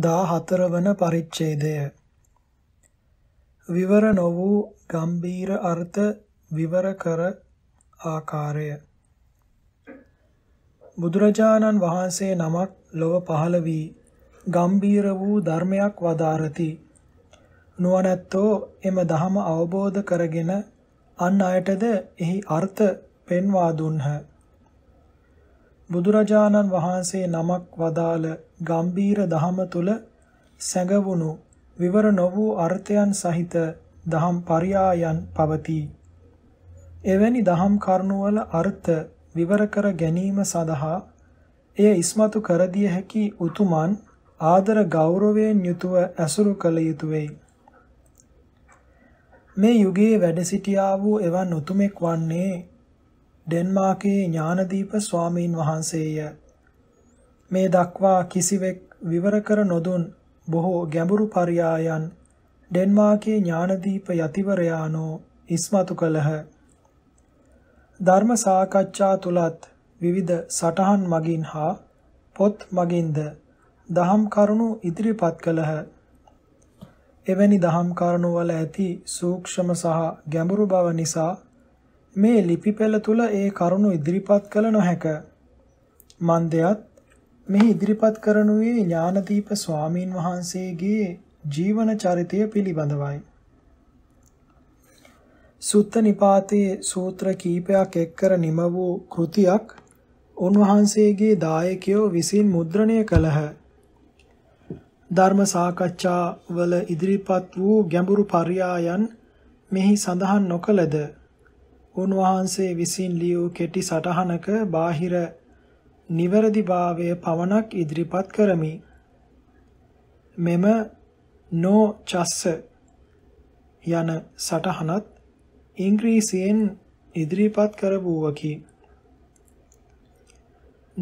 14 වන පරිච්ඡේදය විවර නො වූ ගම්බීර අර්ථ විවර කර ආකාරය බුදුරජාණන් වහන්සේ නමක් ලොව පහළ වී ගම්බීර වූ ධර්මයක් වදාරති නුවණැත්තෝ එම දහම අවබෝධ කරගෙන අන් අයටද එහි අර්ථ පෙන්වා දුන්හ බුදුරජාණන් වහන්සේ නමක් වදාළ ගම්බීර දහම තුල සැඟවුණු විවර නො වූ අර්ථයන් සහිත දහම් පරයායන් පවතී. එවැනි දහම් කරුණවල අර්ථ විවර කර ගැනීම සඳහා එය ඉස්මතු කර දිය හැකි උතුමන් ආදර ගෞරවයෙන් යුතුව ඇසුරු කළ යුතුය වෙයි. මේ යුගයේ වැඩ සිටියා වූ එවන් උතුමෙක් වන්නේ ඩෙන්මාර්කයේ ඥානදීප ස්වාමීන් වහන්සේය. මේ දක්වා කිසිවෙක් විවර කර නොදුන් බොහෝ ගැඹුරු පරයායන් ඩෙන්මාර්කයේ ඥානදීප යතිවරයානෝ ඉස්මතු කළහ. ධර්ම සාකච්ඡා තුලත් විවිධ සටහන් මගින් හා පොත් මගින්ද දහම් කරුණු ඉදිරිපත් කළහ. එවැනි දහම් කරුණු වල ඇති සූක්ෂම සහ ගැඹුරු බව නිසා මේ ලිපි පෙළ තුල ඒ කරුණු ඉදිරිපත් කළ නොහැක. මන්දයත් මෙහි ඉදිරිපත් කරනුයේ ඥානදීප ස්වාමීන් වහන්සේගේ ජීවන චරිතය පිළිබඳවයි. සුත්ත නිපාතයේ සූත්‍ර කීපයක් එක් කර නිම වූ කෘතියක් උන්වහන්සේගේ දායකයෝ විසින් මුද්‍රණය කළහ. ධර්ම සාකච්ඡා වල ඉදිරිපත් වූ ගැඹුරු පර්යායන් මෙහි සඳහන් නොකළද උන්වහන්සේ විසින් ලියූ කෙටි සටහනක බාහිර නිවැරදිභාවය පවණක් ඉදිරිපත් කරමි. මෙම නෝ චස්ස යන සටහනත් ඉංග්‍රීසියෙන් ඉදිරිපත් කරබුවකි.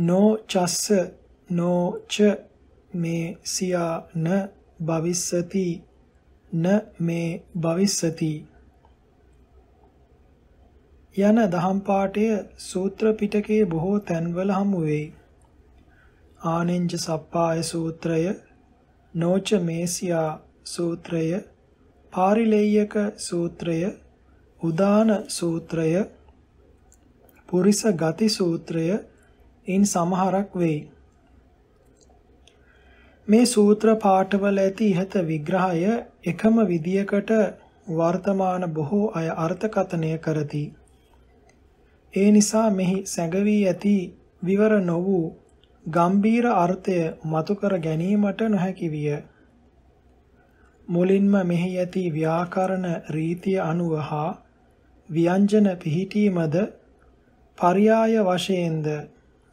නෝ චස්ස නෝ ච මේ සියා න භවිස්සති න මේ භවිස්සති යන දහම් පාඨය සූත්‍ර පිටකයේ බොහෝ තැන්වල හමු වෙයි. ආනෙන්ජ සප්පාය සූත්‍රය, නෝච මේසියා සූත්‍රය, පාරිලෙය්‍යක සූත්‍රය, උදාන සූත්‍රය, පුරිස ගති සූත්‍රය ඉන් සමහරක් වෙයි. මේ සූත්‍ර පාඨවල ඇති ඉහත විග්‍රහය එකම විදියකට වර්තමාන බොහෝ අය අර්ථකථනය කරති. ඒ නිසා මෙහි සැඟවී ඇති විවර නො වූ ගම්බීර අර්ථය මතු කර ගැනීමට නොහැකි විය. මුලින්ම මෙහි ඇති ව්‍යාකරණ රීතිය අනුව හා ව්‍යංජන පිහිටීමද පర్యాయ වශයෙන්ද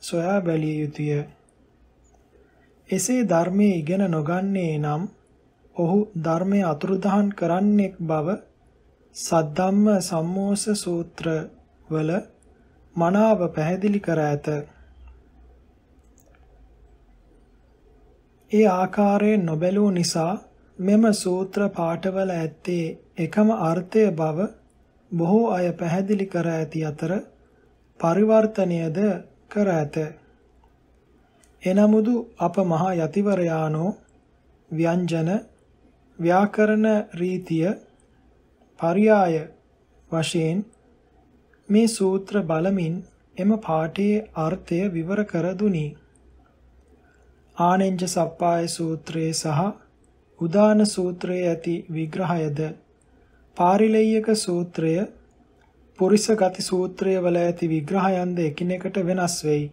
සොයා බැලිය යුතුය. එසේ ධර්මයේ ඉගෙන නොගන්නේ නම් ඔහු ධර්මය අතුරුදහන් කරන්නෙක් බව සද්ධම්ම සම්මෝස සූත්‍ර වල මනාව පැහැදිලි කර ඇත. ඒ ආකාරයෙන් නොබැලූ නිසා මෙම සූත්‍ර පාඨවල ඇත්තේ එකම අර්ථය බව බොහෝ අය පැහැදිලි කර ඇති අතර පරිවර්තනයද කර ඇත. එනමුදු අප මහා යතිවරයාණෝ ව්‍යංජන ව්‍යාකරණ රීතිය පర్యాయ වශයෙන් මේ සූත්‍ර බලමින් එම පාඨයේ අර්ථය විවර කර දුනි. ආනෙන්ජ සප්පාය සූත්‍රයේ සහ උදාන සූත්‍රයේ ඇති විග්‍රහයද පාරිලෙය්‍යක සූත්‍රය පුරිස ගති සූත්‍රය වල ඇති විග්‍රහයන්ද එකිනෙකට වෙනස් වෙයි.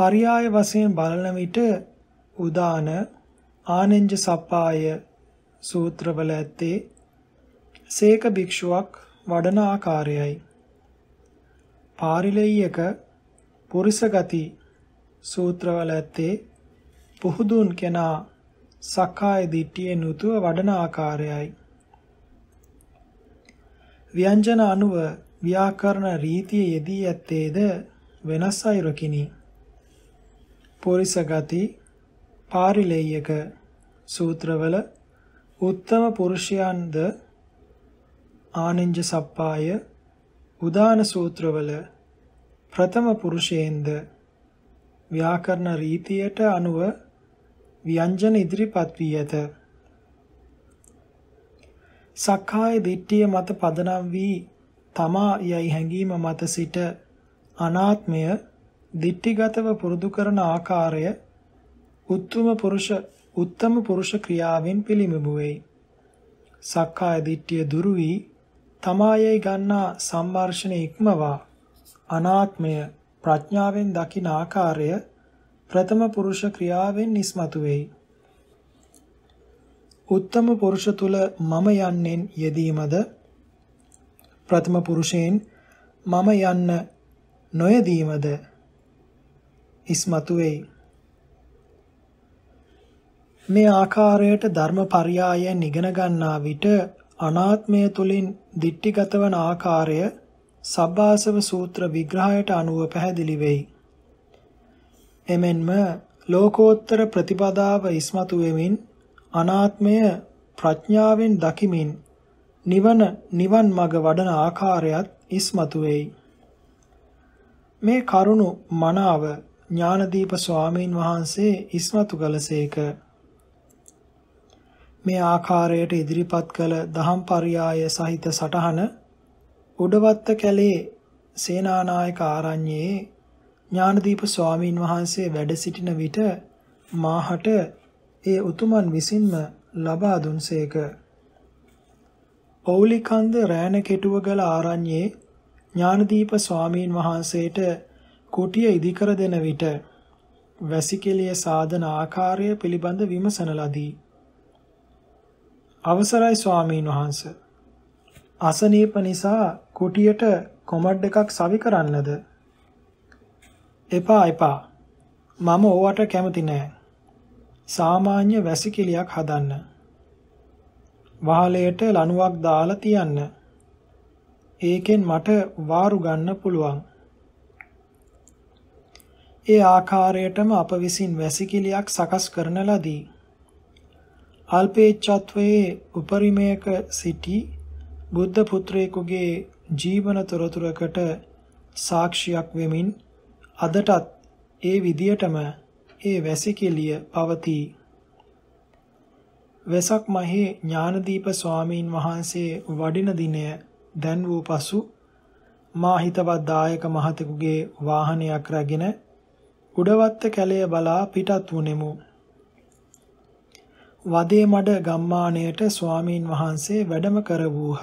පරියාය වශයෙන් බලන විට උදාන ආනෙන්ජ සප්පාය සූත්‍රවල ඇත්තේ සේක භික්ෂුවක් වඩන ආකාරයයි. පාරිලෙයක පුරිසගති සූත්‍රවල ඇත්තේ පුහුදුන් කෙනා සක්කාය දිට්ඨිය නුතුව වඩන ආකාරයයි. ව්‍යංජන අනුව ව්‍යාකරණ රීතිය යෙදී ඇත්තේද වෙනස් අයුරකිනි. පුරිසගති පාරිලෙයක සූත්‍රවල උත්තම පුරුෂයන්ද ආනෙන්ජ සප්පාය උදාන සූත්‍රවල ප්‍රථම පුරුෂයෙන්ද ව්‍යාකරණ රීතියට අනුව ව්‍යංජන ඉදිරිපත් වී ඇත. සක්කාය දිට්ඨිය මත පදනම් වී තමා යයි හැඟීම මත සිට අනාත්මය දිට්ඨිගතව පුරුදු කරන ආකාරය උත්තම පුරුෂ උත්තම පුරුෂ ක්‍රියාවෙන් පිළිඹු වෙයි. සක්කාය දිට්ඨිය දුරු වී තමායයි ගන්නා සම්මර්ෂණ ඉක්මවා අනාත්මය ප්‍රඥාවෙන් දකින ආකාරය ප්‍රථම පුරුෂ ක්‍රියාවෙන් නිස්මතු වෙයි. උත්තම පුරුෂ තුල මම යන්නෙන් යෙදීමද ප්‍රථම පුරුෂයෙන් මම යන්න නොයදීමද ඉස්මතු වෙයි. මේ ආකාරයට ධර්ම පරයායන් ඉගෙන ගන්නා විට අනාත්මය තුලින් දිට්ඨිගත වන ආකාරය සබ්බාසව සූත්‍ර විග්‍රහයට අනුව පැහැදිලි වෙයි. එමෙන්ම ලෝකෝත්තර ප්‍රතිපදාව ඉස්මතු වෙමින් අනාත්මය ප්‍රඥාවෙන් දකිමින් නිවන නිවන් මඟ වඩන ආකාරයත් ඉස්මතු වෙයි. මේ කරුණු මනාව ඥානදීප ස්වාමීන් වහන්සේ ඉස්මතු කළසේක. මේ ආකාරයට ඉදිරිපත් කළ දහම් පරයාය සහිත සටහන උඩවත්ත කැලේ සේනානායක ආරණ්‍යයේ ඥානදීප ස්වාමීන් වහන්සේ වැඩ සිටින විට මාහට ඒ උතුමන් විසින්ම ලබා දුන්සේක. පෞලිකන්ද රෑන කෙටුවගල ආරණ්‍යයේ ඥානදීප ස්වාමීන් වහන්සේට කුටිය ඉදිකර දෙන විට වැසිකෙළිය සාධන ආකාරය පිළිබඳ විමසන ලදී. අවසරයි ස්වාමීන් වහන්ස. අසනීප නිසා කුටියට කොමඩ් එකක් සවි කරන්නද? එපා එපා. මම ඕවට කැමති නෑ. සාමාන්‍ය වැසිකිලියක් හදන්න. වහලයට ලණුවක් දාලා තියන්න. ඒකෙන් මට වාරු ගන්න පුළුවන්. ඒ ආකාරයටම අප විසින් වැසිකිලියක් සකස් කරන ලදී. අල්පේච්ඡත්වයේ උපරිමයක සිටි බුද්ධ පුත්‍රයෙකුගේ ජීවන තොරතුරකට සාක්ෂියක් වෙමින් අදටත් ඒ විදියටම ඒ වැසිකිළිය පවතී. වෙසක් මහේ ඥානදීප ස්වාමීන් වහන්සේ වඩින දිනය දැන් වූ පසු මා හිතවත් දායක මහතෙකුගේ වාහනයක් රැගෙන උඩවත්ත කැලය බලා පිටත් වුනෙමු. වදේමඩ ගම්මානයට ස්වාමීන් වහන්සේ වැඩම කරවූහ.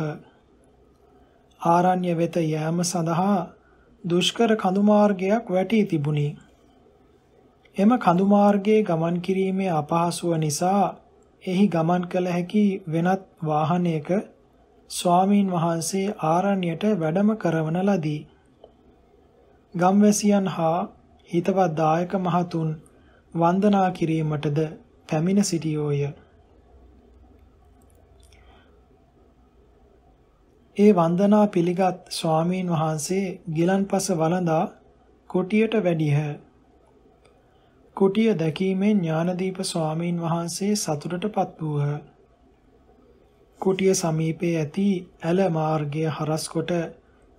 ආරණ්‍ය වෙත යෑම සඳහා දුෂ්කර කඳු මාර්ගයක් වැටී තිබුණි. එම කඳු මාර්ගයේ ගමන් කිරීමේ අපහසුව නිසා එහි ගමන් කළ හැකි වෙනත් වාහනයක ස්වාමීන් වහන්සේ ආරණ්‍යයට වැඩම කරවන ලදී. ගම්වැසියන් හා හිතවත් දායක මහතුන් වන්දනා කිරීමටද පැමිණ සිටියෝය. ඒ වන්දනා පිළිගත් ස්වාමීන් වහන්සේ ගිලන්පස වළඳා කුටියට වැඩිහ. කුටිය දැකීමෙන් ඥානදීප ස්වාමීන් වහන්සේ සතුටටපත් වූහ. කුටිය සමීපයේ ඇති ඇල මාර්ගය හරස් කොට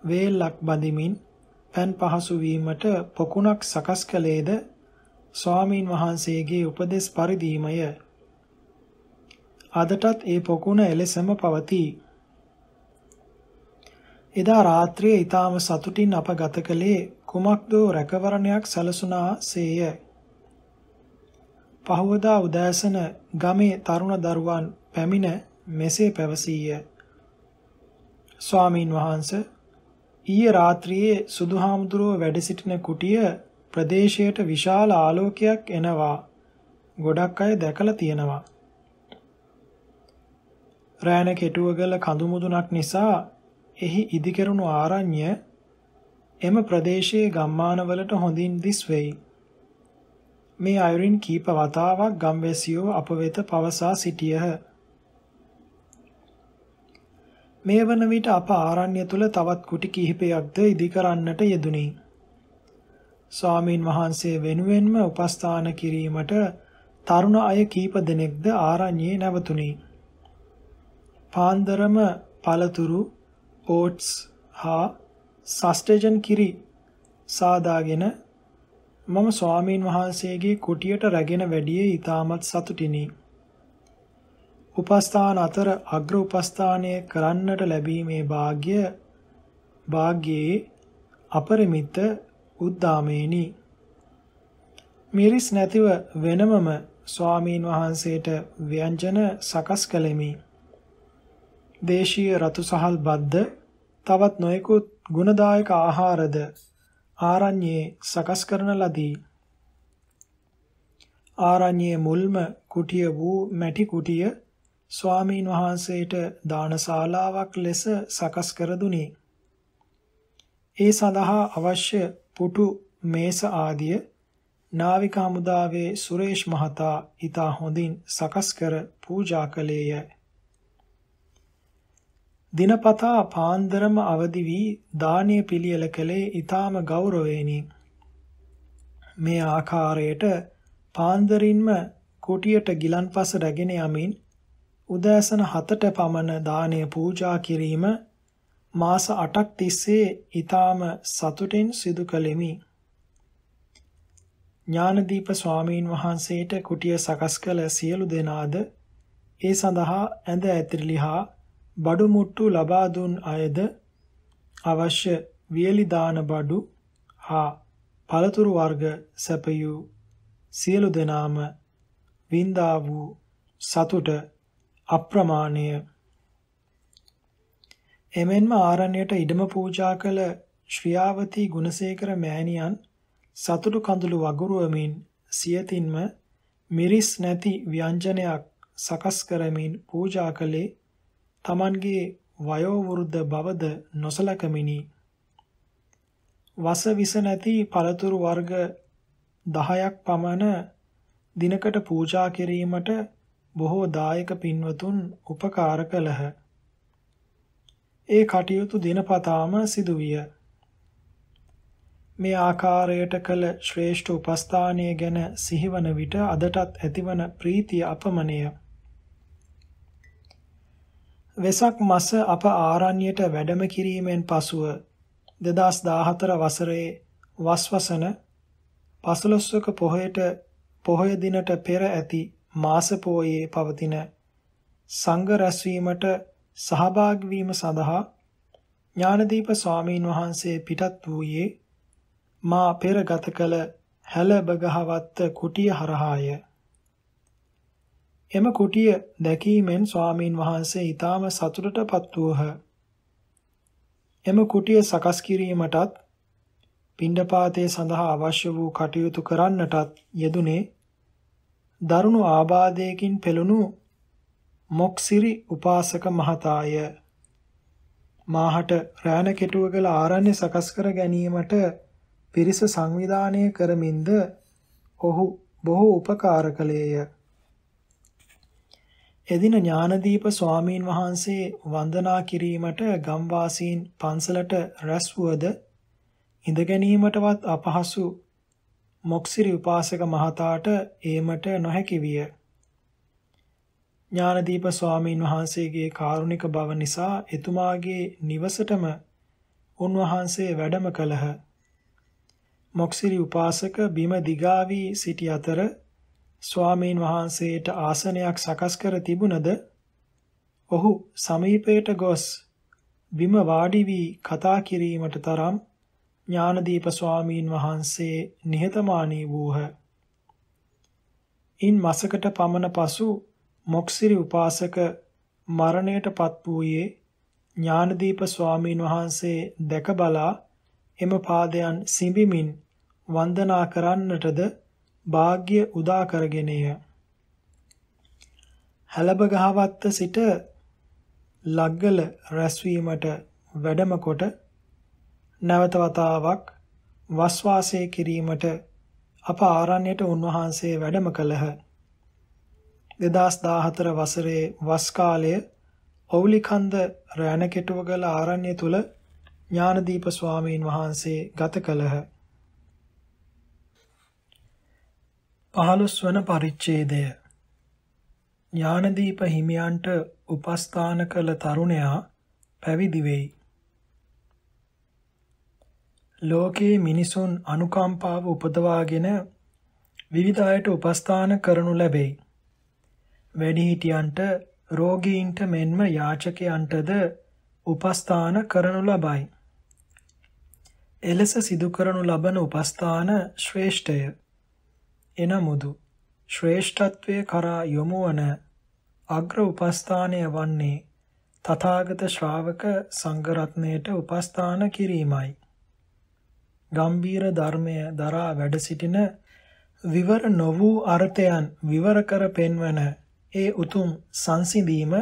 වේලක් බඳිමින් පන් පහසු වීමට පොකුණක් සකස් කළේද ස්වාමීන් වහන්සේගේ උපදෙස් පරිදීමය. අදටත් ඒ පොකුණ එලෙසම පවතී. එදා රාත්‍රියේ ඊටාම සතුටින් අප ගත කළේ කුමක්දෝ රැකවරණයක් සැලසුණා සේය. පහවදා උදෑසන ගමේ තරුණ දරුවන් පැමිණ මෙසේ පැවසීය. ස්වාමීන් වහන්ස ඊයේ රාත්‍රියේ සුදුහාමුදුරුව වැඩ සිටින කුටිය ප්‍රදේශයට විශාල ආලෝකයක් එනවා. ගොඩක් අය දැකලා තියෙනවා. රෑන කෙටුවගල කඳු මුදුනක් නිසා එහි ඉදිකරුණු ආරණ්‍ය එම ප්‍රදේශයේ ගම්මානවලට හොඳින් දිස් වෙයි. මේ අයුරින් කීප වතාවක් ගම්වැසියෝ අප වෙත පවසා සිටියහ. මේ වන විට අප ආරණ්‍ය තුල තවත් කුටි කිහිපයක්ද ඉදිකරන්නට යෙදුණි. ස්වාමීන් වහන්සේ වෙනුවෙන්ම උපස්ථාන කිරීමට තරුණ අය කීප දෙනෙක්ද ආරණ්‍යයේ නැවතුණි. පාන්දරම පළතුරු, ඕට්ස් හා සස්ටේජන් කිරි සාදාගෙන මම ස්වාමීන් වහන්සේගේ කුටියට රැගෙන වැඩියේ ඊටමත් සතුටිනි. උපස්ථාන අතර අග්‍ර උපස්ථානය කරන්නට ලැබීමේ වාග්ය වාග්යේ අපරිමිත උද්දාමේනි මිරිස් නැතිව වෙනමම ස්වාමීන් වහන්සේට ව්‍යංජන සකස් කළෙමි. දේශීය රතු සහල් බද්ද තවත් නොයෙකුත් ගුණදායක ආහාරද ආරණ්‍යයේ සකස් කරන ලදී. ආරණ්‍යයේ මුල්ම කුටිය වූ මැටි කුටිය ස්වාමීන් වහන්සේට දානශාලාවක් ලෙස සකස් කර දුනි. ඒ සඳහා අවශ්‍ය පුටු මේස ආදිය නාවික හමුදාවේ සුරේෂ් මහතා ඊතා හොඳින් සකස් කර පූජා කළේය. දිනපතා පාන්දරම අවදි වී දානීය පිළියෙල කළේ ඊතාම ගෞරවයෙනි. මේ ආකාරයට පාන්දරින්ම කුටියට ගිලන්පස රැගෙන යමින් උදෑසන 7ට පමණ දානීය පූජා කිරීම මාස 8ක් තිස්සේ ඊ타ම සතුටෙන් සිදු කළෙමි. ඥානදීප ස්වාමීන් වහන්සේට කුටිය සකස් කළ සියලු දෙනාද ඒ සඳහා ඇඳ ඇතිරිලිහා බඩු මුට්ටු ලබා දුන් අයද අවශ්‍ය වියලි දාන බඩු හා පළතුරු වර්ග සැපයූ සියලු දෙනාම වින්දා වූ සතුට අප්‍රමාණය එමෙන්ම ආරණ්‍යයට ඉඩම පූජා කළ ශ්‍රියාවතී ගුණසේකර මෑණියන් සතුටු කඳුළු වගුරුවමින් සියතින්ම මිරිස් නැති ව්‍යංජනයක් සකස් කරමින් පූජා කළේ Tamanගේ වයෝවෘද්ධ බවද නොසලකමිනි වස විස නැති පළතුරු වර්ග 10ක් පමණ දිනකට පූජා කිරීමට බොහෝ දායක පින්වතුන් උපකාර කළහ. ඒ කටයුතු දිනපතාම සිදුවිය. මේ ආකාරයට කළ ශ්‍රේෂ්ඨ උපස්ථානය ගැන සිහිවන විට අදටත් ඇතිවන ප්‍රීතිය අපමණය. වෙසක් මස අප ආරණ්‍යයට වැඩම කිරීමෙන් පසුව 2014 වසරේ වස්වසන 15ක පොහොයට පොහොය දිනට පෙර ඇති මාස පෝයේ පවතින සංඝ රැස්වීමට සහභාගී වීම සඳහා ඥානදීප ස්වාමීන් වහන්සේ පිටත් වූයේ මා පෙර ගත කළ හැලබගහවත්ත කුටිය හරහාය. එම කුටිය දැකීමෙන් ස්වාමීන් වහන්සේ ඊටාම සතුටටපත් වූහ. එම කුටිය සකස් කිරීමටත් පිණ්ඩපාතේ සඳහා අවශ්‍ය වූ කටයුතු කරන්නටත් යෙදුනේ දරුණු ආබාධයකින් පෙළුණු මොක්සිරි උපාසක මහතාය මාහට රාණ කෙටුවකල ආරණ්‍ය සකස් කර ගැනීමට පිරිස සංවිධානය කරමින්ද ඔහු බොහෝ උපකාර කළේය. එදින ඥානදීප ස්වාමීන් වහන්සේ වන්දනා කිරීමට ගම්වාසීන් පන්සලට රැස්වුවද ඉඳ ගැනීමටවත් අපහසු මොක්සිරි උපාසක මහතාට ඒමට නොහැකි විය. ඥානදීප ස්වාමීන් වහන්සේගේ කාරුණික බව නිසා එතුමාගේ නිවසටම උන්වහන්සේ වැඩම කළහ. මොක්සිරි උපාසක බිම දිගාවී සිටි අතර ස්වාමීන් වහන්සේට ආසනයක් සකස් කර තිබුණද ඔහු සමීපයට ගොස් බිම වාඩි වී කතා කිරීමට තරම් ඥානදීප ස්වාමීන් වහන්සේ නිහතමානී වූහ. ඉන් මසකට පමණ පසු මොක්සිරි උපාසක මරණයටපත් වූයේ ඥානදීප ස්වාමීන් වහන්සේ දැක බලා එම පාදයන් සිඹිමින් වන්දනා කරන්නටද වාග්ය උදා කරගෙනය. හැලබ ගහවත්ත සිට ලග්ගල රැස්වීමට වැඩම කොට නැවත වතාවක් වස්වාසය කිරීමට අප ආරණ්‍යයට උන්වහන්සේ වැඩම කළහ. 2014 වසරේ වස් කාලයේ ඔවුලිකන්ද රැණකෙටුවගල ආරණ්‍ය තුල ඥානදීප ස්වාමීන් වහන්සේ ගත කළහ. 15 වන පරිච්ඡේදය ඥානදීප හිමියන්ට උපස්ථාන කළ තරුණයා පැවිදි වෙයි. ලෝකයේ මිනිසුන් අනුකම්පාව උපදවාගෙන විවිධ අයට උපස්ථාන කරනු ලැබෙයි. වැඩිහිටියන්ට රෝගීන්ට මෙන්ම යාචකයන්ටද උපස්ථාන කරනු ලබයි. එලෙස සිදු කරනු ලබන උපස්ථාන ශ්‍රේෂ්ඨය. එනමුදු ශ්‍රේෂ්ඨත්වය කරා යොමු වන අග්‍ර උපස්ථානය වන්නේ තථාගත ශ්‍රාවක සංඝරත්නයට උපස්ථාන කිරීමයි. ගම්බීර ධර්මය දරා වැඩ සිටින විවර නො වූ අර්ථයන් විවර කර පෙන්වන ඒ උතුම් සංසිඳීම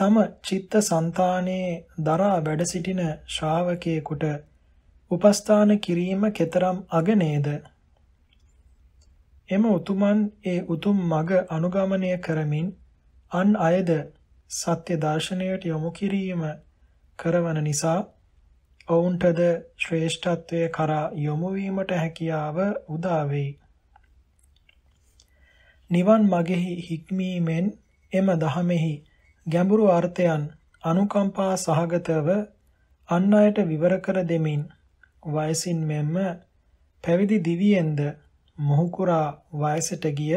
තම චිත්ත సంతානයේ දරා වැඩ සිටින ශ්‍රාවකයෙකුට උපස්ථාන කිරීම කෙතරම් අගනේද එම උතුමන් ඒ උතුම් මග අනුගමනය කරමින් අන් අයද සත්‍ය දර්ශනයට යොමු කිරීම කරවන නිසා ඔවුන්ටද ශ්‍රේෂ්ඨත්වයේ කරා යොමු වීමට හැකියාව උදා වෙයි නිවන් මගෙහි හික්මීමෙන් එම දහමෙහි ගැඹුරු අර්ථයන් අනුකම්පා සහගතව අන් අයට විවර කර දෙමින් වයසින් මෙන්ම පැවිදි දිවියෙන්ද මොහුකුරා වයසට ගිය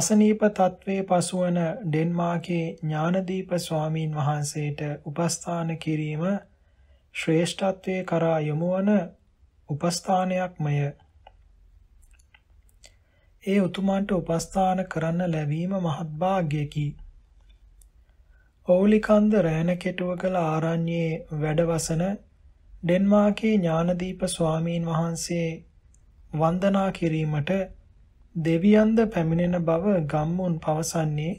අසනීප තත්වයේ පසුවන ඩෙන්මාර්කේ ඥානදීප ස්වාමීන් වහන්සේට උපස්ථාන කිරීම ශ්‍රේෂ්ඨත්වයේ කරා යොමු වන උපස්ථානයක්මය ඒ උතුමන්ට උපස්ථාන කරන්න ලැබීම මහත් වාග්යකි. ඕලිකන්ද රෑන කෙටුවකල ආරණ්‍යයේ වැඩවසන ඩෙන්මාර්කේ ඥානදීප ස්වාමීන් වහන්සේ වන්දනා කිරීමට දෙවියන්ද පැමිණෙන බව ගම්මුන් පවසන්නේ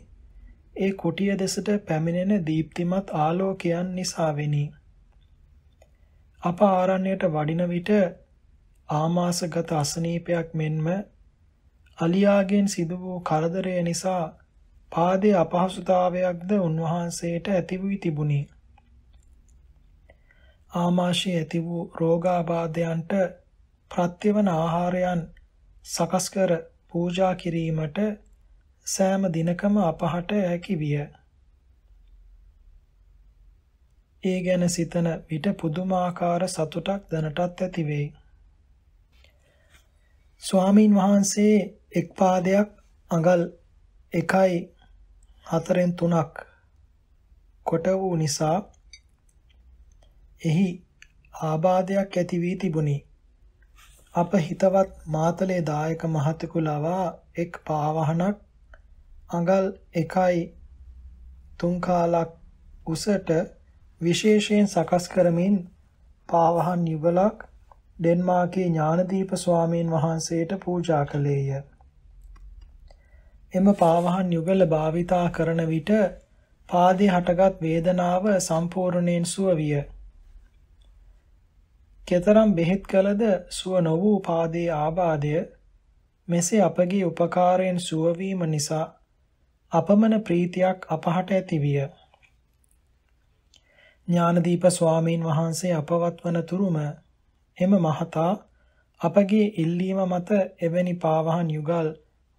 ඒ කුටිය දෙසට පැමිණෙන දීප්තිමත් ආලෝකයන් නිසාවෙනි. අප ආරණ්‍යයට වඩින විට ආමාසගත අසනීපයක් මෙන්ම අලියාගෙන් සිදු වූ කරදරය නිසා පාදයේ අපහසුතාවයක්ද උන්වහන්සේට ඇති වී තිබුණි. ආමාශය ඇති වූ රෝගාබාධයන්ට ප්‍රත්‍යවන ආහාරයන් සකස් කර පූජා කිරීමට සෑම දිනකම අපහට හැකි විය. ඒ ගැන සිතන විට පුදුමාකාර සතුටක් දැනටත් ඇති වෙයි. ස්වාමින් වහන්සේ එක් පාදයක් අඟල් 1යි 4න් 3ක් කොට වූ නිසා එහි ආබාධයක් ඇති වී තිබුණි. අප හිතවත් මාතලේ දායක මහතෙකු ලවා එක් පාවහනක් අඟල් 1යි 3 කාලක් උසට විශේෂයෙන් සකස් කරමින් පාවහන් යුගලක් ඩෙන්මාර්කේ ඥානදීප ස්වාමීන් වහන්සේට පූජා කළේය. එම පාවහන් යුගල භාවිතා කරන විට පාදේ හටගත් වේදනාව සම්පූර්ණයෙන් සුව විය. කතරම් බෙහෙත් කළද සුව නො වූ පාදේ ආබාධය මෙසේ අපගේ උපකාරයෙන් සුව වීම නිසා අපමණ ප්‍රීතියක් අපහට ඇතිවිය. ඥානදීප ස්වාමීන් වහන්සේ අපවත් වන තුරුම එම මහතා අපගේ ඉල්ලීම මත එවැනි පාවහන් යුගල්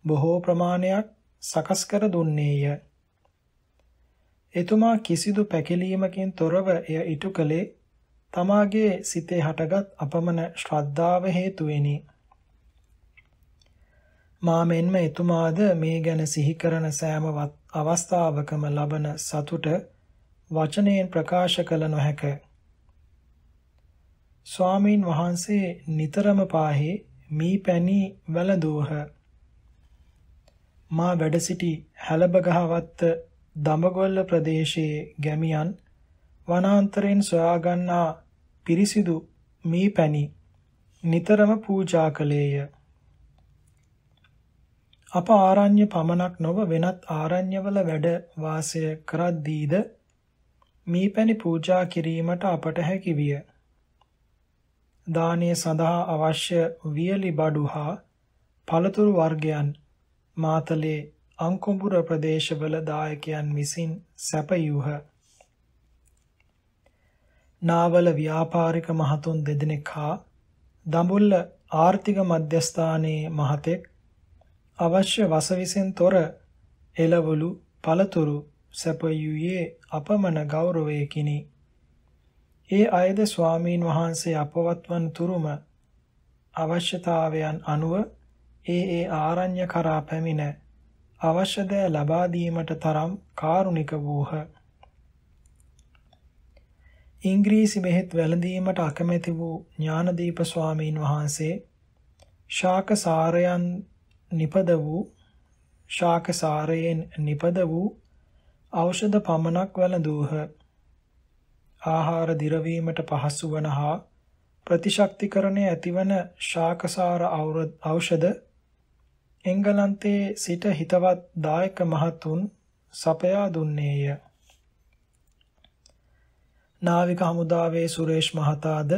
බොහෝ ප්‍රමාණයක් සකස් කර දුන්නේය. එතුමා කිසිදු පැකිලීමකින් තොරව එය ඉටු කළේ තමාගේ සිතේ හටගත් අපමණ ශ්‍රද්ධාව හේතුවෙනි. මා මෙන්ම එතුමාද මේ ගැන සිහි කරන සෑම අවස්ථාවකම ලබන සතුට වචනයෙන් ප්‍රකාශ කළ නොහැක. ස්වාමීන් වහන්සේ නිතරම පාහේ මී පැණි වැළඳූහ. මා වැඩ සිටි හැලබගහවත්ත දඹගොල්ල ප්‍රදේශයේ ගැමියන් වනාන්තරයෙන් සොයාගන්නා පිරිසිදු මී පැණි නිතරම පූජා කළේය. අප ආරණ්‍ය පමණක් නොව වෙනත් ආරණ්‍යවල වැඩ වාසය කරද්දීද මේ පැණි පූජා කිරීමට අපට හැකි විය. දානය සඳහා අවශ්‍ය වියලි බඩු හා පළතුරු වර්ගයන් මාතලේ අංකුඹුර ප්‍රදේශවල දායකයන් විසින් සැපයූහ. නාවල ව්‍යාපාරික මහතුන් දෙදෙනෙක් හා දඹුල්ල ආර්ථික මධ්‍යස්ථානයේ මහතෙක් අවශ්‍ය වසවිසෙන් තොර එළවලු පළතුරු සැපයුයේ අපමණ ගෞරවයකිනි. ඒ අයද ස්වාමීන් වහන්සේ අපවත්වන් තුරුම අවශ්‍යතාවයන් අනුව ඒ ඒ ආරණ්‍ය කරා පැමිණ අවශ්‍ය දෑ ලබා දීමට තරම් කාරුණික වූහ. ඉංග්‍රීසි බෙහෙත් වැළඳීමට අකමැති වූ ඥානදීප ස්වාමීන් වහන්සේ ශාකසාරයන් නිපද වූ ශාකසාරයෙන් නිපද වූ ඖෂධ පමණක් වැළඳූහ. ආහාර දිරවීමට පහසු වන හා ප්‍රතිශක්තිකරණය ඇතිවන ශාකසාර ඖෂධ එංගලන්තයේ සිට හිතවත් දායක මහතුන් සපයා දුන්නේය. නාවික හමුදාවේ සුරේෂ් මහතාද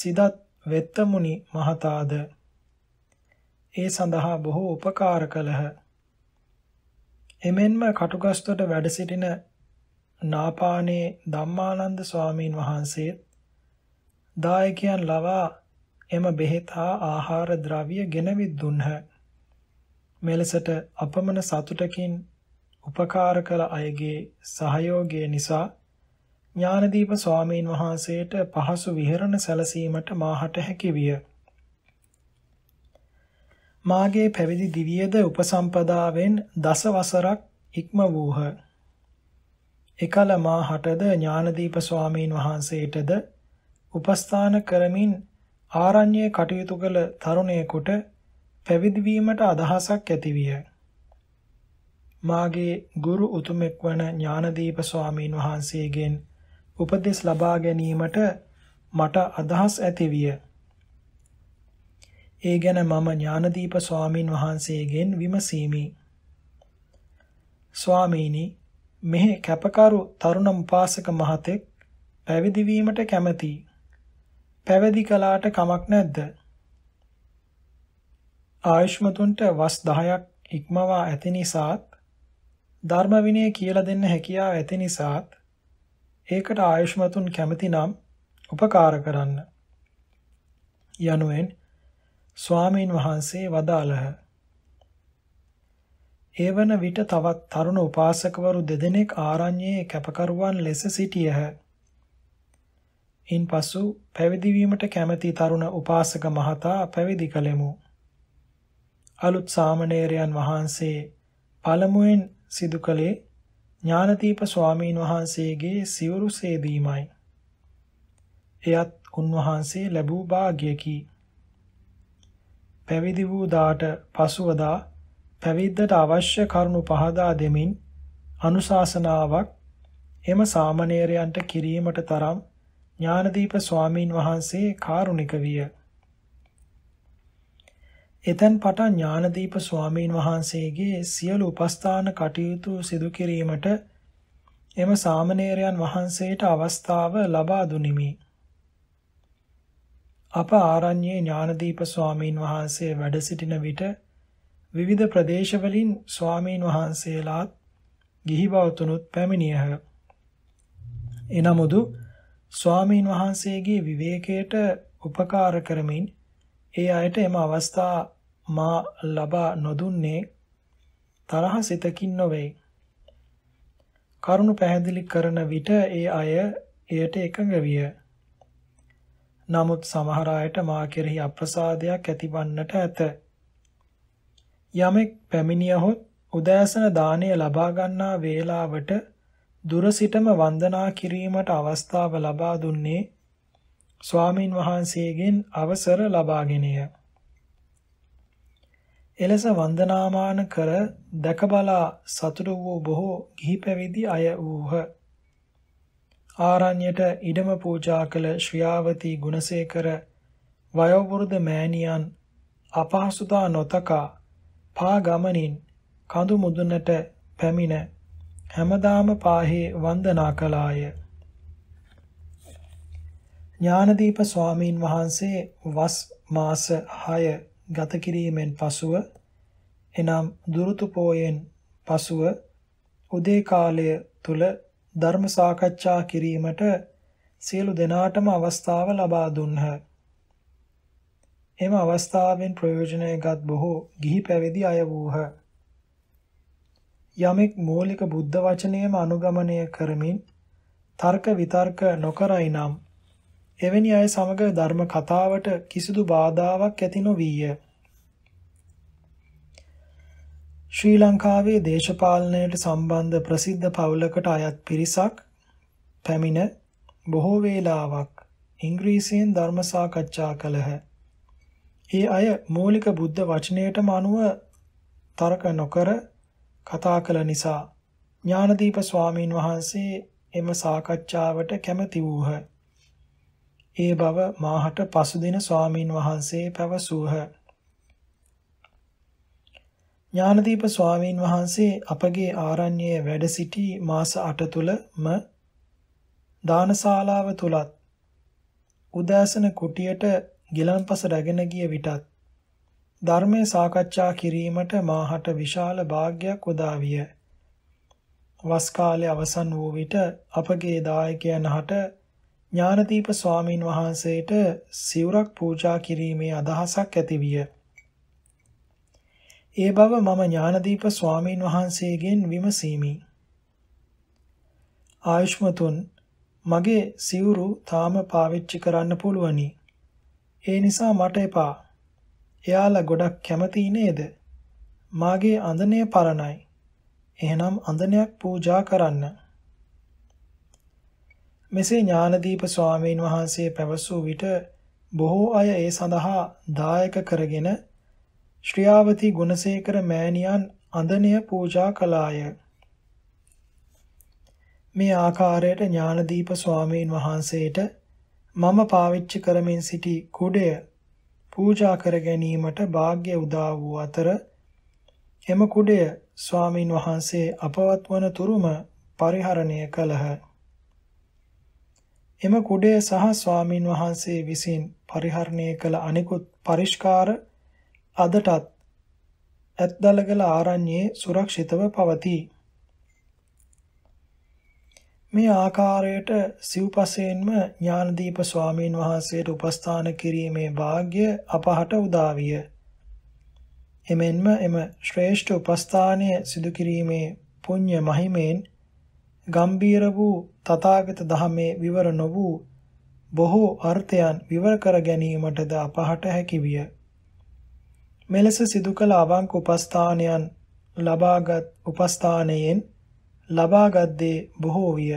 සිදත් වෙත්තමුනි මහතාද ඒ සඳහා බොහෝ උපකාර කළහ. එමෙන්ම කටුගස්තොට වැඩ සිටින නාපානේ ධම්මානන්ද ස්වාමීන් වහන්සේත් දායකයන් ලවා එම බෙහෙත් හා ආහාර ද්‍රව්‍ය ගෙනවිත් දුන්හ. මෙලෙසට අපමණ සතුටකින් උපකාර කළ අයගේ සහයෝගය නිසා ඥානදීප ස්වාමීන් වහන්සේට පහසු විහරණ සැලසීමට මාහට හැකිවිය. මාගේ පැවිදි දිවියද උපසම්පදාවෙන් දස වසරක් ඉක්ම වූහ. එකල මාහටද ඥානදීප ස්වාමීන් වහන්සේටද උපස්ථාන කරමින් ආරණ්‍යයේ කටයුතු කළ තරුණයෙකුට පැවිදි වීමට අදහසක් ඇතිවිය. මාගේ ගුරු උතුමෙක් වන ඥානදීප ස්වාමීන් වහන්සේගෙන් උපදෙස් ලබා ගැනීමට මට අදහස් ඇතිවිය. ඒ ගැන මම ඥානදීප ස්වාමීන් වහන්සේගෙන් විමසීමි. ස්වාමීනි මෙහි කැපකරු තරුණ උපාසක මහතෙක් පැවිදි වීමට කැමැති. පැවිදි කලාට කමක් නැද්ද? ආයුෂ්මතුන්ට වස් 10ක් ඉක්මවා ඇති නිසාත් ධර්ම විනය කියලා දෙන්න හැකියාව ඇති නිසාත් ඒකට ආයුෂ්මතුන් කැමති නම් උපකාර කරන්න. යනුවෙන් ස්වාමීන් වහන්සේ වදාළහ. ඒවන විට තවත් තරුණ උපාසකවරු දෙදෙනෙක් ආරණ්‍යයේ කැපකරුවන් ලෙස සිටියහ. ඉන්පසු පැවිදි වීමට කැමැති තරුණ උපාසක මහතා පැවිදි කළෙමු. අලුත් සාමණේරයන් වහන්සේ පළමුවෙන් සිදු කළේ ඥානදීප ස්වාමීන් වහන්සේගේ සිවුරු සේදීමයි. එයත් උන්වහන්සේ ලැබූ වාග්යකි. පැවිදි වූ දාට පසුවදා පැවිද්දට අවශ්‍ය කරුණු පහදා දෙමින් අනුශාසනාවක් එම සාමණේරයන්ට කිරීමට තරම් ඥානදීප ස්වාමීන් වහන්සේ කාරුණික විය. එතෙන් පටන් ඥානදීප ස්වාමීන් වහන්සේගේ සියලු උපස්ථාන කටයුතු සිදු කිරීමට එම සාමණේරයන් වහන්සේට අවස්ථාව ලබා දුනිමි. අප ආරණ්‍යයේ ඥානදීප ස්වාමීන් වහන්සේ වැඩ සිටින විට විවිධ ප්‍රදේශවලින් ස්වාමීන් වහන්සේලාත් ගිහි බවතුනුත් පැමිණියහ. එනමුදු ස්වාමීන් වහන්සේගේ විවේකයට උපකාර කරමින් ඒ අයට එම අවස්ථා මා ලබා නොදුන්නේ තරහ සිතකින් නොවේ. කරුණු පැහැදිලි කරන විට ඒ අය එයට එකඟ විය. නමුත් සමහර අයට මා කෙරෙහි අප්‍රසාදයක් ඇතිවන්නට ඇත. යමෙක් පැමිණියහොත් උදෑසන දාණය ලබා ගන්නා වේලාවට දුර සිටම වන්දනා කිරීමට අවස්ථාව ලබා දුන්නේ ස්වාමින් වහන්සේගෙන් අවසර ලබාගෙනය. එලෙස වන්දනාමාන කර දැකබලා සතුටු වූ බොහෝ ගිහි පැවිදි අය වූහ. ආරණ්‍යට ඉඩම පූජා කළ ශ්‍රියාවති ගුණසේකර වයෝවෘද මෑණියන් අපහසුතා නොතකා පා ගමනින් කඳු මුදුනට පැමිණ හැමදාම පාහේ වන්දනා කළාය. ඥානදීප ස්වාමීන් වහන්සේ වස් මාස 6 ගත කිරීමෙන් පසුව එනම් දුරුතු පෝයෙන් පසුව උදේ කාලය තුල ධර්ම සාකච්ඡා කිරීමට සියලු දෙනාටම අවස්ථාව ලබා දුන්හ. එම අවස්ථාවෙන් ප්‍රයෝජනයගත් බොහෝ ගිහි පැවිදි අය වූහ. යමෙක් මූලික බුද්ධ වචනයම අනුගමනය කරමින් තර්ක විතර්ක නොකරයි නම් එවැනි අය සමග ධර්ම කතාවට කිසිදු බාධාවක් ඇති නොවිය. ශ්‍රී ලංකාවේ දේශපාලනයට සම්බන්ධ ප්‍රසිද්ධ පවුලකට අයත් පිරිසක් පැමිණ බොහෝ වේලාවක් ඉංග්‍රීසියෙන් ධර්ම සාකච්ඡා කළහ. ඒ අය මූලික බුද්ධ වචනයටම අනුව තර්ක නොකර කතා කළ නිසා ඥානදීප ස්වාමීන් වහන්සේ එම සාකච්ඡාවට කැමැති වූහ. ඒ බව මාහට පසුදින ස්වාමින් වහන්සේ පැවසූහ. ඥානදීප ස්වාමින් වහන්සේ අපගේ ආරණ්‍යයේ වැඩ සිටි මාස 8 තුලම දානශාලාව තුලත් උදාසන කුටියට ගිලන්පස රැගෙන ගිය විටත් ධර්මයේ සාකච්ඡා කිරීමට මාහට විශාල වාග්යක් උදා විය. වස් කාලයේ අවසන් වූ විට අපගේ දායකයන්හට ඥානදීප ස්වාමින් වහන්සේට සිවුරක් පූජා කිරීමේ අදහසක් ඇති විය. ඒ බව මම ඥානදීප ස්වාමින් වහන්සේගෙන් විමසීමි. ආයුෂ්මතුන් මගේ සිවුරු තාම පාවිච්චි කරන්න පුළුවනි. ඒ නිසා මට එපා. එයාලා ගොඩක් කැමති නේද? මාගේ අඳනේ පරණයි. එහෙනම් අඳනයක් පූජා කරන්න. මෙසේ ඥානදීප ස්වාමීන් වහන්සේ පැවසූ විට බොහෝ අය ඒ සඳහා දායක කරගෙන ශ්‍රියාවති ගුණසේකර මෑණියන් අඳනය පූජා කළාය. මේ ආකාරයට ඥානදීප ස්වාමීන් වහන්සේට මම පාවිච්චි කරමින් සිටි කුඩය පූජා කර ගැනීමට වාග්ය උදා වූ අතර එම කුඩය ස්වාමීන් වහන්සේ අපවත් වන තුරුම පරිහරණය කළහ. එම කුඩය සහ ස්වාමින් වහන්සේ විසින් පරිහරණය කළ අනිකුත් පරිෂ්කාර අදටත් ඇත්දලගල ආරණ්‍යයේ සුරක්ෂිතව පවතී. මේ ආකාරයට සිව්පසයෙන්ම ඥානදීප ස්වාමීන් වහන්සේට උපස්ථාන කිරීමේ වාග්ය අපහට උදා විය. එමෙන්ම එම ශ්‍රේෂ්ඨ උපස්ථානය සිදු කිරීමේ පුණ්‍ය මහිමෙන් ගම්බීර වූ තථාගත දහමේ විවර නො වූ බොහෝ අර්ථයන් විවර කර ගැනීමටද අපහට හැකිවිය. මෙලෙස සිදු කළ අවංක උපස්ථානයන් ලබාගත් උපස්ථානයෙන් ලබාගත් දේ බොහෝ විය.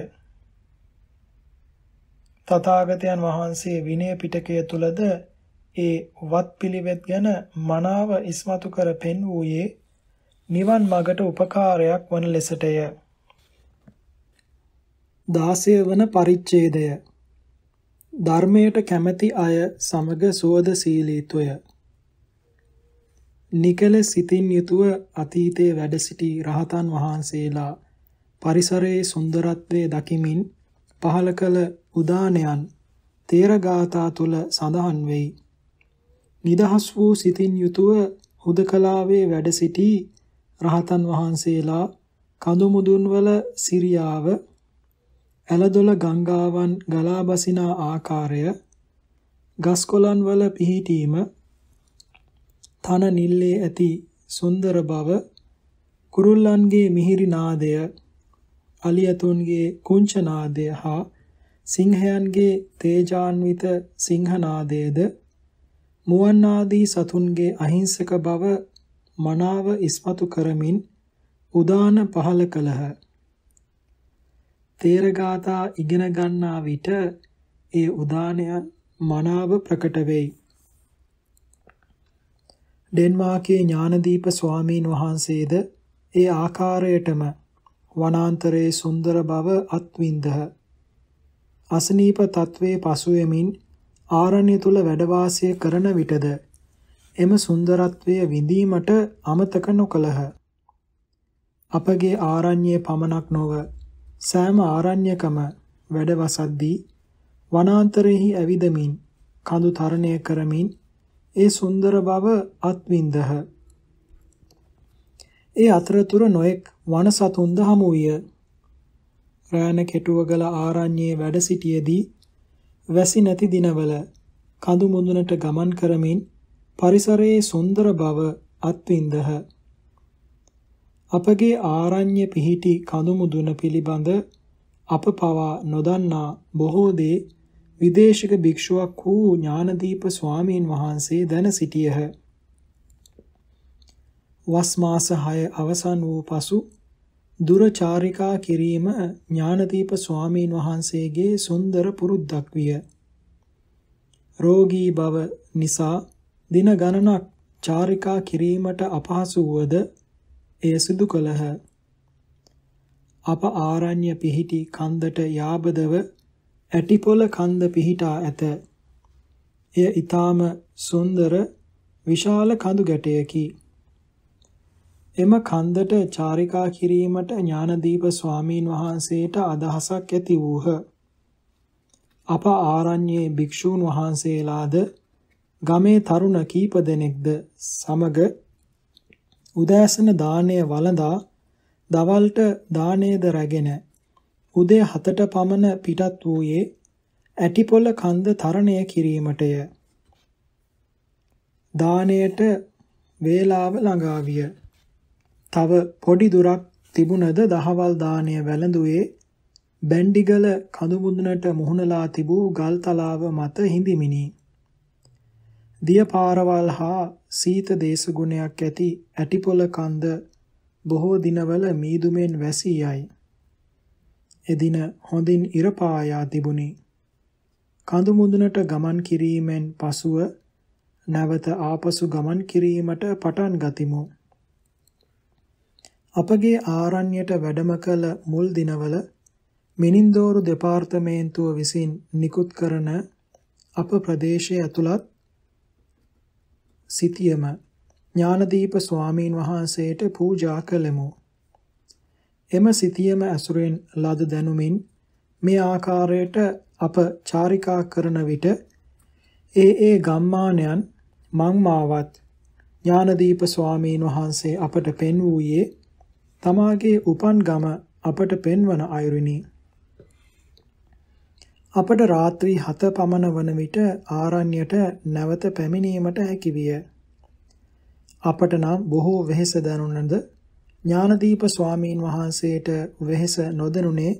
තථාගතයන් වහන්සේ විනය පිටකය තුලද ඒ වත්පිළිවෙත් ගැන මනාව ඉස්මතු කර පෙන්වූයේ නිවන් මගට උපකාරයක් වන ලෙසටය. දාසය වන පරිච්ඡේදය ධර්මයට කැමැති අය සමග සෝද සීලීත්වය නිකල සිතින් යුතුව අතීතයේ වැඩ සිටි රහතන් වහන්සේලා පරිසරයේ සුන්දරත්වය දකිමින් පහල කළ උදානයන් තේරගාථා තුල සඳහන් වෙයි. නිදහස් වූ සිතින් යුතුව හුදකලාවේ වැඩ සිටි රහතන් වහන්සේලා කඳුමුදුන්වල සිරියාව ඇලදොල ගංගාවන් ගලා බසිනා ආකාරය ගස්කොලන් වල පිහිටීම තන නිල්ලේ ඇති සුන්දර බව කුරුල්ලන්ගේ මිහිරි නාදය අලියතුන්ගේ කුංච නාදය හා සිංහයන්ගේ තේජාන්විත සිංහනාදයේද මුවන් ආදී සතුන්ගේ අහිංසක බව මනාව ඉස්මතු කරමින් උදාන පහල කළහ තේරගාථා ඉගෙන ගන්නා විට ඒ උදානය මනාව ප්‍රකට වෙයි. ඩෙන්මාර්කේ ඥානදීප ස්වාමීන් වහන්සේද ඒ ආකාරයටම වනාන්තරයේ සුන්දර බව අත්විඳහ. අසනීප තත්වයේ පසුවෙමින් ආරණ්‍ය තුල වැඩ වාසය කරන විටද එම සුන්දරත්වය විඳීමට අමතක නොකලහ. අපගේ ආරණ්‍යයේ පමණක් නොව සෑම ආරණ්‍යකම වැඩ වසද්දී වනාන්තරෙහි ඇවිදමින් කඳු තරණය කරමින් ඒ සුන්දර බව අත්විඳහ. ඒ අතරතුර නොඑක් වනසතුන්ද හමු විය. රාණ කෙටුවගල ආරණ්‍යයේ වැඩ සිටියේදී වැසි නැති දිනවල කඳු මුඳුනට ගමන් කරමින් පරිසරයේ සුන්දර බව අත්විඳහ. අපගේ ආරණ්‍ය පිහිටි කඳුමුදුන පිළිබඳ අප පවා නොදන්නා බොහෝ දේ විදේශික භික්ෂුවක් වූ ඥානදීප ස්වාමීන් වහන්සේ දැන සිටියහ. වස් මාස 6 අවසන් වූ පසු දුරචාරිකා කිරීම ඥානදීප ස්වාමීන් වහන්සේගේ සුන්දර පුරුද්දක් විය. රෝගී බව නිසා දින ගණනක් චාරිකා කිරීමට අපහසු වුවද එය සිදු කළහ. අප ආරණ්‍ය පිහිටි කන්දට යාබදව ඇටිපොළ කන්ද පිහිටා ඇත. එය ඊටාම සුන්දර විශාල කඳු ගැටයකි. එම කන්දට චාරිකා කිරීමට ඥානදීප ස්වාමීන් වහන්සේට අදහසක් ඇති වූහ. අප ආරණ්‍යයේ භික්ෂූන් වහන්සේලාද ගමේ තරුණ කීප දෙනෙක්ද සමග උදෑසන දාණය වළඳා දවල්ට දාණයද රැගෙන උදේ 7ට පමණ පිටත් වූයේ ඇටිපොළ කන්ද තරණය කිරීමටය. දාණයට වේලාව ළඟා විය. තව පොඩි දුරක් තිබුණද දහවල් දාණය වැළඳුවේ බැන්ඩිගල කඳුමුදුනට මුහුණලා තිබූ ගල් තලාව මත හිඳිමිනි. දිය පාරවල් හා සීත දේශගුණයක් ඇති ඇටිපොළ කන්ද බොහෝ දිනවල මීදුමෙන් වැසී යයි. එදින හොඳින් ඉර පායා තිබුණි. කඳු මුදුනට ගමන් කිරීමෙන් පසුව නැවත ආපසු ගමන් කිරීමට පටන් ගතිමු. අපගේ ආරණ්‍යයට වැඩම කළ මුල් දිනවල මිනින්දෝරු දෙපාර්තමේන්තුව විසින් නිකුත් කරන අප ප්‍රදේශය ඇතුළත් සිතියම ඥානදීප ස්වාමීන් වහන්සේට පූජා කළෙමු. එම සිතියම ඇසුරෙන් ලද දැනුමින් මේ ආකාරයට අප චාරිකා කරන විට ඒ ඒ ගම්මානයන් මං මාවත් ඥානදීප ස්වාමීන් වහන්සේ අපට පෙන්වූයේ තමාගේ උපන් ගම අපට පෙන්වන අයුරිනි. අපට රාත්‍රී 7 පමණ වන විට ආරණ්‍යට නැවත පැමිණීමට හැකි විය. අපට නම් බොහෝ වෙහෙස දැනුණද ඥානදීප ස්වාමීන් වහන්සේට වෙහෙස නොදෙනුනේ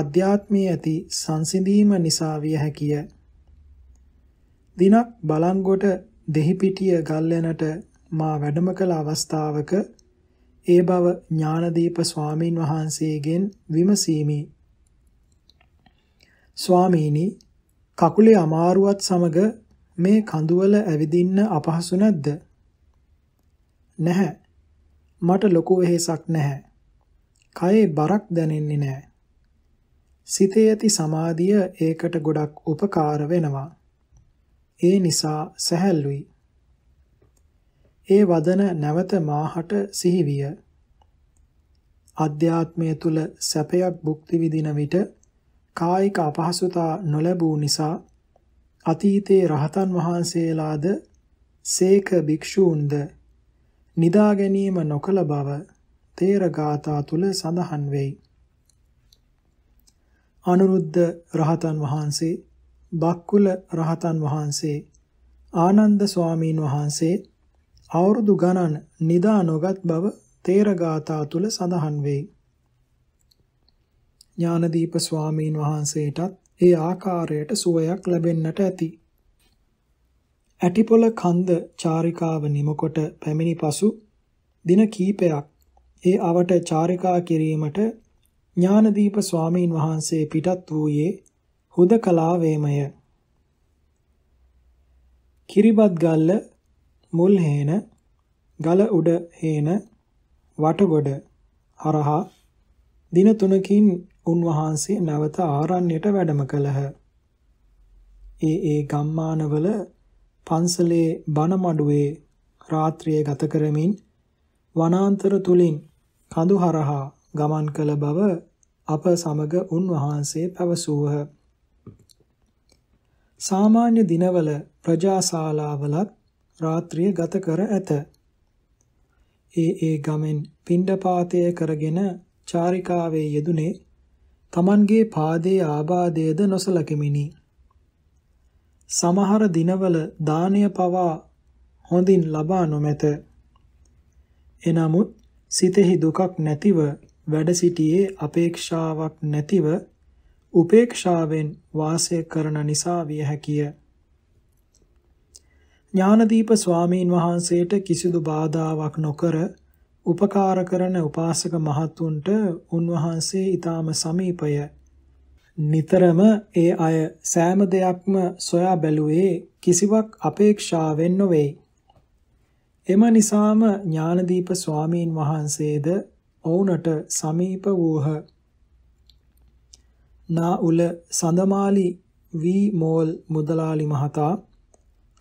අධ්‍යාත්මයේ ඇති සංසිඳීම නිසා විය හැකිය. දිනක් බලන්ගොට දෙහිපිටිය ගල්ලැනට මා වැඩම කළ අවස්ථාවක ඒ බව ඥානදීප ස්වාමීන් වහන්සේගෙන් විමසීමි. ස්වාමීනි කකුලේ අමාරුවත් සමග මේ කඳුවල ඇවිදින්න අපහසු නැද්ද? නැහැ. මට ලොකු වෙහෙසක් නැහැ. කයේ බරක් දැනෙන්නේ නැහැ. සිතේ ඇති සමාධිය ඒකට ගොඩක් උපකාර වෙනවා. ඒ නිසා සැහැල්ලුයි. ඒ වදන නැවත මාහට සිහිවිය. අධ්‍යාත්මය තුල සැපයක් භුක්ති විඳින විට කායික අපහසුතා නොලැබූ නිසා අතීතයේ රහතන් වහන්සේලාද සේක භික්ෂූන්ද නිදා ගැනීම නොකළ බව තේරගාථා තුල සඳහන් වෙයි. අනුරුද්ධ රහතන් වහන්සේ, බක්කුල රහතන් වහන්සේ, ආනන්ද ස්වාමීන් වහන්සේ අවුරුදු ගණන් නිදා නොගත් බව තේරගාථා තුල සඳහන් වෙයි. ඥානදීප ස්වාමීන් වහන්සේටත් ඒ ආකාරයට සුවයක් ලැබෙන්නට ඇති. ඇටිපොළ කන්ද චාරිකාව නිමකොට පැමිණි පසු දින කීපයක් ඒ අවට චාරිකා කිරීමට ඥානදීප ස්වාමීන් වහන්සේ පිටත් වූයේ හුදකලා වේමය. කිරිබත්ගල්ල මුල් හේන ගල උඩ හේන වටගොඩ හරහා දින තුනකින් උන්වහන්සේ නැවත ආරණ්‍යයට වැඩම කළහ. ඒ ඒ ගම්මානවල පන්සලේ බණ මඩුවේ රාත්‍රියේ ගත කරමින් වනාන්තර තුලින් කඳු හරහා ගමන් කළ බව අප සමග උන්වහන්සේ පැවසූහ. සාමාන්‍ය දිනවල ප්‍රජාශාලාවලත් රාත්‍රිය ගත කර ඇත. ඒ ඒ ගමෙන් පිණ්ඩපාතය කරගෙන චාරිකාවේ යෙදුනේ Tamanගේ පාදයේ ආබාධයද නොසලකෙමිනි. සමහර දිනවල දානය පවා හොඳින් ලබා නොමැත. එනමුත් සිතෙහි දුකක් නැතිව වැඩ සිටියේ අපේක්ෂාවක් නැතිව උපේක්ෂාවෙන් වාසය කරන නිසා විය හැකිය. ඥානදීප ස්වාමීන් වහන්සේට කිසිදු බාධාවක් නොකර උපකාර කරන උපාසක මහතුන්ට උන්වහන්සේ ඊටාම සමීපය නිතරම ඒ අය සෑම දෙයක්ම සොයා බැලුවේ කිසිවක් අපේක්ෂාවෙන් නොවේ එම නිසාම ඥානදීප ස්වාමීන් වහන්සේද ඔවුනට සමීප වූහ නා උල සඳමාලි වී මෝල් මුදලාලි මහතා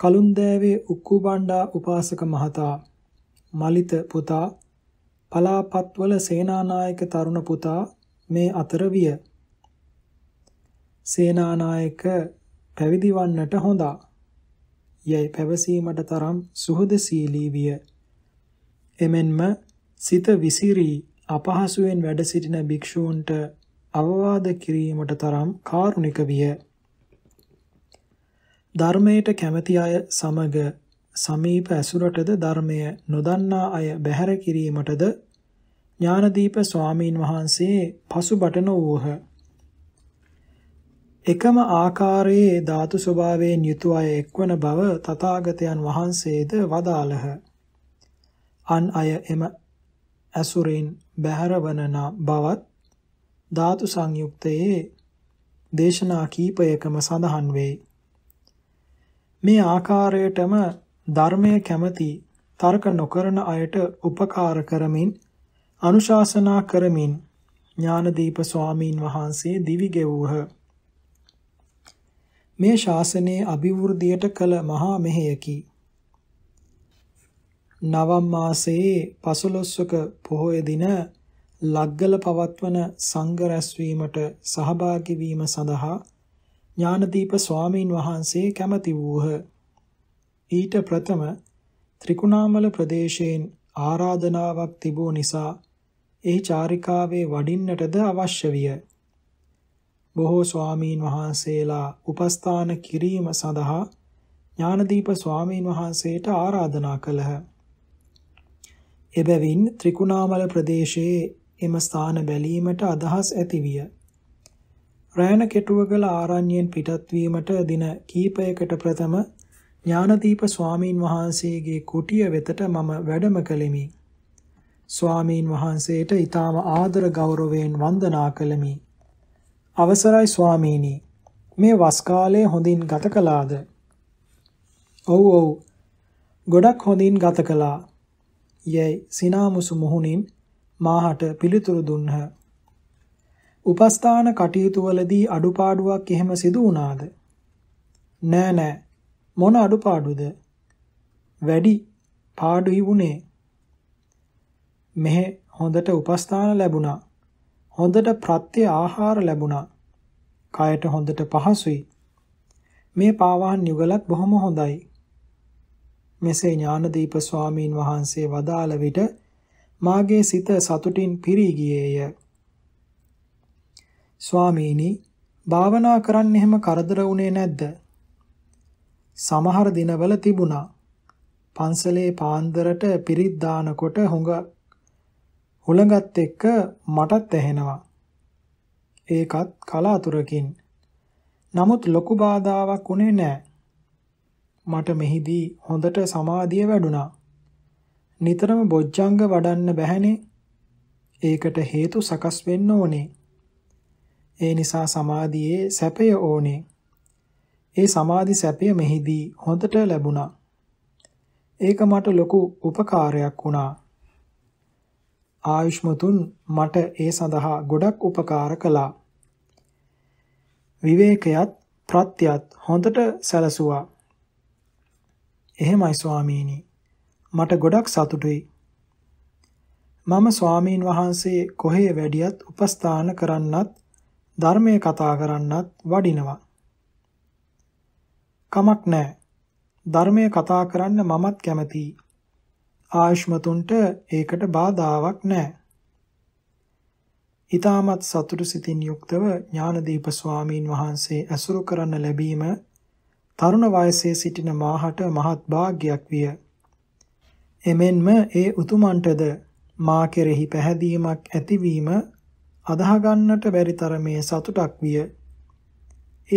කලුන්දෑවේ උක්කුබණ්ඩා උපාසක මහතා මලිත පුතා පලාපත්වල සේනානායක තරුණ පුතා මේ අතර විය. සේනානායක පැවිදි වන්නට හොඳා. යයි පැවසීමට තරම් සුහදශීලී විය. එමෙන්ම සිත විසිරී අපහසුවෙන් වැඩ සිටින භික්ෂූන්ට අවවාද කිරීමට තරම් කාරුණික විය. ධර්මයට කැමැති අය සමග සමීප ඇසුරටද ධර්මය නොදන්නා අය බැහැර කිරීමටද ඥානදීප ස්වාමීන් වහන්සේ පසුබට නොවූහ. එකම ආකාරයේ ධාතු ස්වභාවයෙන් යුතු අය එක්වන බව තථාගතයන් වහන්සේද වදාළහ. අන් අය එම ඇසුරින් බැහැරවන බවත් ධාතු සංයුක්තයේ දේශනා කීපයකම සඳහන් වේ. මේ ආකාරයටම ධර්මය කැමති තර්ක නොකරන අයට උපකාර කරමින් අනුශාසනා කරමින් ඥානදීප ස්වාමීන් වහන්සේ දිවි ගෙවූහ. මේ ශාසනයේ අභිවෘද්ධියට කළ මහා මෙහෙයකි. නවම් මාසයේ පසළොස්වක පොහොය දින ලග්ගල පවත්වන සංඝ රැස්වීමට සහභාගී වීම සඳහා ඥානදීප ස්වාමීන් වහන්සේ කැමති වූහ. ඊට ප්‍රථම ත්‍රිකුණාමල ප්‍රදේශයෙන් ආරාධනාවක් තිබූ නිසා එහි චාරිකාවේ වඩින්නටද අවශ්‍ය විය. බොහෝ ස්වාමීන් වහන්සේලා උපස්ථාන කිරීම සඳහා ඥානදීප ස්වාමීන් වහන්සේට ආරාධනා කළහ. එබැවින් ත්‍රිකුණාමල ප්‍රදේශයේ එම ස්ථාන බැලීමට අදහස් ඇතිවිය. රෑන කෙටුවගල ආරණ්‍යයෙන් පිටත් වීමට දින කීපයකට ප්‍රථම ඥානදීප ස්වාමීන් වහන්සේගේ කුටිය වෙතට මම වැඩම කළෙමි. ස්වාමීන් වහන්සේට ඊටාම ආදර ගෞරවයෙන් වන්දනා කළෙමි. අවසරයි ස්වාමීනි. මේ වස් කාලය හොඳින් ගත කළාද? ඔව් ඔව්. ගොඩක් හොඳින් ගත කළා. යයි සිනාමුසු මුහුණින් මාහට පිළිතුරු දුන්හ. උපස්ථාන කටයුතු වලදී අඩුපාඩුවක් එහෙම සිදු වුණාද? නෑ නෑ මොන අඩුපාඩුද? වැඩි පාඩුයි වුණේ. මෙහි හොඳට උපස්ථාන ලැබුණා. හොඳට ප්‍රත්‍ය ආහාර ලැබුණා. කයට හොඳට පහසුයි. මේ පාවාහන් යුගලත් බොහොම හොඳයි. මෙසේ ඥානදීප ස්වාමීන් වහන්සේ වදාළ විට මාගේ සිත සතුටින් පිරී ගියේය. ස්වාමීනි, භාවනා කරන්න එහෙම කරදර වුණේ නැද්ද? සමහර දිනවල තිබුණා. පන්සලේ පාන්දරට පිරිත් දානකොට හුඟ හුලඟත් එක්ක මටත් ඇහෙනවා. ඒකත් කලාතුරකින්. නමුත් ලොකු බාධාවක් උනේ නැහැ. මට මෙහිදී හොඳට සමාධිය වැඩුණා. නිතරම බොජ්ජංග වඩන්න බැහැනේ. ඒකට හේතු සකස් වෙන්න ඕනේ. ඒ නිසා සමාධියේ සැපය ඕනේ. ඒ සමාධි සැපය මෙහිදී හොඳට ලැබුණා. ඒක මට ලොකු උපකාරයක් වුණා. ආයුෂ්මතුන් මට ඒ සඳහා ගොඩක් උපකාර කළා. විවේකයත් ප්‍රත්‍යත් හොඳට සැලසුවා. එහෙමයි ස්වාමීනි. මට ගොඩක් සතුටුයි. මම ස්වාමීන් වහන්සේ කොහේ වැඩියත් උපස්ථාන කරන්නත් ධර්මයේ කතා කරන්නත් වඩිනවා. කමක් නැහැ. ධර්මය කතා කරන්න මමත් කැමතියි. ආයුෂ්මතුන්ට ඒකට බාධාවක් නැහැ. ඊටමත් සතුටු සිතින් යුක්තව ඥානදීප ස්වාමීන් වහන්සේ ඇසුරු කරන්න ලැබීම තරුණ වයසේ සිටින මාහට මහත් වාග්යක් විය. එමෙන්ම ඒ උතුමන්ටද මා කෙරෙහි පැහැදීමක් ඇතිවීම අදාහ ගන්නට බැරි තරමේ සතුටක් විය.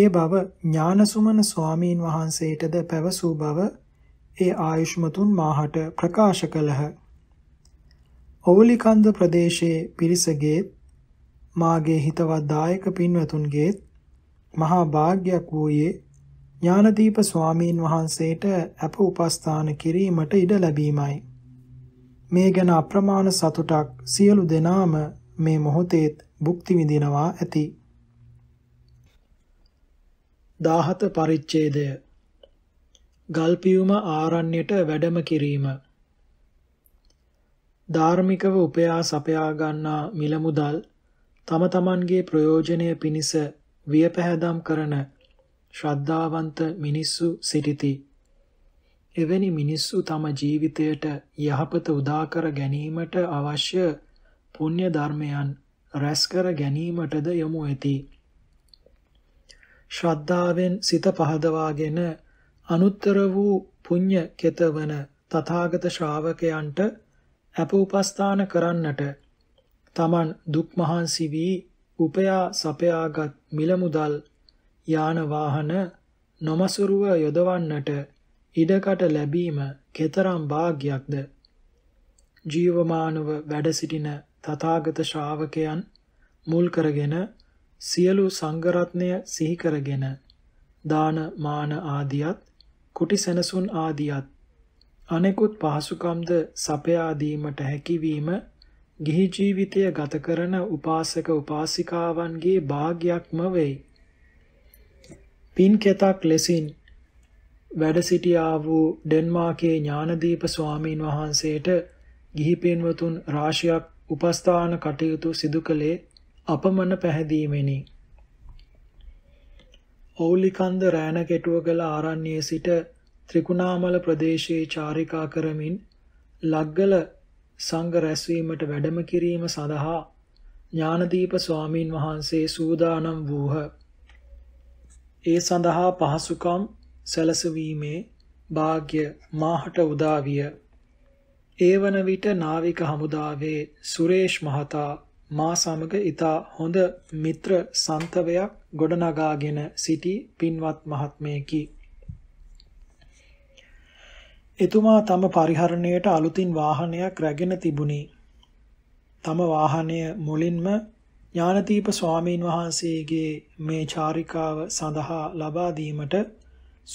ඒ බව ඥානසුමන ස්වාමීන් වහන්සේටද පැවසූ බව ඒ ආයුෂ්මතුන් මාහට ප්‍රකාශ කළහ. ඕලිකන්ද ප්‍රදේශයේ පිරිසගේ මාගේ හිතවත් දායක පින්වතුන්ගේ මහා භාග්යක් වූයේ ඥානදීප ස්වාමීන් වහන්සේට අප උපස්ථාන කිරීමට ඉඩ ලැබීමයි. මේ ගැන අප්‍රමාණ සතුටක් සියලු දෙනාම මේ මොහොතේ භුක්ති විඳිනවා ඇති. 17 පරිච්ඡේදය ගල්පියුම ආරණ්‍යට වැඩම කිරීම ධාර්මිකව උපයා සපයා ගන්නා මිලමුදල් තම තමන්ගේ ප්‍රයෝජනය පිණිස වියපැහැදම් කරන ශ්‍රද්ධාවන්ත මිනිස්සු සිටිති. එවැනි මිනිස්සු තම ජීවිතයට යහපත උදාකර ගැනීමට අවශ්‍ය පුණ්‍ය ධර්මයන් රැස් කර ගැනීමටද යොමු වෙති. ශ්‍රද්ධාවෙන් සිත පහදවාගෙන අනුත්තර වූ පුඤ්ඤ කෙතවන තථාගත ශ්‍රාවකයන්ට අපෝපස්ථාන කරන්නට තමන් දුක් මහන්සි වී උපයා සපයාගත් මිල මුදල් යාන වාහන නොමසුරුව යොදවන්නට ඉඩකට ලැබීම කතරම් වාග්යක්ද ජීවමානව වැඩ සිටින තථාගත ශ්‍රාවකයන් මුල් කරගෙන සියලු සංඝරත්නය සිහි කරගෙන දාන මාන ආදියත් කුටි සැනසුන් ආදියත් අනෙකුත් පහසුකම්ද සපයා දීමට හැකියවීම ගිහි ජීවිතය ගත කරන උපාසක උපාසිකාවන්ගේ භාග්යක්ම වෙයි. පින් කෙතක් ලෙසින් වැඩ සිටියා වූ ඩෙන්මාර්කේ ඥානදීප ස්වාමීන් වහන්සේට ගිහි පින්වතුන් රාශියක් උපස්ථාන කටයුතු සිදු කළේ අපමණ පැහැදීමෙනි. ඕලිකන්ද රෑන කෙටුවගල ආරණ්‍යයේ සිට ත්‍රිකුණාමල ප්‍රදේශයේ චාරිකා කරමින් ලග්ගල සංඝ රැස්වීමට වැඩම කිරීම සඳහා ඥානදීප ස්වාමින් වහන්සේ සූදානම් වූහ. ඒ සඳහා පහසුකම් සැලසවීමේ වාග්ය මාහට උදා විය. ඒ වන විට නාවික හමුදාවේ සුරේෂ් මහතා මා සමග ඊතා හොඳ මිත්‍ර සන්තවයක් ගොඩනගාගෙන සිටි පින්වත් මහත්මයෙකි. එතුමා තම පරිහරණයට අලුතින් වාහනයක් රැගෙන තිබුණි. තම වාහනය මුලින්ම ඥානදීප ස්වාමීන් වහන්සේගේ මේ චාරිකාව සඳහා ලබා දීමට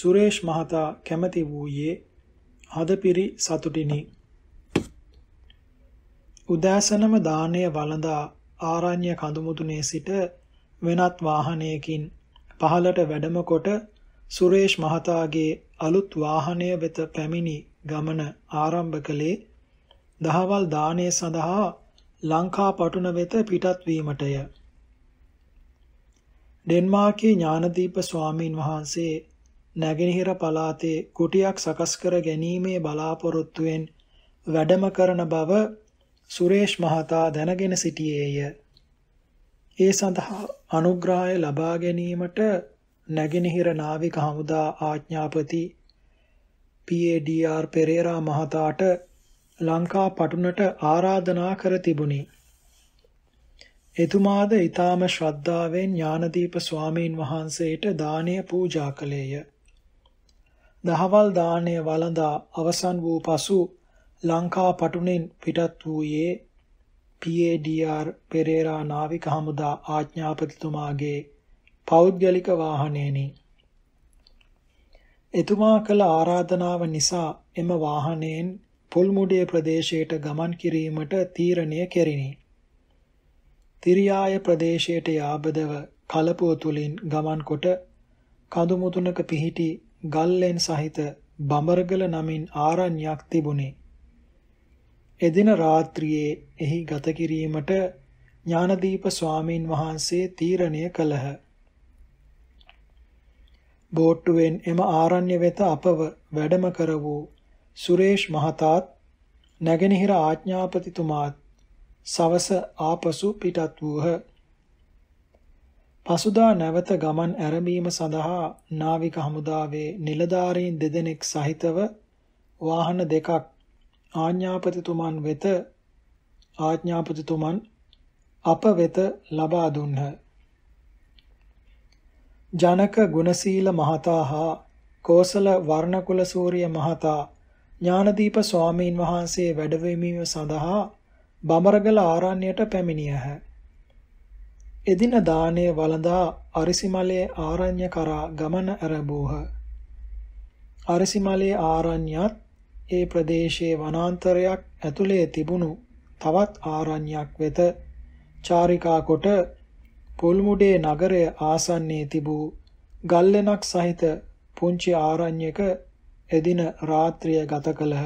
සුරේෂ් මහතා කැමැති වූයේ හදපිරි සතුටිනි. උදෑසනම දාණය වළඳා ආරණ්‍ය කඳුමුදුනේ සිට වෙනත් වාහනයකින් පහළට වැඩම කොට සුරේෂ් මහතාගේ අලුත් වාහනය වෙත පැමිණි ගමන ආරම්භ කළේ දහවල් දාණය සඳහා ලංකා පටුන වෙත පිටත් වීමටය. ඩෙන්මාර්කේ ඥානදීප ස්වාමීන් වහන්සේ නැගෙනහිර පළාතේ කුටියක් සකස් කර ගැනීමේ බලාපොරොත්තුවෙන් වැඩම කරන බව සුරේෂ් මහතා දැනගෙන සිටියේය. ඒ සඳහා අනුග්‍රහය ලබා ගැනීමට නැගෙනහිර නාවික හමුදා ආඥාපති PADR පෙරේරා මහතාට ලංකා පටුනට ආරාධනා කර තිබුණි. එතුමාද ඊ타ම ශ්‍රද්ධාවෙන් ඥානදීප ස්වාමීන් වහන්සේට දානය පූජා කළේය. දහවල් දාණය වළඳා අවසන් වූ පසු ලංකා පටුනෙන් පිටත් වූයේ PADR පෙරේරා නාවික හමුදා ආඥාපතිතුමාගේ පෞද්ගලික වාහනයෙනි. එතුමා කළ ආරාධනාව නිසා එම වාහනයෙන් පොල්මුඩිය ප්‍රදේශයට ගමන් කිරීමට තීරණය කෙරිනි. තිරියාය ප්‍රදේශයට යාබදව කලපුව තුලින් ගමන් කොට කඳුමුතුනක පිහිටි ගල්ලෙන් සහිත බඹරගල නමින් ආරණ්‍යයක් තිබුණේ. එදින රාත්‍රියේ එහි ගත කිරීමට ඥානදීප ස්වාමීන් වහන්සේ තීරණය කළහ. බෝට්ටුවෙන් එම ආරණ්‍ය වෙත අපව වැඩම කර වූ සුරේෂ් මහතාත් නැගෙනහිර ආඥාපතිතුමාත් සවස ආපසු පිටත් වූහ. පසුදා නැවත ගමන් ඇරඹීම සඳහා නාවික හමුදාවේ නිලධාරීන් දෙදෙනෙක් සහිතව වාහන දෙකක් ආඥාපතිතුමන් වෙත ආඥාපතිතුමන් අප වෙත ලබා දුන්හ. ජනක ගුණශීල මහතා හා කෝසල වර්ණකුල සූරිය මහතා ඥානදීප ස්වාමීන් වහන්සේ වැඩවීමීම සඳහා බමරගල ආරණ්‍යයට පැමිණියහ. එදින දාණය වළඳා අරිසිමලේ ආරණ්‍ය කරා ගමන ඇරඹූහ. අරිසිමලේ ආරණ්‍යත් ඒ ප්‍රදේශයේ වනාන්තරයක් ඇතුලේ තිබුණු තවත් ආරණ්‍යයක් වෙත චාරිකා කොට පොල්මුඩේ නගරය ආසන්නයේ තිබූ ගල්ලෙනක් සහිත පුංචි ආරණ්‍යක එදින රාත්‍රිය ගත කළහ.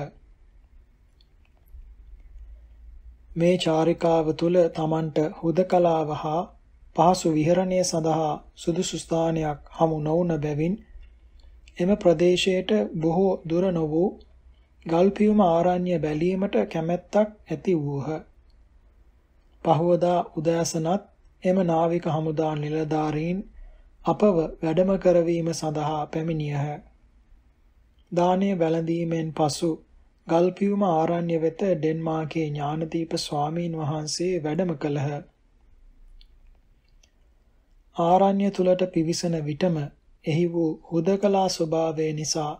මේ චාරිකාව තුළ Tamanට හුදකලාව හා පහසු විහරණය සඳහා සුදුසු ස්ථානයක් හමු නොවුන බැවින් එම ප්‍රදේශයට බොහෝ දුර නො වූ ගල්පියුම ආරණ්‍ය බැලීමට කැමැත්තක් ඇති වූහ. පහවදා උදෑසනත් එම නාවික හමුදා නිලධාරීන් අපව වැඩම කරවීම සඳහා පැමිණියහ. දානය වැළඳීමෙන් පසු ගල්පියුම ආරණ්‍ය වෙත ඩෙන්මාර්කේ ඥානදීප ස්වාමීන් වහන්සේ වැඩම කළහ. ආරණ්‍ය තුලට පිවිසෙන විටම එහි වූ හුදකලා ස්වභාවය නිසා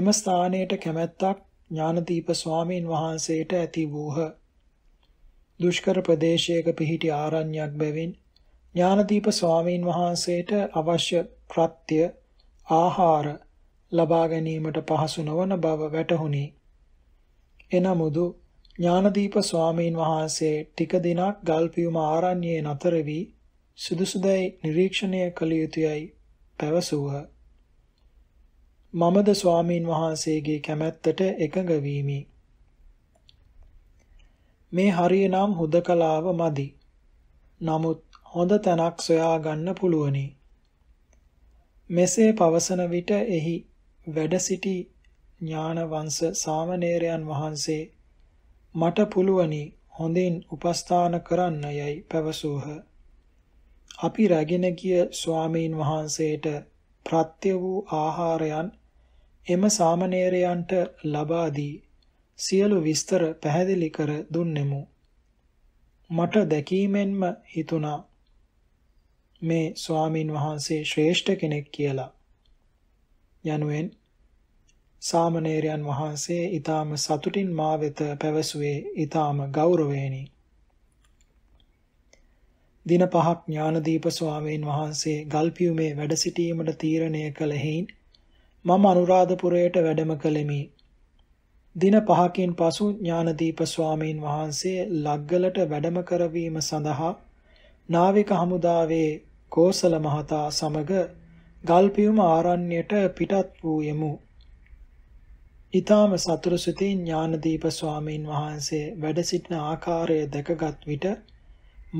එම ස්ථානයට කැමැත්තක් ඥානදීප ස්වාමීන් වහන්සේට ඇති වූහ. දුෂ්කර ප්‍රදේශයක පිහිටි ආරණ්‍යයක් බැවින් ඥානදීප ස්වාමීන් වහන්සේට අවශ්‍ය ප්‍රත්‍ය ආහාර ලබා ගැනීමට පහසු නොවන බව වැටහුණි. එනමුදු ඥානදීප ස්වාමීන් වහන්සේ ටික දිනක් ගල්පියුම ආරණ්‍යයේ නතර වී සුදුසුදැයි නිරීක්ෂණය කළ යුතුයයි පැවසුවා. මමද ස්වාමීන් වහන්සේගේ කැමැත්තට එකඟ වීමි. මේ හරියනම් හුදකලාව මදි. නමුත් හොඳ තැනක් සොයා ගන්න පුළුවනි. මෙසේ පවසන විට එහි වැඩ සිටි ඥානවංශ සාමණේරයන් වහන්සේ මට පුළුවනි හොඳින් උපස්ථාන කරන්න යයි පැවසූහ. අපි රැගෙන ගිය ස්වාමීන් වහන්සේට ප්‍රත්‍ය වූ ආහාරයන් එම සාමණේරයන්ට ලබා දී සියලු විස්තර පැහැදිලි කර දුන්නෙමු. මට දැකීමෙන්ම හිතුණා මේ ස්වාමින් වහන්සේ ශ්‍රේෂ්ඨ කෙනෙක් කියලා. යනුවෙන් සාමණේරයන් වහන්සේ ඊටාම සතුටින් මා වෙත පැවසුවේ ඊටාම ගෞරවයෙනි. දින පහක් ඥානදීප ස්වාමීන් වහන්සේ ගල්පියුමේ වැඩ සිටීමට තීරණය කළ හේයින් මම අනුරාධපුරයට වැඩම කළෙමි. දින පහකින් පසු ඥානදීප ස්වාමීන් වහන්සේ ලග්ගලට වැඩම කරවීම සඳහා නාවික හමුදාවේ කෝසල මහතා සමග ගල්පියුම ආරණ්‍යයට පිටත් වූ යෙමු. ඊටාම සතුටුසිතින් ඥානදීප ස්වාමීන් වහන්සේ වැඩ සිටින ආකාරය දැකගත් විට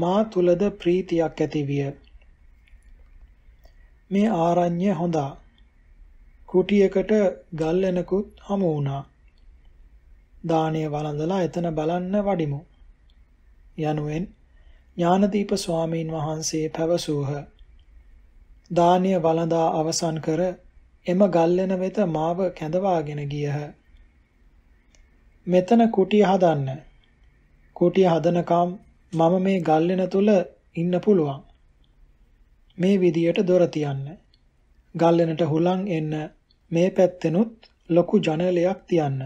මා තුලද ප්‍රීතියක් ඇතිවිය. මේ ආරණ්‍ය හොඳා කුටියකට ගල්ලෙනකුත් හමු වුණා. දානීය වළඳලා එතන බලන්න වඩිමු. යනුවෙන් ඥානදීප ස්වාමීන් වහන්සේ පැවසූහ. දානීය වළඳා අවසන් කර එම ගල්ලෙන වෙත මාව කැඳවාගෙන ගියහ. මෙතන කුටිය හදන්න. කුටිය හදනකම් මම මේ ගල්ලෙන තුල ඉන්න පුළුවන්. මේ විදියට දොර තියන්න. ගල්ලෙනට හුලං එන්න මේ පැත්තෙනුත් ලොකු ජනලයක් තියන්න.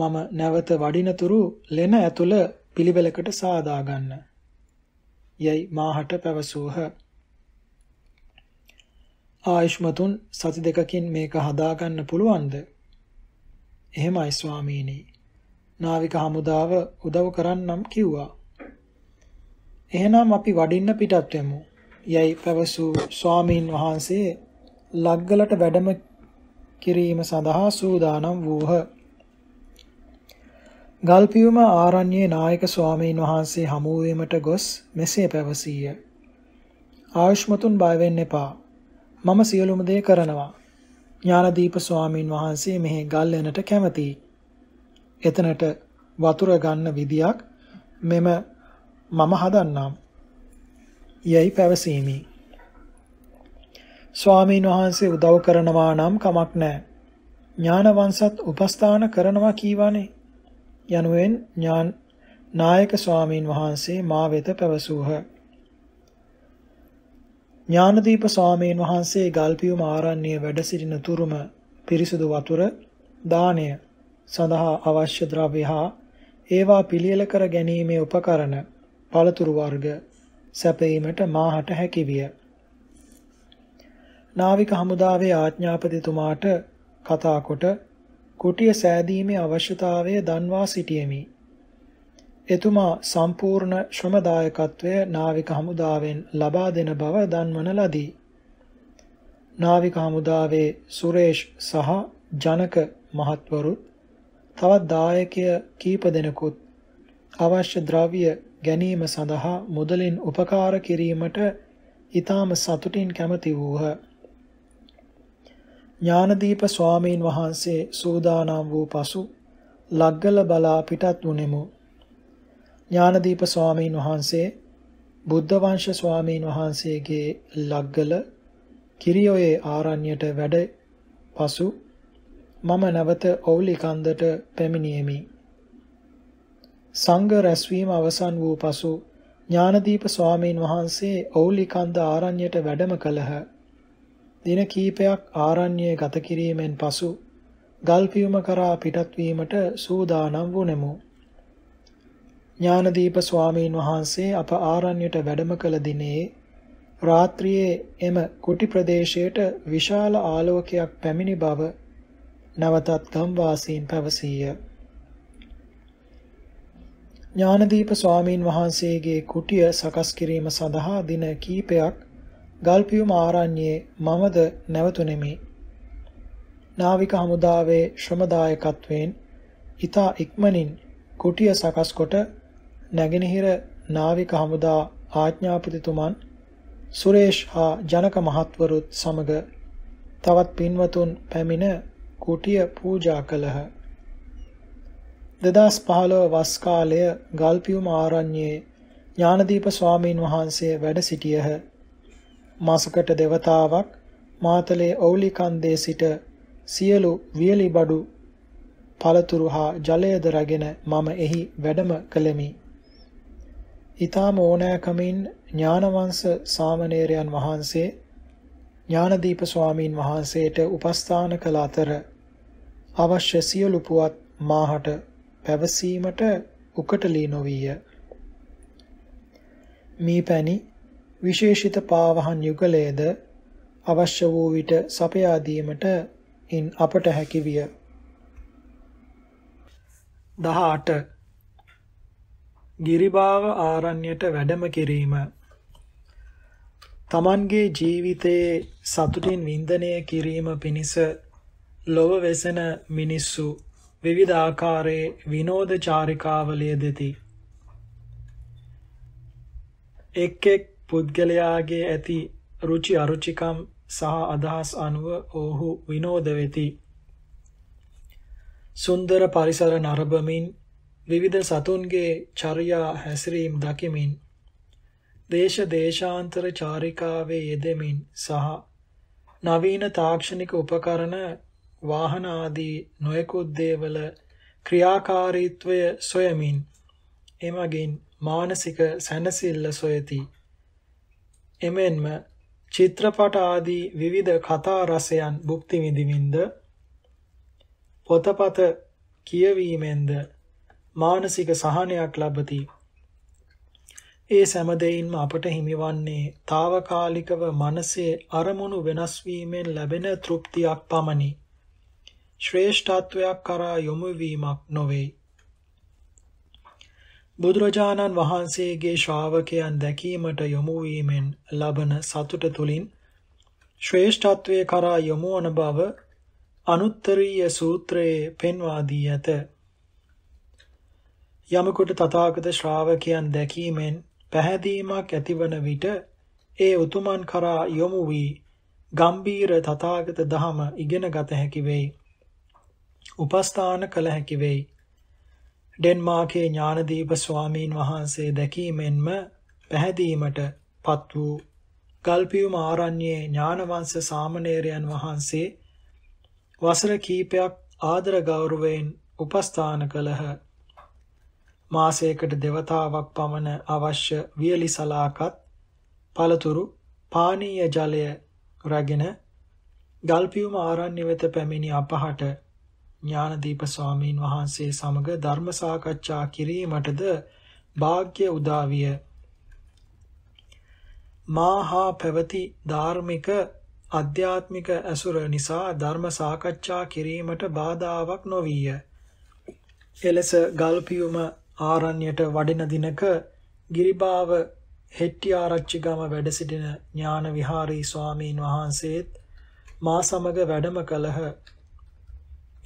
මම නැවත වඩිනතුරු ලෙන ඇතුළ පිළිවෙලකට සාදා ගන්න. යයි මාහට පැවසූහ. ආයුෂ්මතුන් සති දෙකකින් මේක හදා ගන්න පුළුවන්ද? එහෙමයි ස්වාමීනි. නාවික හමුදාව උදව් කරන්නම් කිව්වා. එහෙනම් අපි වඩින්න පිටත් වෙමු. යයි පැවසූ ස්වාමීන් වහන්සේ ලග්ගලට වැඩම කිරීම සඳහා සූදානම් වූහ. ගල්පියුම ආරණ්‍යයේ නායක ස්වාමීන් වහන්සේ හමු වීමට ගොස් මෙසේ පැවසීය. ආයුෂ්මතුන් බය වෙන්න එපා. මම සියලුම දේ කරනවා. ඥානදීප ස්වාමීන් වහන්සේ මෙහි ගල් යනට කැමතියි. එතනට වතුර ගන්න විදියක් මෙම මම හදන්නම්. යයි පැවසීමි. ස්වාමීන් වහන්සේ උදව් කරනවා නම් කමක් නැහැ. ඥානවංශත් උපස්ථාන කරනවා කීවානේ. යනුවෙන් ඥාන නායක ස්වාමීන් වහන්සේ මා වෙත පැවසූහ. ඥානදීප ස්වාමීන් වහන්සේ ගල්පියුම ආරණ්‍යයේ වැඩ සිටින තුරුම පිරිසුදු වතුර දාණය සඳහා අවශ්‍ය ද්‍රව්‍ය හා ඒවා පිළියෙල කර ගැනීමේ උපකරණ පළතුරු වර්ග සැපයීමට මාහට හැකිවිය. නාවික හමුදාවේ ආඥාපතිතුමාට කතාකොට කුටිය සෑදීමේ අවශ්‍යතාවය දන්වා සිටියෙමි. එතුමා සම්පූර්ණ ශ්‍රමදායකත්වය නාවික හමුදාවෙන් ලබා දෙන බව දන්වන ලදී. නාවික හමුදාවේ සුරේෂ් සහ ජනක මහත්වරුත් තවත් දායකය කීප දෙනෙකුත් අවශ්‍ය ද්‍රව්‍ය ගැනීම සඳහා මුදලින් උපකාර කිරීමට ඊටාම සතුටින් කැමති වූහ. ඥානදීප ස්වාමීන් වහන්සේ සූදානම් වූ පසු ලග්ගල බලා පිටත් වුනෙමු. ඥානදීප ස්වාමීන් වහන්සේ බුද්ධ වංශ ස්වාමීන් වහන්සේගේ ලග්ගල කිරියෝයේ ආරණ්‍යයට වැඩ පසු මම නැවත ඔවුලිකන්දට පැමිණියෙමි. සංඝ රැස්වීම අවසන් වූ පසු ඥානදීප ස්වාමීන් වහන්සේ ඔවුලිකන්ද ආරණ්‍යයට වැඩම කළහ. දින කීපයක් ආරණ්‍යයේ ගත කිරීමෙන් පසු ගල්පියුම කරා පිටත්වීමට සූදානම් වුණෙමු. ඥානදීප ස්වාමීන් වහන්සේ අප ආරණ්‍යට වැඩම කළ දිනේ රාත්‍රියේ එම කුටි ප්‍රදේශයට විශාල ආලෝකයක් පැමිණි බව නැවතත් ගම්වාසීන් පැවසීය. ඥානදීප ස්වාමීන් වහන්සේගේ කුටිය සකස් කිරීම සඳහා දින කීපයක් ගල්පියුම ආරණ්‍යයේ මමද නැවතුණෙමි. නාවික හමුදාවේ ශ්‍රමදායකත්වයෙන් ඊතා ඉක්මනින් කුටිය සකස් කොට නැගෙනහිර නාවික හමුදා ආඥාපතිතුමන් සුරේෂ් හා ජනක මහත්වරුත් සමග තවත් පින්වතුන් පැමිණ කුටිය පූජා කළහ. 2015 වස් කාලය ගල්පියුම ආරණ්‍යයේ ඥානදීප ස්වාමීන් වහන්සේ වැඩ සිටියහ. මාසකට දෙවතාවක් මාතලේ ඔවුලි කන්දේ සිට සියලු වියලි බඩු පළතුරු හා ජලයද රැගෙන මම එහි වැඩම කළෙමි. ඊ타ම ඕනෑකමින් ඥානවංශ සාමණේරයන් වහන්සේ ඥානදීප ස්වාමීන් වහන්සේට උපස්ථාන කළ අතර අවශ්‍ය සියලු පුවත් මාහට පැවසීමට උකටලී නොවිය. මේ පැණි විශේෂිත පාවහන් යුගලයේද අවශ්‍ය වූ විට සපයා දීමට ඉන් අපට හැකි විය. 18 ගිරිභාව ආරණ්‍යයට වැඩම කිරීම තමන්ගේ ජීවිතයේ සතුටින් වින්දනය කිරීම පිණිස ලොව වෙසෙන මිනිස්සු විවිධ ආකාරයේ විනෝද චාරිකාවලිය දෙති. එක් එක් පුද්ගලයාගේ ඇති රුචි අරුචිකම් සහ අදහස් අනුව ඔහු විනෝද වෙති. සුන්දර පරිසර නරඹමින් විවිධ සතුන්ගේ චර්යා හැසිරීම් දකිමින් දේශ දේශාන්තර චාරිකාවේ යෙදෙමින් සහ නවීන තාක්ෂණික උපකරණ වාහන ආදී නොයෙකුත් දේවල ක්‍රියාකාරීත්වය සොයමින් එමගින් මානසික සැනසෙල්ල සොයති එමෙන්ම චිත්‍රපට ආදී විවිධ කතා රසයන් භුක්ති විඳිමින්ද පොතපත කියවීමෙන්ද මානසික සහනයක් ලබති. ඒ සෑම දෙයින්ම අපට හිමිවන්නේ తాවකාලිකව මනසේ අරමුණු වෙනස් වීමෙන් ලැබෙන තෘප්තියක් පමණි. ශ්‍රේෂ්ඨත්වයක් කරා යොමු වීමක් නොවේ. බුදුරජාණන් වහන්සේගේ ශ්‍රාවකයන් දැකීමට යොමු වීමෙන් ලබන සතුට තුළින් ශ්‍රේෂ්ඨත්වයේ කරා යොමු වන බව අනුත්තරීය සූත්‍රයේ පෙන්වා දී ඇත. යමෙකුට තථාගත ශ්‍රාවකයන් දැකීමෙන් පැහැදීමක් ඇතිවන විට ඒ උතුමන් කරා යොමු වී ගම්බීර තථාගත ධම ඉගෙන ගත හැකි වෙයි. උපස්ථාන කළ හැකි වෙයි. ඩෙන්මාර්කේ ඥානදීප ස්වාමීන් වහන්සේ දැකීමෙන්ම පැහැදීමට පත් වූ ගල්පියුම ආරණ්‍යයේ ඥානවංශ සාමණේරයන් වහන්සේ වසර කීපයක් ආදර ගෞරවයෙන් උපස්ථාන කළහ. මාසයකට දෙවතාවක් පමණ අවශ්‍ය වියලි සලාකත් පළතුරු පානීය ජලය රැගෙන ගල්පියුම ආරණ්‍ය වෙත පැමිණි අපහට ඥානදීප ස්වාමීන් වහන්සේ සමග ධර්ම සාකච්ඡා කිරීමටද වාග්ය උදා විය. මාහා පැවති ධාර්මික අධ්‍යාත්මික ඇසුර නිසා ධර්ම සාකච්ඡා කිරීමට බාධාාවක් නොවිය. එලෙස ගල්පියුම ආරණ්‍යයට වඩින දිනක ගිරිබාව හෙට්ටිආරච්චිගම වැඩ සිටින ඥාන විහාරී ස්වාමීන් වහන්සේත් මා සමග වැඩම කළහ.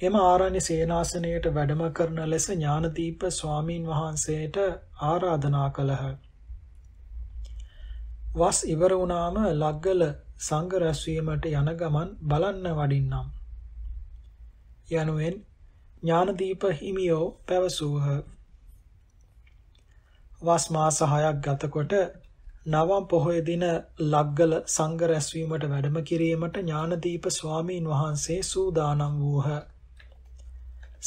එම ආරණ්‍ය සේනාසනයට වැඩම කරන ලෙස ඥානදීප ස්වාමීන් වහන්සේට ආරාධනා කළහ. වස් ඉවර වුණාම ලග්ගල සංඝ රැස්වීමට යන ගමන් බලන්න වඩින්නම්. යනුවෙන් ඥානදීප හිමියෝ පැවසූහ. වස් මාස 6ක් ගතකොට නවම් පොහොය දින ලග්ගල සංඝ රැස්වීමට වැඩම කිරීමට ඥානදීප ස්වාමීන් වහන්සේ සූදානම් වූහ.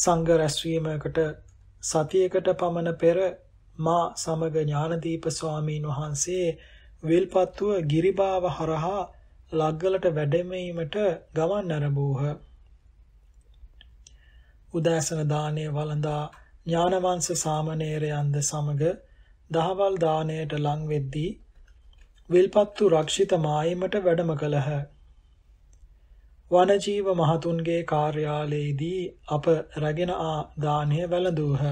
සංඝ රැස්වීමකට සතියකට පමණ පෙර මා සමග ඥානදීප ස්වාමීන් වහන්සේ විල්පත්තුව ගිරිබාව හරහා ලග්ගලට වැඩමීමට ගමන් අරඹූහ. උදෑසන දාණය වළඳා ඥානවංශ සාමණේරයන්ද සමග දහවල් දාණයට ලං වෙද්දී විල්පත්තු රක්ෂිත මායිමට වැඩම කළහ. වනජීව මහතුන්ගේ කාර්යාලයේදී අප රැගෙන ආ දාණය වැළඳූහ.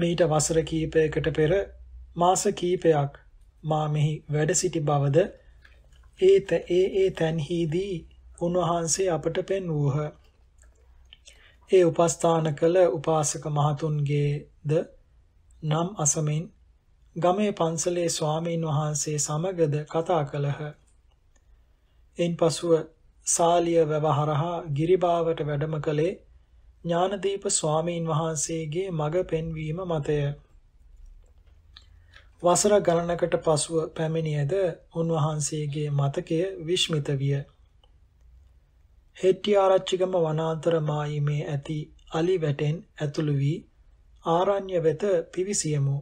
මීට වසර කීපයකට පෙර මාස කීපයක් මා මෙහි වැඩ සිටි බවද ඒත ඒ ඒ තැන්හිදී උන්වහන්සේ අපට පෙන්වූහ. ඒ උපස්ථාන කළ උපාසක මහතුන්ගේද නම් අසමින් ගමේ පන්සලේ ස්වාමීන් වහන්සේ සමගද කතා කළහ. එයින් පසුව සාලිය වැව හරහා ගිරිබාවට වැඩම කළේ ඥානදීප ස්වාමීන් වහන්සේගේ මඟ පෙන්වීම මතය. වසර ගණනකට පසුව පැමිණියද උන්වහන්සේගේ මතකය විශ්මිත විය. හෙට්ටි ආරච්චිගම වනාන්තර මායිමේ ඇති අලි වැටෙන් ඇතුළු වී ආරණ්‍ය වෙත පිවිසියමු.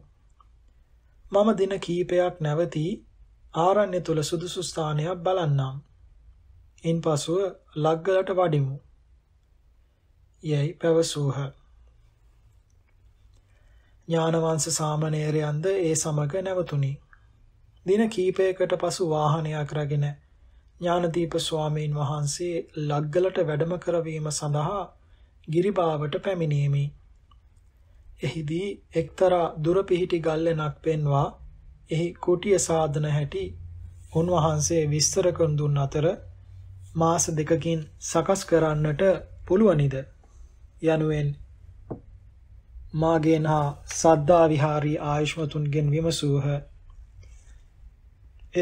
මම දින කීපයක් නැවතී ආරණ්‍ය තුල සුදුසු ස්ථානයක් බලන්නම්. ඉන්පසුව ලග්ගලට වඩිමු. යයි පැවසූහ. ඥානවංශ සාමණේරයන්ද ඒ සමග නැවතුණි. දින කීපයකට පසු වාහනයක් රැගෙන ඥානදීප ස්වාමීන් වහන්සේ ලග්ගලට වැඩම කරවීම සඳහා ගිරිබාවට පැමිණීමි. එහිදී එක්තරා දුරපිහිටි ගල්ලෙනක් පෙන්වා එහි කුටිය සාධන හැටි උන්වහන්සේ විස්තර කරන දුන් අතර මාස දෙකකින් සකස් කරන්නට පුළුවනිද යනුවෙන් මාගෙන් හා සද්ධා විහාරී ආයුෂ්මතුන්ගෙන් විමසූහ.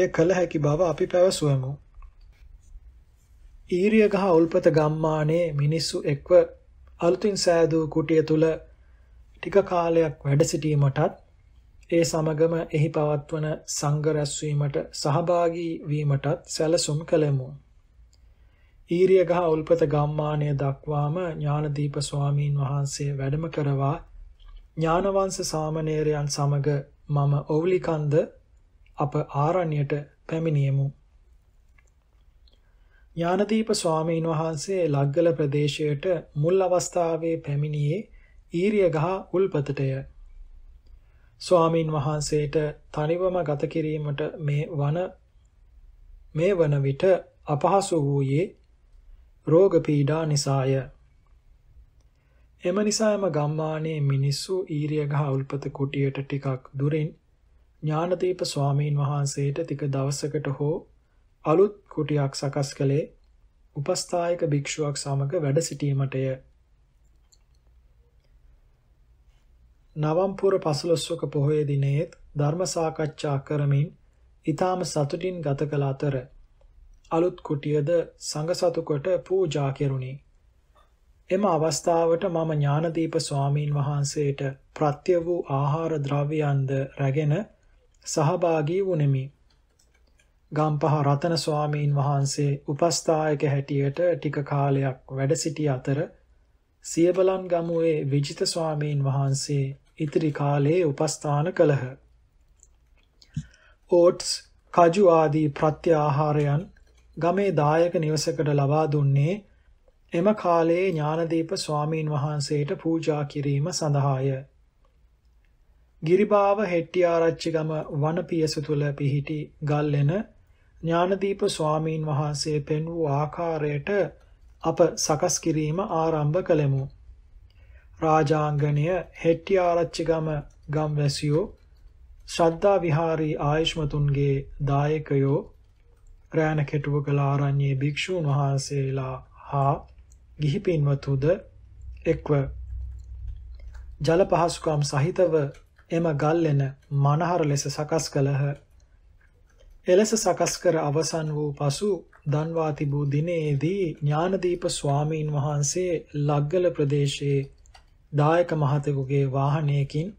එය කළ හැකි බව අපි පැවසුවමු. ඊරියගහ උල්පත ගම්මානයේ මිනිස්සු එක්ව අලුතින් සෑදූ කුටිය තුල ටික කාලයක් වැඩ සිටීමටත් ඒ සමගම එහි පවත්වන සංඝ රැස්වීමට සහභාගී වීමටත් සැලසුම් කළෙමු. ඊරියගහ උල්පත ගම්මානය දක්වාම ඥානදීප ස්වාමීන් වහන්සේ වැඩම කරවා ඥානවංශ සාමණේරයන් සමග මම ඕවලිකන්ද අප ආරණ්‍යයට පැමිණියෙමු. ඥානදීප ස්වාමීන් වහන්සේ ලග්ගල ප්‍රදේශයට මුල් අවස්ථාවේ පැමිණියේ ඊරියගහ උල්පතටය. ස්වාමීන් වහන්සේට තනිවම ගත කිරීමට මේ වන මේ වන විට අපහසු වූයේ රෝග පීඩා නිසාය. එම නිසාම ගම්මානයේ මිනිස්සු ඊරියගහ උල්පත කුටියට ටිකක් දුරින් ඥානදීප ස්වාමීන් වහන්සේට ටික දවසකට හෝ අලුත් කුටියක් සකස් කළේ උපස්ථායක භික්ෂුවක් සමග වැඩ සිටීමටය. නවම්පුර පසළොස්වක පොහොය දිනේත් ධර්ම සාකච්ඡා කරමින් ඊටාම සතුටින් ගත කළ අතර අලුත් කුටියද සංඝ සතුකොට පූජා කෙරුණි. එම අවස්ථාවට මම ඥානදීප ස්වාමීන් වහන්සේට ප්‍රත්‍ය වූ ආහාර ද්‍රව්‍යයන්ද රැගෙන සහභාගී වුනිමි. ගම්පහ රතන ස්වාමීන් වහන්සේ උපස්ථායක හැටියට ටික කාලයක් වැඩ සිටි අතර සියබලන් ගමුවේ විජිත ස්වාමීන් වහන්සේ ඉතිරි කාලයේ උපස්ථාන කළහ. ඕට්ස්, කජු ආදී ප්‍රත්‍ය ආහාරයන් ගමේ දායක නිවසකට ලබා දුන්නේ එම කාලයේ ඥානදීප ස්වාමීන් වහන්සේට පූජා කිරීම සඳහාය. ගිරිබාව හෙට්ටිආරච්චිගම වනපියස තුල පිහිටි ගල්ලෙන ඥානදීප ස්වාමීන් වහන්සේ පෙන් වූ ආකාරයට අප සකස් කිරීම ආරම්භ කළෙමු. රාජාංගණය හෙට්ටිආරච්චිගම ගම්වැසියෝ ශ්‍රද්ධා විහාරී ආයුෂ්මතුන්ගේ දායකයෝ ප්‍රාණ කෙටුව කළ ආරණ්‍යයේ භික්ෂූන් වහන්සේලා හා ගිහි පින්වතුද එක්ව ජල පහසුකම් සහිතව එම ගල්ලෙන මනහර ලෙස සකස් කළහ. එලෙස සකස් කර අවසන් වූ පසු දන්වා තිබූ දිනේදී ඥානදීප ස්වාමීන් වහන්සේ ලග්ගල ප්‍රදේශයේ දායක මහතෙකුගේ වාහනයකින්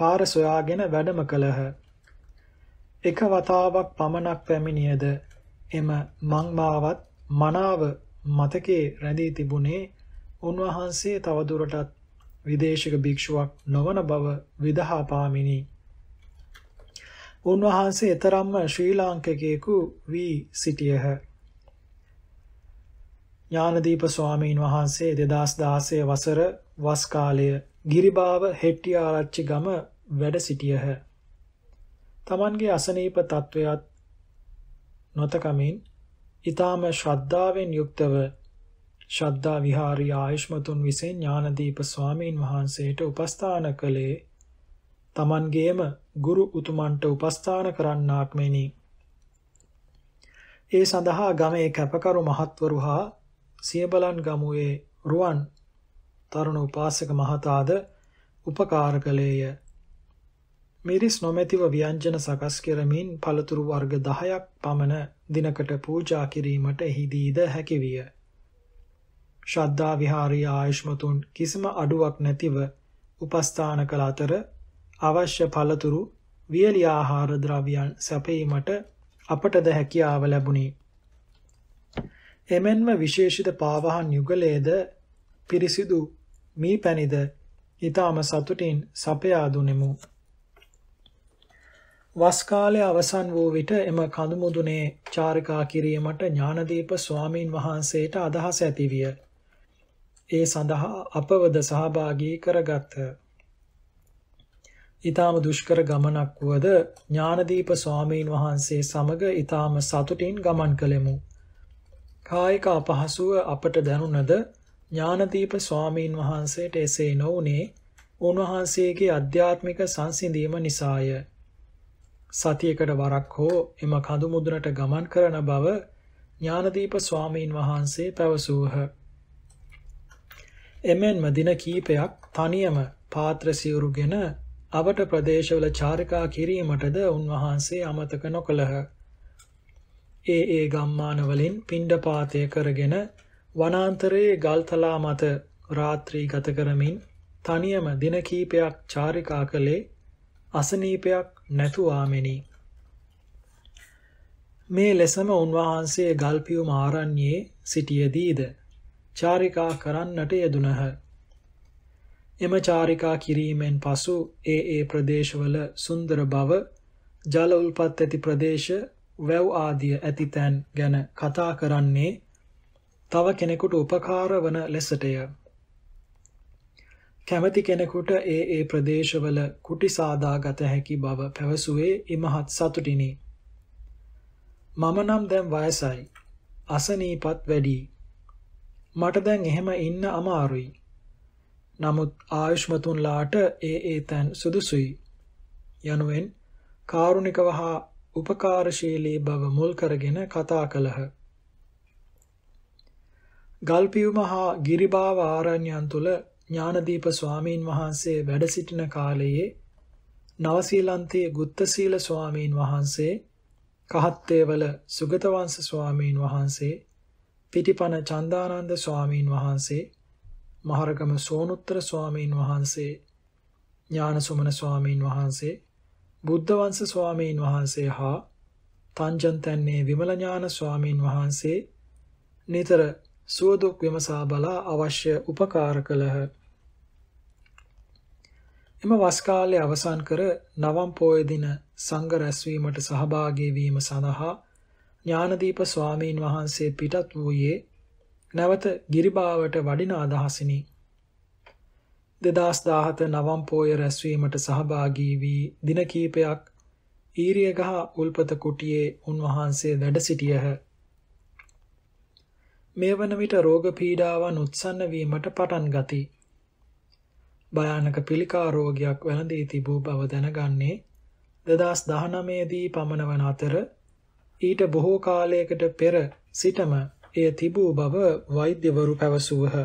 පාර සොයාගෙන වැඩම කළහ. එක වතාවක් පමණක් පැමිණියද එම මංමාවත් මනාව මතකයේ රැඳී තිබුණේ උන්වහන්සේ තවදුරටත් විදේශක භික්ෂුවක් නොවන බව විදහා පාමිනි. උන්වහන්සේ එතරම්ම ශ්‍රී ලාංකිකයෙකු වී සිටියහ. ඥානදීප ස්වාමීන් වහන්සේ 2016 වසර වස් කාලය ගිරිබාව හෙට්ටිආරච්චි ගම වැඩ සිටියහ. Tamanගේ අසනීප තත්වයක් නොතකමින් ඊ타ම ශ්‍රද්ධාවෙන් යුක්තව ශ්‍රද්ධා විහාරී ආයෂ්මතුන් විසින් ඥානදීප ස්වාමීන් වහන්සේට උපස්ථාන කළේ Tamanගේම ගුරු උතුමන්ට උපස්ථාන කරන්නාක් මෙනි. ඒ සඳහා ගමේ කැපකරු මහත්වරු හා සියබලන් ගමුවේ රුවන් තරුණ උපාසක මහතාද උපකාර කළේය. මිරිස් නොමැතිව ව්‍යංජන සකස් කරමින් පළතුරු වර්ග 10ක් පමණ දිනකට පූජා කිරීමට එහිදීද හැකිවිය. ශ්‍රද්ධා විහාරී ආයුෂ්මතුන් කිසිම අඩුවක් නැතිව උපස්ථාන කළ අතර අවශ්‍ය පළතුරු වියලි ආහාර ද්‍රව්‍යයන් සැපීමට අපටද හැකියාව ලැබුණි. එමෙන්ම විශේෂිත පාවහන් යුගලයේද පිරිසිදු මී පැණිද ඊටාම සතුටින් සපයා දුනෙමු. වස් කාලය අවසන් වූ විට එම කඳු මුදුනේ චාරිකා කිරීමට ඥානදීප ස්වාමින් වහන්සේට අදහස ඇතිවිය. ඒ සඳහා අපවද සහභාගී කරගත්හ. ඊටාම දුෂ්කර ගමනක් වුවද ඥානදීප ස්වාමීන් වහන්සේ සමග ඊටාම සතුටින් ගමන් කළෙමු. කායික අපහසුව අපට දැනුණද ඥානදීප ස්වාමීන් වහන්සේට එසේ නොවුනේ උන්වහන්සේගේ අධ්‍යාත්මික සංසිඳීම නිසාය. සතියකට වරක් හෝ එම කඳු මුදුනට ගමන් කරන බව ඥානදීප ස්වාමීන් වහන්සේ පැවසූහ. එමෙන්ම දින කීපයක් තනියම පාත්‍ර සිවුරුගෙන අවට ප්‍රදේශවල චාරිකා කිරීමටද උන්වහන්සේ අමතක නොකළහ. ඒ ඒ ගම්මානවලින් පිණ්ඩපාතය කරගෙන වනාන්තරයේ ගල්තලා මත රාත්‍රී ගත කරමින් තනියම දින කීපයක් චාරිකා කළේ අසනීපයක් නැතුවාමෙනි. මේ ලෙසම උන්වහන්සේ ගල්පියුම ආරණ්‍යයේ සිටියදීද චාරිකා කරන්නට යෙදුනහ. එම චාරිකා කිරීමෙන් පසු ඒ ඒ ප්‍රදේශවල සුන්දර බව ජල උල්පත් ඇති ප්‍රදේශ වැව් ආදිය ඇති තැන් ගැන කතා කරන්නේ තව කෙනෙකුට උපකාර වන ලෙසටය. කැමති කෙනෙකුට ඒ ඒ ප්‍රදේශවල කුටි සාදා ගත හැකි බව පැවසුවේ ඉමහත් සතුටිනි. මම නම් දැන් වයසයි. අසනීපත් වැඩි. මට දැන් එහෙම ඉන්න අමාරුයි. නමුත් ආයුෂ්මතුන්ලාට ඒ ඒ තැන් සුදුසුයි. යනුවෙන් කාරුණිකව හා උපකාරශීලී බව මුල් කරගෙන කතා කළහ. ගල්පියුම හා ගිරිබාව ආරණ්‍යයන් තුළ ඥානදීප ස්වාමීන් වහන්සේ වැඩ සිටින කාලයේ නවසීලන්තයේ ගුත්තසීල ස්වාමීන් වහන්සේ කහත්තේවල සුගතවංශ ස්වාමීන් වහන්සේ පිටිපන චන්දානන්ද ස්වාමීන් වහන්සේ මහරගම සෝනුත්තර ස්වාමීන් වහන්සේ ඥානසුමන ස්වාමීන් වහන්සේ බුද්ධවංශ ස්වාමීන් වහන්සේ හා තංජන්තන්නේ විමල ඥාන ස්වාමීන් වහන්සේ නිතර සුවදුක් විමසා බලා අවශ්‍ය උපකාර කළහ. එම වස් කාලය අවසන් කර නවම් පෝය දින සංඝ රැස්වීමට සහභාගී වීම සඳහා ඥානදීප ස්වාමීන් වහන්සේ පිටත් වූයේ නැවත ගිරිබාවට වඩින අදහසිනි. 2017 නවම් පෝය රැස්වීමට සහභාගී වී දින කීපයක් ඊරියගහ උල්පත කුටියේ උන්වහන්සේ වැඩ සිටියහ. මේ වන විට රෝග පීඩාවන් උත්සන්න වීමට පටන් ගති. භයානක පිළිකා රෝගයක් වැළඳී තිබූ බව දැනගන්නේ 2019 දී පමණ වන අතර ඊට බොහෝ කාලයකට පෙර සිටම එය තිබූ බව වෛද්‍යවරු පැවසුවහ.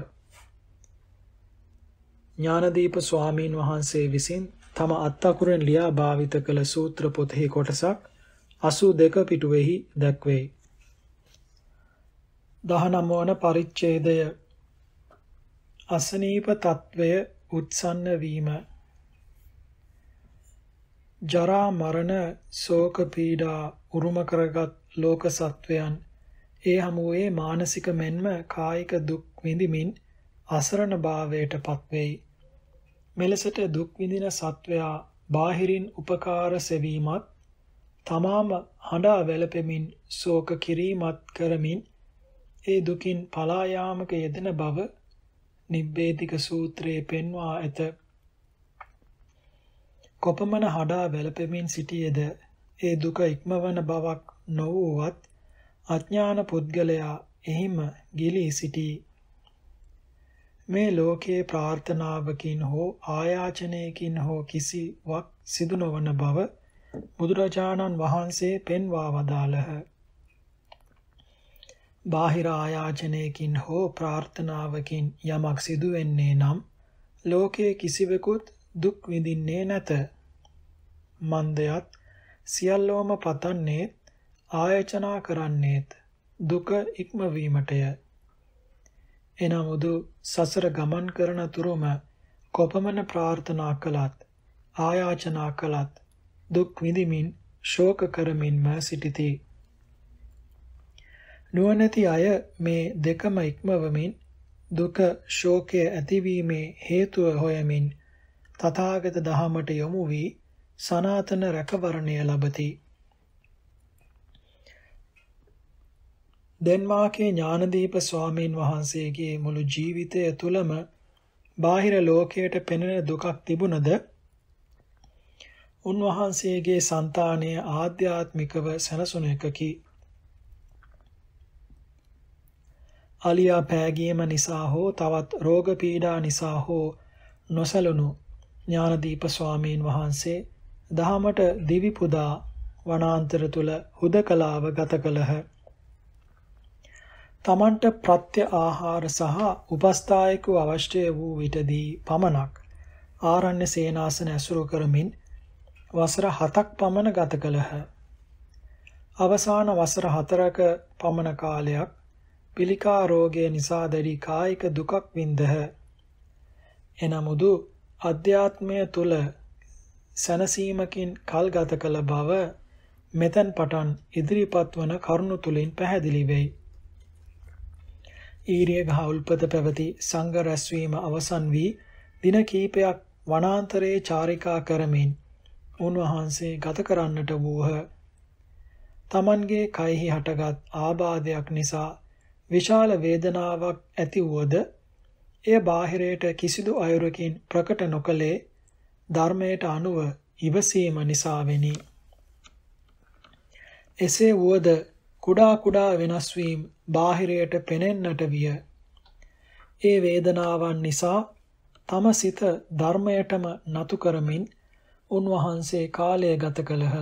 ඥානදීප ස්වාමීන් වහන්සේ විසින් තම අත්අකුරෙන් ලියා භාවිත කළ සූත්‍ර පොතෙහි කොටසක් 82 පිටුවෙහි දැක්වේ. 19 වන පරිච්ඡේදය අසනීප తත්වය උත්සන්න වීම ජරා මරණ ශෝක පීඩා උරුම කරගත් ලෝක සත්වයන් ඒ හමුවේ මානසික මෙන්ම කායික දුක් විඳිමින් අසරණ භාවයට පත්වෙයි මෙලෙසට දුක් විඳින සත්වයා බාහිරින් උපකාර සෙවීමත් තමාම හඬා වැළපෙමින් ශෝක කිරීමත් කරමින් ඒ දුකින් පලා යාමක යෙදෙන බව නිබ්බේධික සූත්‍රයේ පෙන්වා ඇත. කොපමණ හඩා වැළපෙමින් සිටියේද ඒ දුක ඉක්මවන බවක් නොවුවත් අඥාන පුද්ගලයා එහිම ගිලී සිටී. මේ ලෝකයේ ප්‍රාර්ථනාවකින් හෝ ආයාචනයකින් හෝ කිසිවක් සිදු නොවන බව බුදුරජාණන් වහන්සේ පෙන්වා වදාළහ. බාහිර ආයාචනයකින් හෝ ප්‍රාර්ථනාවකින් යමක් සිදුවෙන්නේ නම් ලෝකයේ කිසිවෙකුත් දුක් විඳින්නේ නැත. මන්දයත් සියල්ලෝම පතන්නේත් ආයචනා කරන්නේත් දුක ඉක්මවීමටය. එනමුදු සසර ගමන් කරන තුරුම කොපමණ ප්‍රාර්ථනා කළත් ආයාචනා කළත් දුක් විඳිමින් ශෝක කරමින්ම සිටිතී. නුවණැති අය මේ දෙකම ඉක්මවමින් දුක ශෝකය ඇතිවීමේ හේතුව හොයමින් තථාගත දහමට යොමු වී සනාතන රැකවරණය ලබති. ඩෙන්මාර්කේ ඥානදීප ස්වාමීන් වහන්සේගේ මුළු ජීවිතය තුළම බාහිර ලෝකයට පෙනෙන දුකක් තිබුණද උන්වහන්සේගේ సంతානය ආධ්‍යාත්මිකව සැනසුණ එකකි. අලියා පෑගීම නිසා හෝ තවත් රෝග පීඩා නිසා හෝ නොසැලුණු ඥානදීප ස්වාමීන් වහන්සේ දහමට දිවි පුදා වනාන්තර තුල හුදකලාව ගත කළහ. තමන්ට ප්‍රත්‍ය ආහාර සහ උපස්ථායකව අවශ්‍ය වූ විටදී පමණක් ආරණ්‍ය සේනාසන ඇසුරු කරමින් වසර 7ක් පමණ ගත කළහ. අවසාන වසර 4ක පමණ කාලයක් පිළිකා රෝගය නිසා දැඩි කායික දුකක් වින්දහ. එනමුදු අධ්‍යාත්මය තුල සැනසීමකින් කල්ගත කළ බව මෙතෙන් පටන් ඉදිරිපත් වන කරුණු තුලින් පැහැදිලි වෙයි. ඊරිය ගහ උල්පත පැවති සංඝ රැස්වීම අවසන් වී දින කීපයක් වනාන්තරයේ චාරිකා කරමින් උන්වහන්සේ ගත කරන්නට වූහ. තමන්ගේ කයෙහි හටගත් ආබාධයක් නිසා විශාල වේදනාවක් ඇති වුවද එය බාහිරයට කිසිදු අයුරකින් ප්‍රකට නොකලේ ධර්මයට අනුව ඉවසීම නිසාවෙනි. එසේ වුවද කුඩා කුඩා වෙනස් වීම බාහිරයට පෙනෙන්නට විය. ඒ වේදනාවන් නිසා තම සිත ධර්මයටම නතු කරමින් උන්වහන්සේ කාලය ගත කළහ.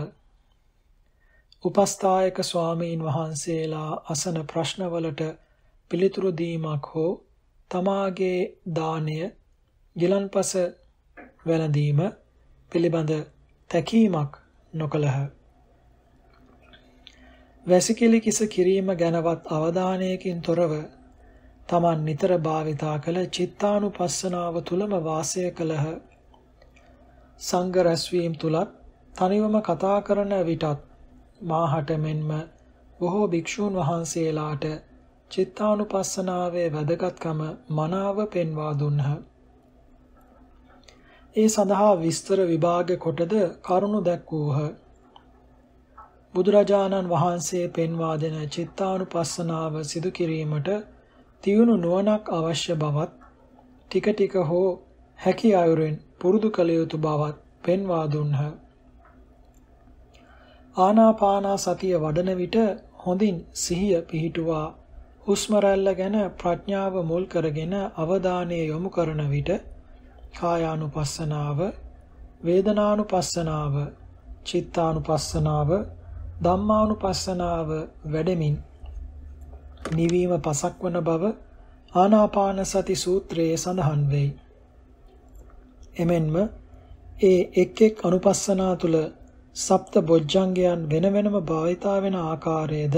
උපස්ථායක ස්වාමීන් වහන්සේලා අසන ප්‍රශ්නවලට පිළිතුරු දීමක් හෝ තමාගේ දාණය ගිලන්පස වැළඳීම පිළිබඳ තැකීමක් නොකළහ. වැසිකිලි කිස කිරීම ගැනවත් අවධානයකින් තොරව තමන් නිතර භාවිතා කළ චිත්තානුපස්සනාව තුලම වාසය කළහ. සංඝ රැස්වීම තුලත් තනිවම කතා කරන විටත් මාහට මෙන්ම බොහෝ භික්ෂූන් වහන්සේලාට චිත්තානුපස්සනාවේ වැදගත්කම මනාව පෙන්වා දුන්හ. ඒ සඳහා විස්තර විභාග කොටද කරුණු දැක්වූහ. බුදුරජාණන් වහන්සේ පෙන්වා දෙන චිත්තානුපස්සනාව සිදු කිරීමට තියුණු නුවණක් අවශ්‍ය බවත් ටික ටික හෝ හැකි අයුරින් පුරුදු කළ යුතු බවත් පෙන්වා දුන්හ. ආනාපානා සතිය වඩන විට හොඳින් සිහිය පිහිටුවා හුස්ම ගැන ප්‍රඥාව මුල් කරගෙන අවධානය යොමු කරන විට කායානුපස්සනාව වේදනානුපස්සනාව චිත්තානුපස්සනාව ධම්මානුපස්සනාව වැඩෙමින් නිවීම පසක්වන බව ආනාපාන සති සූත්‍රයේ සඳහන් වෙයි. එමෙන්ම ඒ එක් එක් අනුපස්සනා තුල සප්ත බොජ්ජංගයන් වෙන වෙනම භාවිතා වෙන ආකාරයේද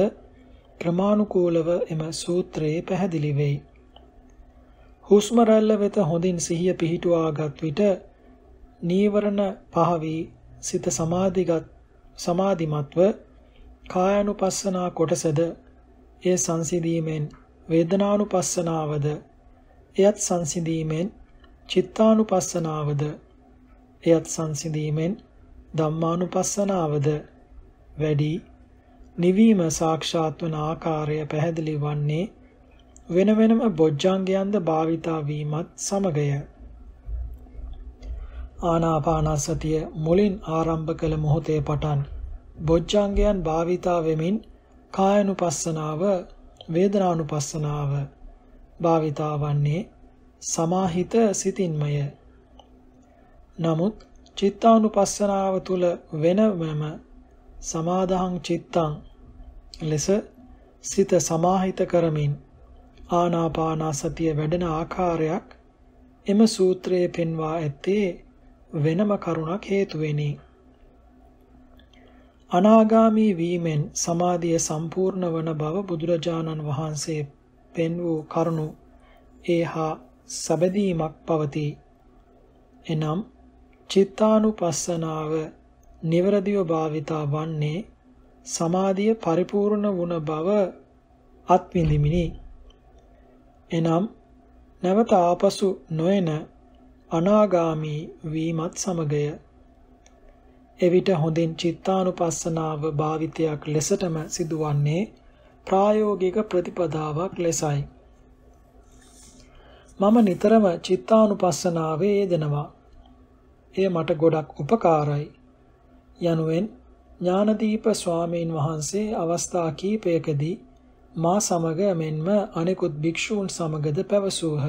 ක්‍රමානුකූලව එම සූත්‍රයේ පැහැදිලි වෙයි. හුස්ම රැල්ල වෙත හොඳින් සිහිය පිහිටුවාගත් විට නීවරණ පහ වී සිත සමාධිගත් සමාධිමත්ව කායानुපස්සනා කොටසද ඒ සංසිඳීමෙන් වේදනානුපස්සනාවද එයත් සංසිඳීමෙන් චිත්තානුපස්සනාවද එයත් සංසිඳීමෙන් ධම්මානුපස්සනාවද වැඩි නිවීම සාක්ෂාත් වන ආකාරය පැහැදිලි වන්නේ වෙන වෙනම බොජ්ජංගයන්ද භාවිතා වීමත් සමගය ආනාපානසතිය මුලින් ආරම්භ කළ මොහොතේ පටන් බොජ්ජංගයන් භාවිතා වෙමින් කායනුපස්සනාව වේදනානුපස්සනාව භාවිතා වන්නේ සමාහිත සිතින්මය නමුත් චිත්තානුපස්සනාව තුල වෙනවම සමාදාහං චිත්තං ලෙස සිත සමාහිත කරමින් ආනාපානසතිය වැඩෙන ආකාරයක් එම සූත්‍රයේ පෙන්වා ඇත්තේ වෙනම කරුණක් හේතුවෙනි. අනාගාමී වීමෙන් සමාධිය සම්පූර්ණ වන බව බුදුරජාණන් වහන්සේ පෙන් වූ කරුණු ඒහා සැබදීමක් පවතී. එනම් චිත්තානුපස්සනාව නිවරදිව භාවිතා වන්නේ සමාධිය පරිපූර්ණ වුණ බව අත්විඳිමිනි. එනම් නැවත ආපසු නොයන අනාගාමී වීමත් සමගය. එවිට හොඳින් චිත්තානුපස්සනාව භාවිතයක් ලෙසටම සිදුවන්නේ ප්‍රායෝගික ප්‍රතිපදාවක් ලෙසයි. මම නිතරම චිත්තානුපස්සනාවේ යෙදෙනවා. එය මට ගොඩක් උපකාරයි යනුවෙන් ඥානදීප ස්වාමීන් වහන්සේ අවස්ථා කීපයකදී මා සමග මෙන්ම අනෙකුත් භික්ෂූන් සමගද පැවසූහ.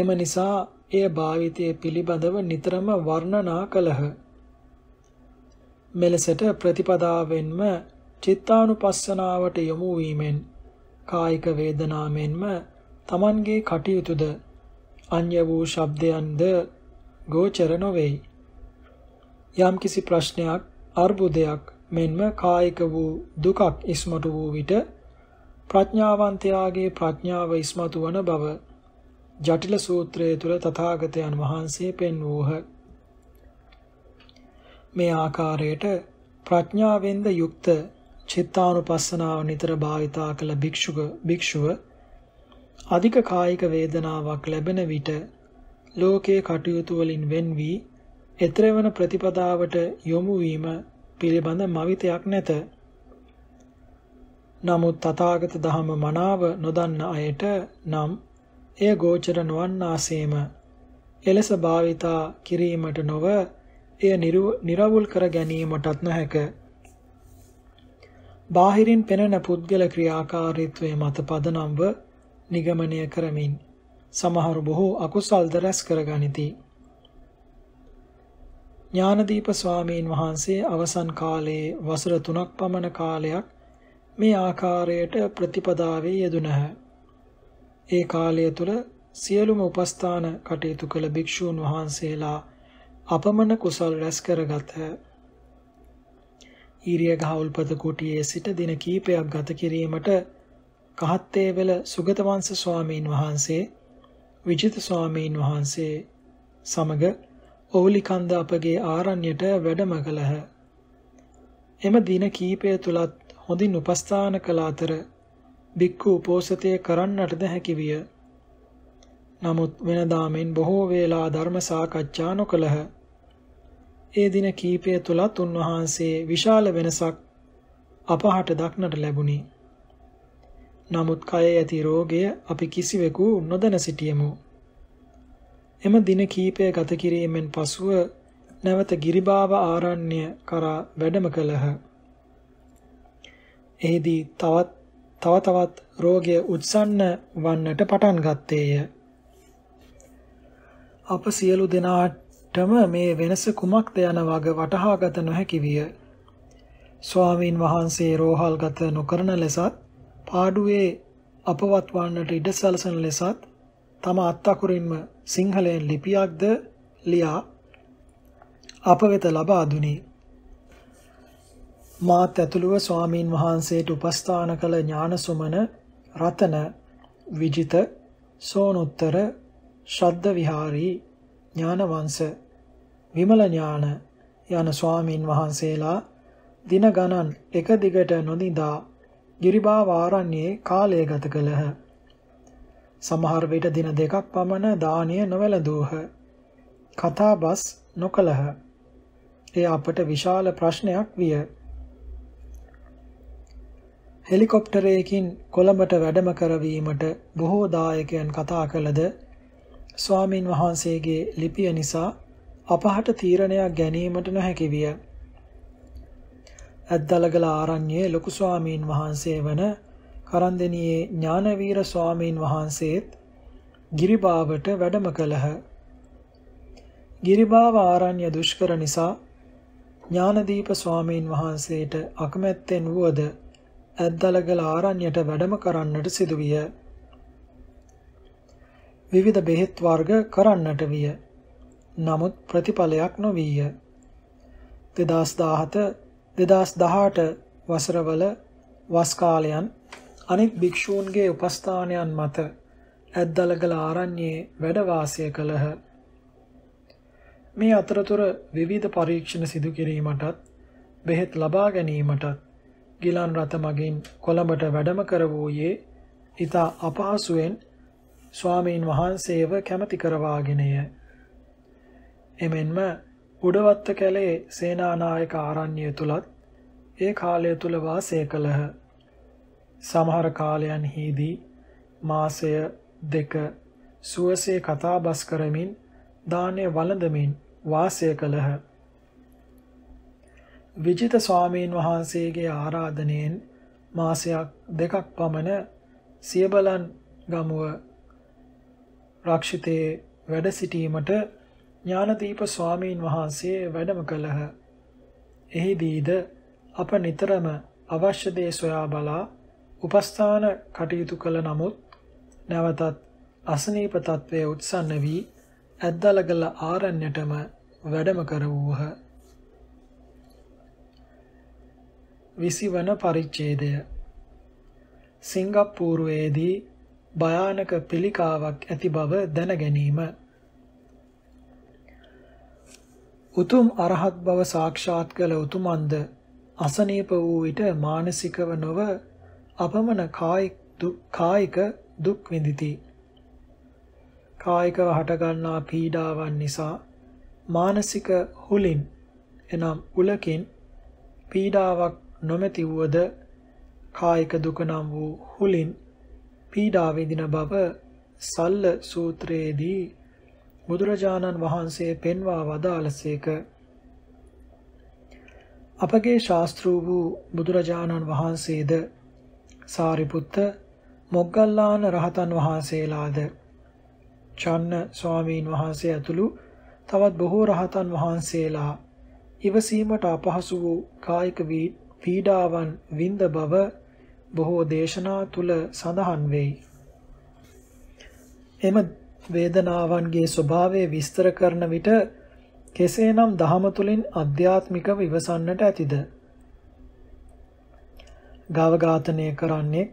එම නිසා එය භාවිතය පිළිබඳව නිතරම වර්ණනා කළහ. මෙලෙසට ප්‍රතිපදාවෙන්ම චිත්තානුපස්සනාවට යොමු වීමෙන් කායික වේදනාමෙන්ම Tamanගේ කටයුතුද අන්‍ය වූ ශබ්දයන්ද ගෝචර නොවේයි. යම් කිසි ප්‍රශ්නයක් අර්බුදයක් මෙන්ම කායික වූ දුකක් ඉස්මතු වූ විට ප්‍රඥාවන්තයාගේ ප්‍රඥාව ඉස්මතු වන බව ජටිල සූත්‍රයේ තුල තථාගතයන් වහන්සේ පෙන්වූහ. මේ ආකාරයට ප්‍රඥාවෙන්ද යුක්ත චිත්තානුපස්සනාව නිතර භාවිතා කළ භික්ෂුක භික්ෂුව අධික කායික වේදනාවක් ලැබෙන විට ලෝකයේ කටයුතු වලින් වෙන් වී එතරවන ප්‍රතිපදාවට යොමු වීම පිළිබඳ මවිතයක් නැත. නමුත් තථාගත ධහම මනාව නොදන්න අයට නම් එය ගෝචර නොවන්නාseම එලෙස භාවිතා කිරීමට නොව එය නිර්වුල් කර ගැනීමටත් නොහැක. බාහිරින් පෙනෙන පුද්ගල ක්‍රියාකාරීත්වය මත පදනම්ව නිගමනය කරමින් සමහරු බොහෝ අකුසල්ද රැස් කරගනිති. ඥානදීප ස්වාමීන් වහන්සේ අවසන් කාලයේ වසර 3ක් පමණ කාලයක් මේ ආකාරයට ප්‍රතිපදාවේ යෙදුණහ. ඒ කාලය තුල සියලුම උපස්ථාන කටයුතු කළ භික්ෂූන් වහන්සේලා අපමණ කුසල් රැස් කරගත. ඊරියගහ උල්පත කුටියේ සිට දින කීපයක් ගත කිරීමට කහත්තේ වෙල සුගත වංශ ස්වාමීන් වහන්සේ විජිත ස්වාමීන් වහන්සේ සමග ඕලිකන්ද අපගේ ආරණ්‍යයට වැඩම කළහ. එම දින කීපය තුලත් හොඳින් උපස්ථාන කළ අතර භික්ඛු උපෝසතය කරන්නටද හැකිවිය. නමුත් වෙනදා මෙන් බොහෝ වේලා ධර්ම සාකච්ඡා නොකළහ. ඒ දින කීපය තුලත් උන්වහන්සේ විශාල වෙනසක් අපහට දක්නට ලැබුණි. නමුත් කය ඇති රෝගය අපි කිසිවෙකු නොදැන සිටියෙමු. එම දින කීපය ගත කිරීමෙන් පසුව නැවත ගිරිබාව ආරණ්‍ය කරා වැඩම කළහ. එහිදී තවත් තව තවත් රෝගය උත්සන්න වන්නට පටන් ගත්තේය. අප සියලු දෙනාටම මේ වෙනස කුමක්ද යන වග වටහාගත නොහැකි විය. ස්වාමින් වහන්සේ රෝහල්ගත නොකරන ලෙසත් පාඩුවේ අපවත් වන්නට ඉඩ සැලසෙන ලෙසත් තම අත්අකුරින්ම සිංහලෙන් ලිපියක්ද ලියා අප වෙත ලබා දුනි. මාත් ඇතුළුව ස්වාමීන් වහන්සේට උපස්ථාන කළ ඥානසුමන රතන විජිත සෝනුත්තර ශ්‍රද්ධ විහාරී ඥානවංශ විමල ඥාන යන ස්වාමීන් වහන්සේලා දින ගණන් එක දිගට නොනිදා ගිරිබාව ආරණ්‍යයේ කාලය ගත කළහ. සමහර විට දින දෙකක් පමණ දානීය නොවැළඳූහ. කතාබස් නොකළහ. එය අපට විශාල ප්‍රශ්නයක් විය. හෙලිකොප්ටරයකින් කොළඹට වැඩම කරවීමට බොහෝ දායකයන් කතා කළද ස්වාමින් වහන්සේගේ ලිපිය නිසා අපහට තීරණයක් ගැනීමට නොහැකි විය. ඇද්දලගල ආරණ්‍යයේ ලොකු ස්වාමීන් වහන්සේ වන කරන්දෙනියේ ඥානවීර ස්වාමීන් වහන්සේත් ගිරිබාවට වැඩම කළහ. ගිරිබාව ආරණ්‍ය දුෂ්කර නිසා ඥානදීප ස්වාමීන් වහන්සේට අකමැත්තෙන් වුවද ඇද්දලගල ආරණ්‍යයට වැඩම කරන්නට සිදුවිය. විවිධ බෙහෙත් වර්ග කරන්නට විය. නමුත් ප්‍රතිඵලයක් නොවිය. 2017 2018 වසරවල වස් කාලයන් අනෙක් භික්ෂූන්ගේ උපස්ථානයන් මත ඇද්දලගල ආරණ්‍යයේ වැඩ වාසය කළහ. මේ අතරතුර විවිධ පරීක්ෂණ සිදු කිරීමටත් බෙහෙත් ලබා ගැනීමටත් ගිලන් රථ මගින් කොළඹට වැඩම කර වූයේ ඊතා අපහසුවෙන් ස්වාමීන් වහන්සේව කැමැති කරවාගෙනය. එමෙන්ම උඩවත්ත කැලේ සේනානායක ආරණ්‍යය තුලත් ඒ කාලය තුල වාසය කළහ. සමහර කාලයන්හිදී මාසය දෙක සුවසේ කතාබස් කරමින් දානය වළඳමින් වාසය කළහ. විජිත ස්වාමීන් වහන්සේගේ ආරාධනයෙන් මාසයක් දෙකක් පමණ සියබලන් ගමුව රක්ෂිතයේ වැඩ සිටීමට ඥානදීප ස්වාමීන් වහන්සේ වැඩම කළහ. එහිදීද අප නිතරම අවශ්‍ය දේ සොයා බලා උපස්ථාන කටයුතු කළ නමුත් නැවතත් අසනීප තත්වයේ උත්සන්න වී ඇද්දලගල ආරණ්‍යටම වැඩම කර වූහ. විසිවන පරිච්ඡේදය සිංගප්පූරුවේදී භයානක පිළිකාවක් ඇති බව දැන ගැනීම උතුම් අරහත් බව සාක්ෂාත් කළ උතුමන්ද අසනීප වූ විට මානසිකව නොව අපමණ කායික දුක් විඳಿತಿ. කායිකව හටගන්නා පීඩාවන් නිසා මානසික හුලින් එනම් උලකින් පීඩාවක් නොමැති වූද කායික දුක නම් වූ හුලින් පීඩා විඳින බව සල්ල සූත්‍රයේදී බුදුරජාණන් වහන්සේ පෙන්වා වදාළසේක අපගේ ශාස්ත්‍රූ වූ බුදුරජාණන් වහන්සේද සාරිපුත්ත මොග්ගල්ලාන රහතන් වහන්සේලාද චන්න ස්වාමීන් වහන්සේ ඇතුළු තවත් බොහෝ රහතන් වහන්සේලා ඉවසීමට අපහසු වූ කායික පීඩාවන් විඳ බව බොහෝ දේශනා තුල සඳහන් වෙයි. එම වේදනාවන්ගේ ස්වභාවය විස්තර කරන විට කෙසේනම් දහම තුලින් අධ්‍යාත්මික විවසන්නට ඇතිද? ගව ඝාතනය කරන්නේ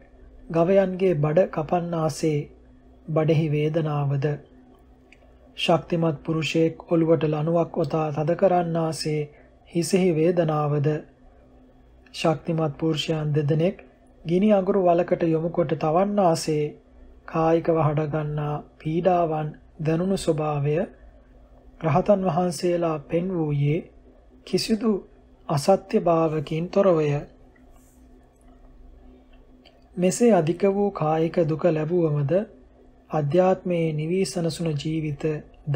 ගවයන්ගේ බඩ කපන්නාසේ බඩෙහි වේදනාවද ශක්තිමත් පුරුෂයෙක් ඔළුවට ලණුවක් ඔතා තද කරන්නාසේ හිසෙහි වේදනාවද ශක්තිමත් පුරුෂයන් දෙදෙනෙක් ගිනි අඟුරු වලකට යොමු කොට තවන්නාසේ කායිකව හටගන්නා පීඩාවන් දනුණු ස්වභාවය රහතන් වහන්සේලා පෙන්වූයේ කිසිදු අසත්‍ය භාවකින් තොරවය. මෙසේ අධික වූ කායික දුක ලැබුවමද අධ්‍යාත්මයේ නිවී සනසුන ජීවිත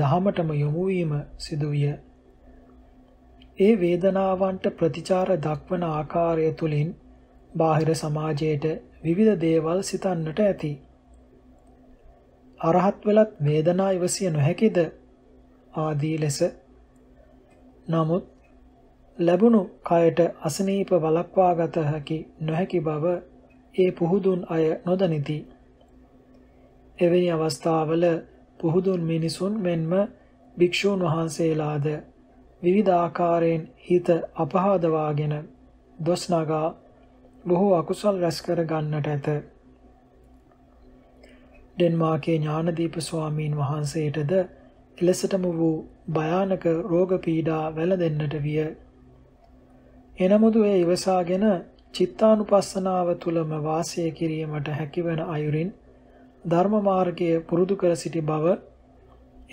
දහමටම යොමු වීම සිදුවිය. ඒ වේදනාවන්ට ප්‍රතිචාර දක්වන ආකාරය තුලින් බාහිර සමාජයට විවිධ දේවල් සිතන්නට ඇති. අරහත් වෙලත් වේදනා ඉවසිය නොහැකිද ආදී ලෙස නමුත් ලැබුණු කයට අසනීප වළක්වා ගත හැකි නොහැකි බව ඒ පුහුදුන් අය නොදනිති. එවැනි අවස්ථාවල පුහුදුන් මිනිසුන් මෙන්ම භික්ෂූන් වහන්සේලාද විවිධ ආකාරයෙන් හිත අපහාදවාගෙන දොස්නගා බොහෝ අකුසල් රැස් කර ගන්නට ඇත. ඩෙන්මාර්කේ ඥානදීප ස්වාමීන් වහන්සේටද එලෙසටම වූ භයානක රෝග පීඩා වැළඳෙන්නට විය. එනමුදු එය ඉවසාගෙන චිත්තානුපස්සනාව තුලම වාසය කිරීමට හැකිවන අයුරින් ධර්ම මාර්ගයේ පුරුදු කර සිටි බව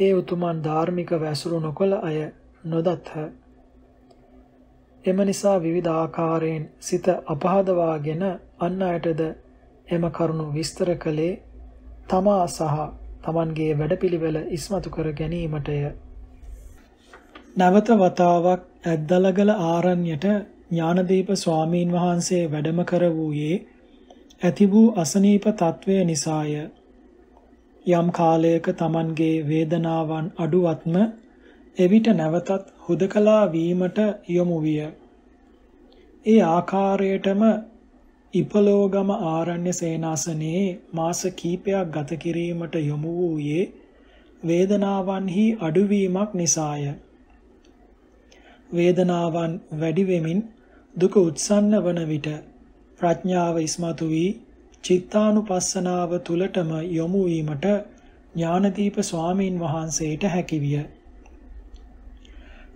ඒ උතුමන් ධාර්මික වැසුරු නොකළ අය නොදත්හ. එම නිසා විවිධ ආකාරයෙන් සිත අපහදවාගෙන අන් අයටද එම කරුණු විස්තර කළේ තමා සහ තමන්ගේ වැඩපිළිවෙල ඉස්මතු කර ගැනීමටය. නැවත වතාවක් ඇද්දලගල ආරණ්‍යට ඥානදීප ස්වාමීන් වහන්සේ වැඩම කර වූයේ ඇති වූ අසනීප తත්වය නිසාය. යම් කාලයක තමන්ගේ වේදනාවන් අඩුවත්ම එවිට නැවතත් හුදකලා වීමට යොමු විය. ඒ ආකාරයටම ඉපලෝගම ආරණ්‍ය සේනාසනයේ මාස කීපයක් ගත කිරීමට යොමු වූයේ වේදනාවන්හි අඩුවීමක් නිසාය. වේදනාවන් වැඩි වෙමින් දුක උත්සන්න වන විට ප්‍රඥාව ඉස්මතු වී චිත්තානුපස්සනාව තුලටම යොමු වීමට ඥානදීප ස්වාමීන් වහන්සේට හැකියිය.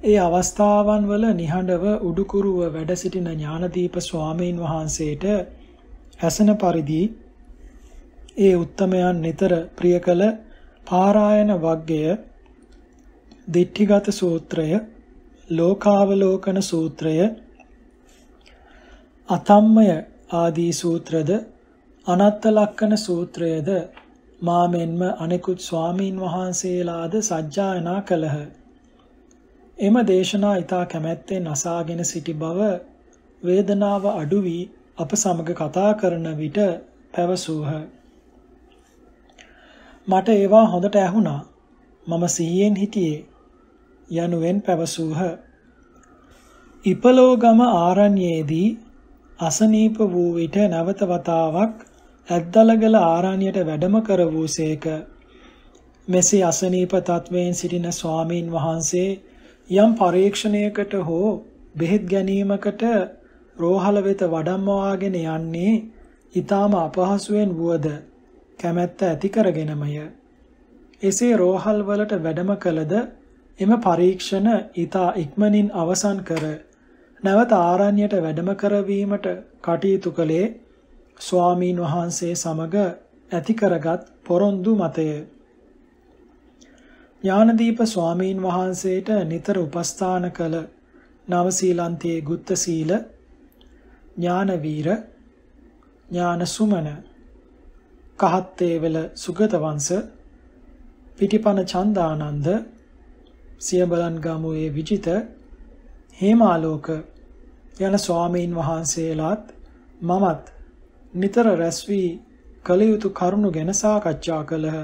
ඒ අවස්ථාවන් වල නිහඬව උඩුකුරුව වැඩ සිටින ඥානදීප ස්වාමීන් වහන්සේට ඇසෙන පරිදි ඒ උත්තමයන් නිතර ප්‍රිය කළ පාරායන වග්ගය දිට්ඨිගත සූත්‍රය ලෝකාවලෝකන සූත්‍රය අතම්මය ආදී සූත්‍රද අනත්ත ලක්කන සූත්‍රයද මාමෙන්ම අනෙකුත් ස්වාමීන් වහන්සේලාද සජ්ජායනා කළහ එම දේශනා ඊතා කැමැත්තෙන් අසාගෙන සිටි බව වේදනාව අඩු වී අප සමග කතා කරන විට පැවසූහ. මට ඒවා හොඳට ඇහුණා. මම සිහියෙන් හිටියේ. යනුවෙන් පැවසූහ. ඉපලෝගම ආරණ්‍යයේදී අසනීප වූ විට නැවත වතාවක් ඇද්දලගල ආරණ්‍යයට වැඩම කර වූසේක. මෙසේ අසනීප තත්වයෙන් සිටින ස්වාමීන් වහන්සේ යම් පරීක්ෂණයකට හෝ බෙහෙත් ගැනීමකට රෝහල වෙත වඩම්මවාගෙන යන්නේ ඊටාම අපහසුවෙන් වුවද කැමැත්ත ඇති කරගෙනමය. එසේ රෝහල් වලට වැඩම කළද එම පරීක්ෂණ ඊතා ඉක්මනින් අවසන් කර නැවත ආරණ්‍යයට වැඩම කරවීමට කටයුතු කළේ ස්වාමීන් වහන්සේ සමග ඇති කරගත් පොරොන්දු මතය. ඥානදීප ස්වාමීන් වහන්සේට නිතර උපස්ථාන කළ නවසීලන්තයේ ගුත්ත සීල ඥානවීර ඥානසුමන කහත්තේවල සුගත වංශ පිටිපන චන්දානන්ද සියඹලන්ගමුවේ විජිත හේමාලෝක යන ස්වාමීන් වහන්සේලාත් මමත් නිතර රැස් වී කලයුතු කරුණු ගැන සාකච්ඡා කළහ.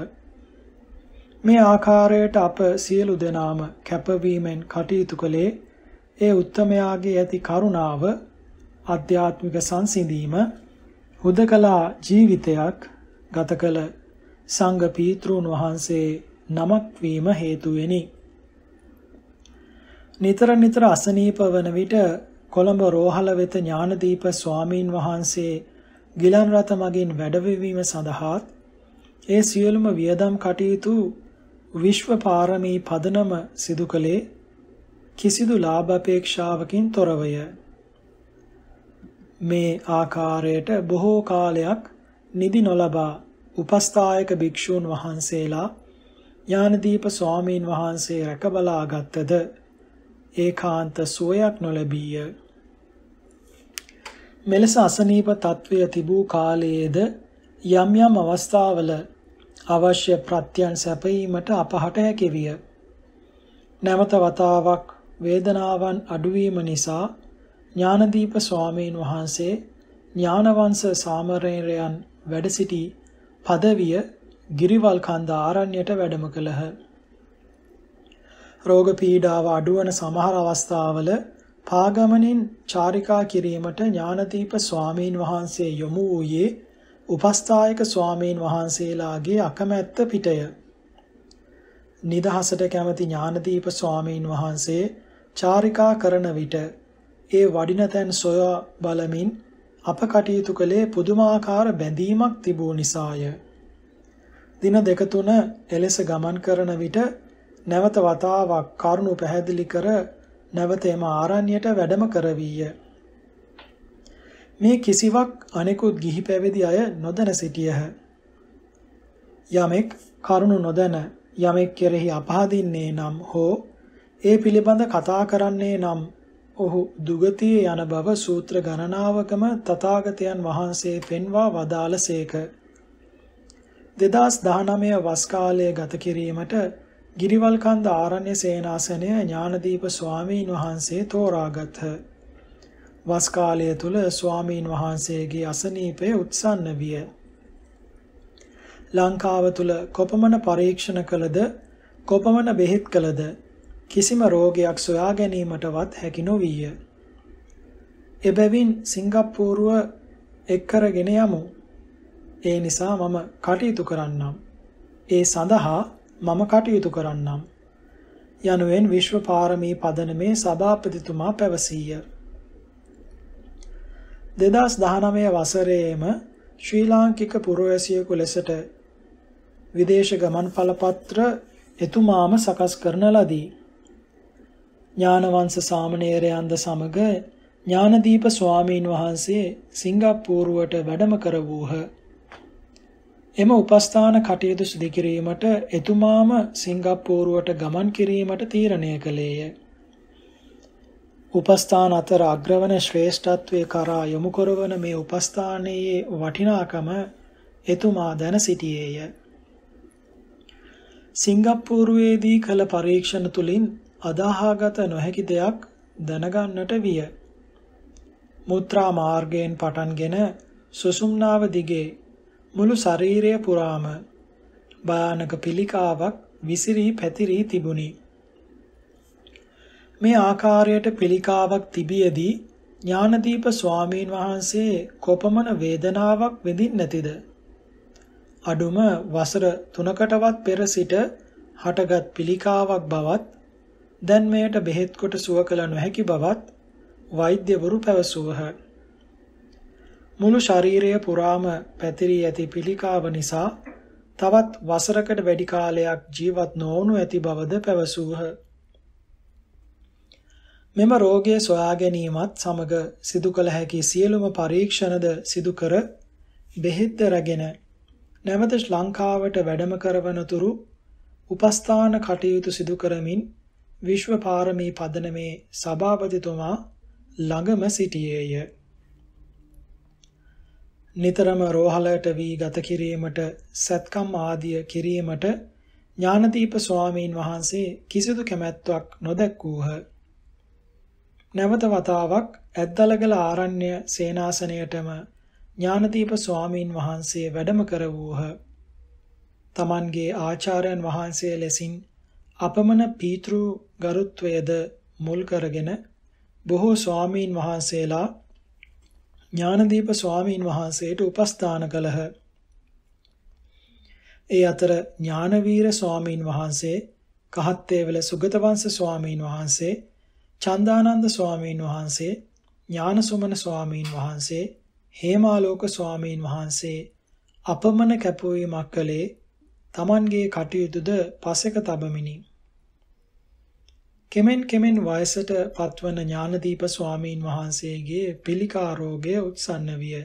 මේ ආකාරයට අප සියලු දෙනාම කැපවීමෙන් කටයුතු කළේ ඒ උත්තමයාගේ ඇති කරුණාව අධ්‍යාත්මික සංසිඳීම හුදකලා ජීවිතයක් ගත කළ සංඝ පීත්‍රුන් වහන්සේ නමක් වීම හේතුවෙනි. නිතර නිතර අසනීප වන විට කොළඹ රෝහල වෙත ඥානදීප ස්වාමීන් වහන්සේ ගිලන් රත මගින් වැඩවෙවීම සඳහාත් ඒ සියලුම වියදම් කටයුතු විශ්ව පාරමී පදනම සිදු කළේ කිසිදු ලාභ අපේක්ෂාවකින් තොරවය. මේ ආකාරයට බොහෝ කාලයක් නිදි නොලබා උපස්ථායක භික්ෂූන් වහන්සේලා ඥානදීප ස්වාමීන් වහන්සේ රැකබලාගත්තද ඒකාන්ත සුවයක් නොලැබීය. මෙලෙස අසනීප తත්වය තිබූ කාලයේද යම් යම් අවස්ථාවල අවශ්‍ය ප්‍රත්‍යයන් සැපයීමට අපහට හැකිවිය. නැවත වතාවක් වේදනාවන් අඩුවීම නිසා ඥානදීප ස්වාමීන් වහන්සේ ඥානවංශ සාමරේරයන් වැඩ සිටි පදවිය ගිරිවල් කන්ද ආරණ්‍යයට වැඩම කළහ. රෝග පීඩාව අඩුවන සමහර අවස්ථාවල පාගමනින් චාරිකා කිරීමට ඥානදීප ස්වාමීන් වහන්සේ යොමු වූයේ උපස්ථායක ස්වාමීන් වහන්සේලාගේ අකමැත්ත පිටය. නිදහසට කැමති ඥානදීප ස්වාමීන් වහන්සේ චාරිකා කරන විට ඒ වඩිනතැන් සොයා බලමින් අප කටයුතු කළේ පුදුමාකාර බැඳීමක් තිබූ නිසාය. දින දෙක තුන එලෙස ගමන් කරන විට නැවත වතාවක් කරුණු පැහැදිලි කර නැවත එම ආරණ්‍යයට වැඩම කරවීය. මේ කිසිවක් අනෙකුත් ගිහි පැවිදි අය නොදැන සිටියහ. යමෙක් කරුණු නොදැන යමෙක් කෙරෙහි අපහදින්නේ නම් හෝ ඒ පිළිබඳ කතා කරන්නේ නම් ඔහු දුගතියේ යන බව සූත්‍ර ගණනාවකම තථාගතයන් වහන්සේ පෙන්වා වදාළසේක. 2019 වස් කාලයේ ගත කිරීමට ගිරිවල්කන්ද ආරණ්‍ය සේනාසනය ඥානදීප ස්වාමීන් වහන්සේ තෝරාගත්හ. වස් කාලය තුල ස්වාමීන් වහන්සේගේ අසනීපය උත්සන්න විය. ලංකාව තුල කොපමණ පරීක්ෂණ කළද කොපමණ බෙහෙත් කළද කිසිම රෝගයක් සොයා ගැනීමටවත් හැකි නොවිය. එබැවින් සිංගප්පූරුව එක්කරගෙන යමු. ඒ නිසා මම කටයුතු කරන්නම්. ඒ සඳහා මම කටයුතු කරන්නම්. යනුවෙන් විශ්ව පාරමී පදනමේ සභාපතිතුමා පැවසීය. 2019 වසරේම ශ්‍රී ලාංකික පුරවැසියෙකු ලෙසට විදේශ ගමන් ඵලපත්‍ර එතුමාම සකස් කරන ලදී. ඥානවංශ සාමණේරයන්ද සමග ඥානදීප ස්වාමීන් වහන්සේ සිංගප්පූරුවට වැඩම කර වූහ. එම උපස්ථාන කටයුතු සිදු කිරීමට එතුමාම සිංගප්පූරුවට ගමන් කිරීමට තීරණය කළේය. උපස්ථාන අතර අග්‍රවන ශ්‍රේෂ්ඨත්වයේ කරා යොමු කරවන මේ උපස්ථානයේ වටිනාකම එතුමා දැන සිටියේය. සිංගප්පූරුවේදී කළ පරීක්ෂණ තුලින් අදාහාගත නොහැකි දෙයක් දැනගන්නට විය. මුත්‍රා මාර්ගයෙන් පටන්ගෙන සුසුම්නාව දිගේ මුළු ශරීරය පුරාම භයානක පිළිකාවක් විසිරී පැතිරී තිබුණි. මේ ආකාරයට පිළිකාවක් තිබියදී ඥානදීප ස්වාමීන් වහන්සේ කොපමණ වේදනාවක් විඳින් නැතිද? අඩුම වසර 3කටවත් පෙර සිට හටගත් පිළිකාවක් බවත් දැන් මෙයට බෙහෙත් කොට සුව කළ නොහැකි බවත් වෛද්‍යවරු පැවසුවහ. මුළු ශරීරය පුරාම පැතිරී ඇති පිළිකාව නිසා තවත් වසරකට වැඩි කාලයක් ජීවත් නොවුණු ඇති බවද පැවසුවහ. මෙම රෝගය සොයා ගැනීමත් සමග සිදු කළ හැකි සියලුම පරීක්ෂණද සිදු කර බෙහෙත් රැගෙන නැවත ලංකාවට වැඩම කරවන තුරු උපස්ථාන කටයුතු සිදු කරමින් විශ්ව පාරමී පදනමේ සභාපතිතුමා ළඟම සිටියේය. නිතරම රෝහලට වී ගත කිරීමට සත්කම් ආදිය කිරීමට ඥානදීප ස්වාමීන් වහන්සේ කිසිදු කැමැත්තක් නොදැක්වූහ. නැවත වතාවක් ඇද්දලගල ආරණ්‍ය සේනාසනයටම ඥානදීප ස්වාමීන් වහන්සේ වැඩම කර වූහ. තමන්ගේ ආචාර්යන් වහන්සේ ලෙසින් අපමණ පීතෘ ගරුත්වයද මුල් කරගෙන බොහෝ ස්වාමීන් වහන්සේලා ඥානදීප ස්වාමීන් වහන්සේට උපස්ථාන කළහ. ඒ අතර ඥානවීර ස්වාමීන් වහන්සේ, කහත්තේවල සුගතවංශ ස්වාමීන් වහන්සේ චන්දානන්ද ස්වාමීන් වහන්සේ, ඥානසුමන ස්වාමීන් වහන්සේ, හේමාලෝක ස්වාමීන් වහන්සේ අපමණ කැපවීමක් කළේ Tamanගේ කටයුතුද පසෙක තබමිනි. කෙමෙන් කෙමෙන් වයසට පත්වන ඥානදීප ස්වාමීන් වහන්සේගේ පිළිකා රෝගය උත්සන්න විය.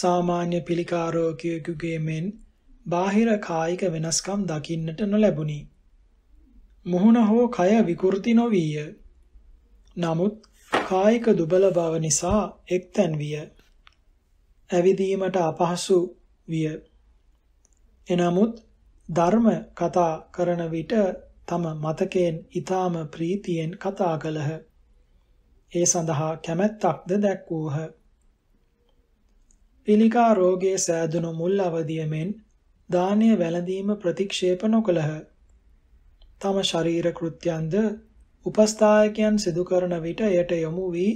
සාමාන්‍ය පිළිකා රෝගියෙකුගේ මෙන් බාහිර කායික වෙනස්කම් දකින්නට නොලැබුණි. මුහුණ හෝ කය විකෘති නොවිය. නමුත් කායික දුබල බව නිසා එක්තැන් විය. ඇවිදීමට අපහසු විය. එනමුත් ධර්ම කතා කරන විට තම මතකයෙන් ඊ타ම ප්‍රීතියෙන් කතා කළහ. ඒ සඳහා කැමැත්තක්ද දැක්වූහ. පිළිකා රෝගයේ සෑදුණු මුල් අවදියමෙන් දානීය වැළඳීම ප්‍රතික්ෂේප නොකළහ. තම ශරීර කෘත්‍යන්ද උපස්ථායකයන් සිදු කරන විට එයට යොමු වී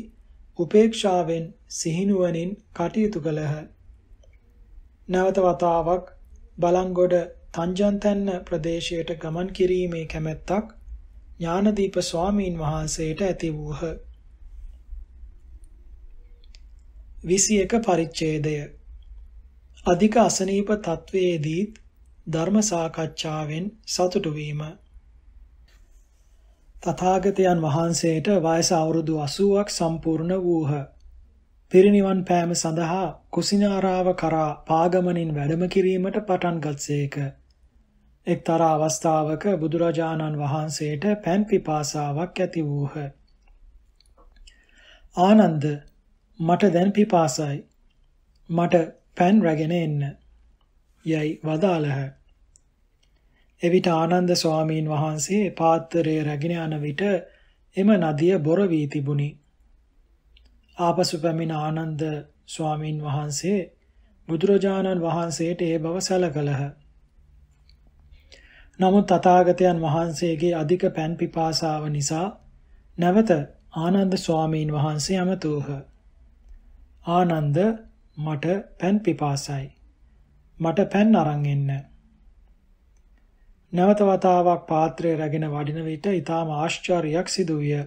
උපේක්ෂාවෙන් සිහිනුවණින් කටයුතු කළහ. නැවත වතාවක් බලංගොඩ තංජන්තැන්න ප්‍රදේශයට ගමන් කිරීමේ කැමැත්තක් ඥානදීප ස්වාමීන් වහන්සේට ඇති වූහ. 21 පරිච්ඡේදය අධික අසනීප තත්වයේදීත් ධර්ම සාකච්ඡාවෙන් සතුටු වීම තථාගතයන් වහන්සේට වයස අවුරුදු 80ක් සම්පූර්ණ වූහ. පිරිනිවන් පෑම සඳහා කුසිනාරාව කරා පාගමනින් වැඩම කිරීමට පටන් ගත්සේක. එක්තරා අවස්ථාවක බුදුරජාණන් වහන්සේට පෑන් පිපාසාවක් ඇති වූහ. ආනන්ද මට දැන් පිපාසයි. මට පෑන් රැගෙන එන්න. යයි වදාළහ. එවිට ආනන්ද ස්වාමීන් වහන්සේ පාත්‍රය රැගෙන යන විට එම නදිය බොර වී තිබුණි. ආපසු පැමිණ ආනන්ද ස්වාමීන් වහන්සේ බුදුරජාණන් වහන්සේට ඒ බව සැලකළහ. නමුත් තථාගතයන් වහන්සේගේ අධික පැන් පිපාසාව නිසා නැවත ආනන්ද ස්වාමීන් වහන්සේ අමතූහ. ආනන්ද මට පැන් පිපාසයි. මට පැන් අරන් එන්න. නැවත වතාවක් පාත්‍රය රැගෙන වඩින විට ඊටාම ආශ්චර්යයක් සිදු විය.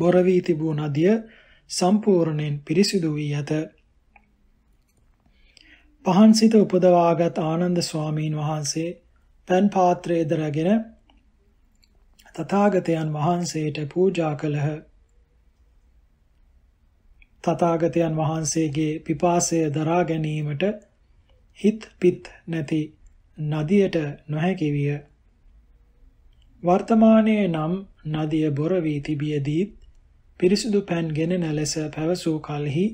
බොර වී තිබූ නදිය සම්පූර්ණයෙන් පිරිසිදු වී ඇත. පහන්සිත උපදවාගත් ආනන්ද ස්වාමීන් වහන්සේ පන් පාත්‍රයේද රැගෙන තථාගතයන් වහන්සේට පූජා කළහ. තථාගතයන් වහන්සේගේ පිපාසය දරා ගැනීමට හිත් පිත් නැති නදියට නොහැකි විය. වර්තමානයේ නම් නදිය බොර වී තිබියදීත් පිරිසිදු පෑන් ගෙනෙන ලෙස පැවසූ කලෙහි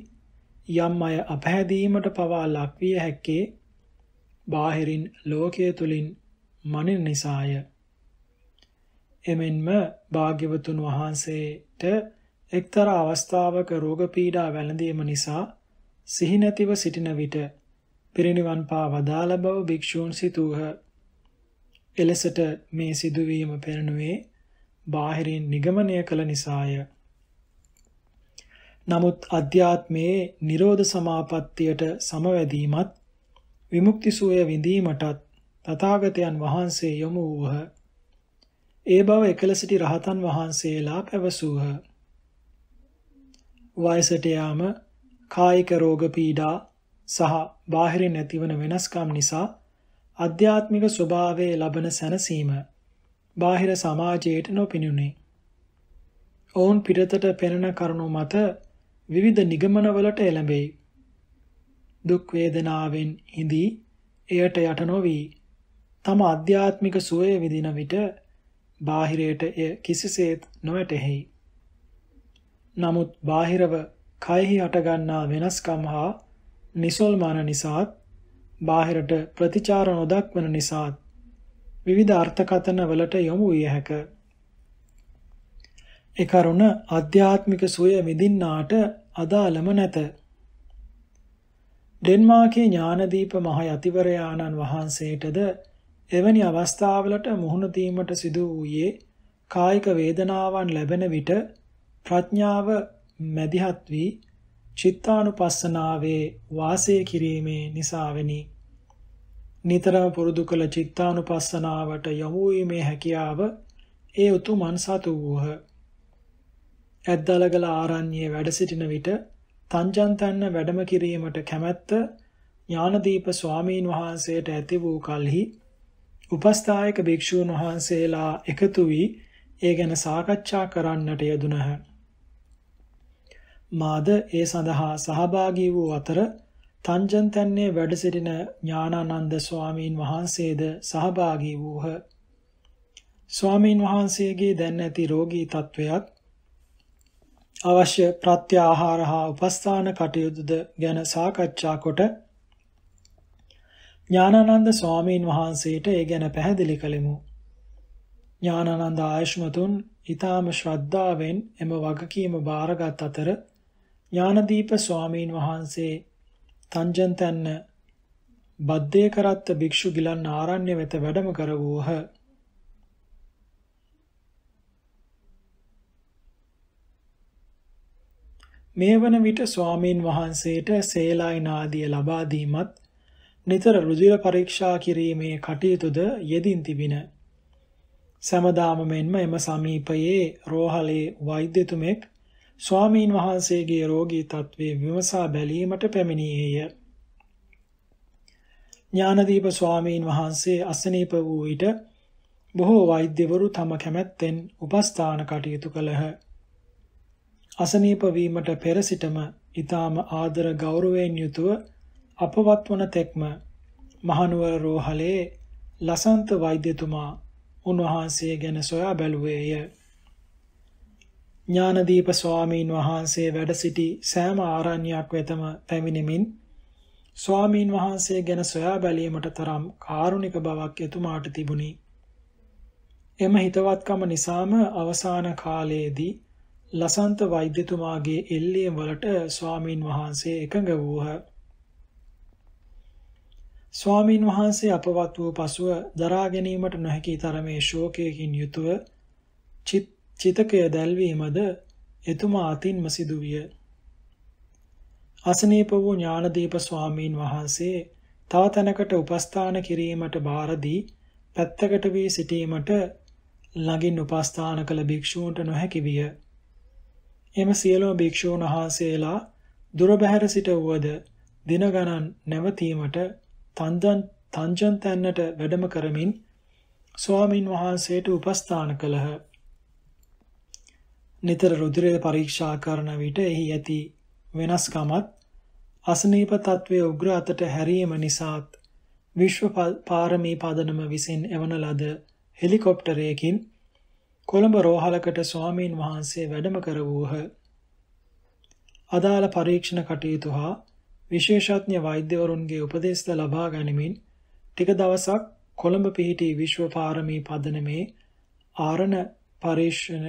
යම් අය අපහැදීමට පවා ලක්විය හැක්කේ බාහිරින් ලෝකයේ තුලින් මනින නිසාය. එමෙන්ම භාග්‍යවතුන් වහන්සේට එක්තරා අවස්ථාවක රෝග පීඩා වැළඳීම නිසා සිහි නැතිව සිටින විට පිරිනිවන් පා වදාළ බව භික්ෂූන් සිතූහ. එලෙසට මේ සිදුවීම පෙරණුවේ බාහිරින් නිගමනය කළ නිසාය. නමුත් අධ්‍යාත්මයේ නිරෝධ සමාපත්තියට සමවැදීමත් විමුක්ති සුවය විඳීමටත් තථාගතයන් වහන්සේ යොමු වූහ. ඒ බව එකලසිටි රහතන් වහන්සේලා පැවසූහ. වයසට යාම කායික රෝග පීඩා සහ බාහිරින් ඇතිවන වෙනස්කම් නිසා අධ්‍යාත්මික ස්වභාවයේ ලබන සැනසීම බාහිර සමාජයට නොපිනුනේ. ඔවුන් පිටතට පෙනෙන කරුණු මත විවිධ නිගමනවලට එළඹෙයි. දුක් වේදනාවෙන් හිඳී එයට යට නොවි තම අධ්‍යාත්මික සුවය විඳින විට බාහිරයට එය කිසිසේත් නොඇතෙහි. නමුත් බාහිරව කයෙහි හටගන්නා වෙනස්කම් හා නිසල්මාන නිසාත් බාහිරට ප්‍රතිචාර නොදක්වන නිසාත් විවිධ අර්ථකතන වලට යොමු විය හැක. ඒ කරුණ ආධ්‍යාත්මික සුවය විඳින්නාට අදාළම නැත. ඩෙන්මාර්කේ ඥානදීප මහ යතිවරයාණන් වහන්සේටද එවැනි අවස්ථාවලට මුහුණ දීමට සිදු වූයේ කායික වේදනාවන් ලැබෙන විට ප්‍රඥාව මැදිහත් වී චිත්තානුපස්සනාවේ වාසය කිරීමේ නිසාවෙනි. නිතරම පුරුදු කළ චිත්තානුපස්සනාවට යොමු වීමේ හැකියාව ඒ උතුමන් සතු වූහ. ඇද්දලගල ආරණ්‍යයේ වැඩ සිටින විට තංජන්තන්න වැඩම කිරීමට කැමැත්ත ඥානදීප ස්වාමීන් වහන්සේට ඇති වූ කලෙහි උපස්ථායක භික්ෂූන් වහන්සේලා එකතු වී ඒ ගැන සාකච්ඡා කරන්නට යෙදුණහ. මාද ඒ සඳහා සහභාගී වූ අතර තංජන්තන්නේ වැඩ සිටින ඥානානන්ද ස්වාමීන් වහන්සේද සහභාගී වූහ. ස්වාමීන් වහන්සේගේ දැන් ඇති රෝගී තත්වයත් අවශ්‍ය ප්‍රත්‍යාහාර හා උපස්ථාන කටයුතුද ගැන සාකච්ඡා කොට ඥානානන්ද ස්වාමීන් වහන්සේට ඒ ගැන පැහැදිලි කළෙමු. ඥානානන්ද ආයශ්මතුන් ඊ타ම ශ්‍රද්ධාවෙන් එම වගකීම බාරගත් අතර ඥානදීප ස්වාමීන් වහන්සේ තංජන්තන්න බද්දේ කරත්ත භික්ෂු ගිලන් ආරණ්‍ය වෙත වැඩම කර වූහ. මේ වන විට ස්වාමීන් වහන්සේට සේලායින ආදිය ලබා දීමත් නිතර රුධිර පරීක්ෂා කිරීමේ කටයුතුද යෙදින් තිබින. සමදාම මෙන්ම එම සමීපයේ රෝහලේ වෛද්‍යතුමෙක් ස්වාමීන් වහන්සේගේ රෝගී තත්ත්වයේ විමසා බැලීමට පැමිණියේය. ඥානදීප ස්වාමීන් වහන්සේ අසනීප වූ විට බොහෝ වෛද්‍යවරු තම කැමැත්තෙන් උපස්ථාන කටයුතු කළහ. අසනීප වීමට පෙර සිටම ඊටාම ආදර ගෞරවයෙන් යුතුව අපවත් වන තෙක්ම මහනුවර රෝහලේ ලසන්ත වෛද්‍යතුමා උන්වහන්සේ ගැන සොයා බැලුවේය. ඥානදීප ස්වාමීන් වහන්සේ වැඩ සිටි සෑම ආරණ්‍යයක් වෙතම පැමිණෙමින් ස්වාමීන් වහන්සේ ගැන සොයා බැලීමට තරම් කාරුණික බවක් එතුමාට තිබුණි. එම හිතවත්කම නිසාම අවසාන කාලයේදී ලසන්ත වෛද්‍යතුමාගේ එල්ලියම් වලට ස්වාමීන් වහන්සේ එකඟ වූහ. ස්වාමීන් වහන්සේ අපවත් වූ පසුව දරා ගැනීමට නොහැකි තරමේ ශෝකයකින් යුතුව චිත්ත චිතකය දැල්වීමද එතුමා අතින්ම සිදුවිය. අසනීප වූ ඥානදීප ස්වාමීන් වහන්සේ තව තැනකට උපස්ථාන කිරීමට බාරදී පැත්තකට වී සිටීමට ළඟින් උපස්ථාන කළ භික්ෂූන්ට නොහැකි විය. එම සියලුම භික්ෂූන් වහන්සේලා දුර බැහැර සිට වුවද දින ගණන් නැවතීමට තන්දන් තංජන් තැන්නට වැඩම කරමින් ස්වාමින් වහන්සේට උපස්ථාන කළහ. නිතර රුධිරය පරීක්ෂා කරන විට එහි ඇති වෙනස්කමත් අසනීප తත්වයේ උග්‍ර අතට හැරීම නිසාත් විශ්ව පාරමී පදනම විසින් එවන ලද හෙලිකොප්ටරයකින් කොළඹ රෝහලකට ස්වාමීන් වහන්සේ වැඩම කර වූහ. අදාළ පරීක්ෂණ කටයුතු හා විශේෂඥ වෛද්‍යවරුන්ගේ උපදෙස්ද ලබා ගනිමින් ටික දවසක් කොළඹ පිහිටි විශ්ව පාරමී පදනමේ ආරණ පරීක්ෂණ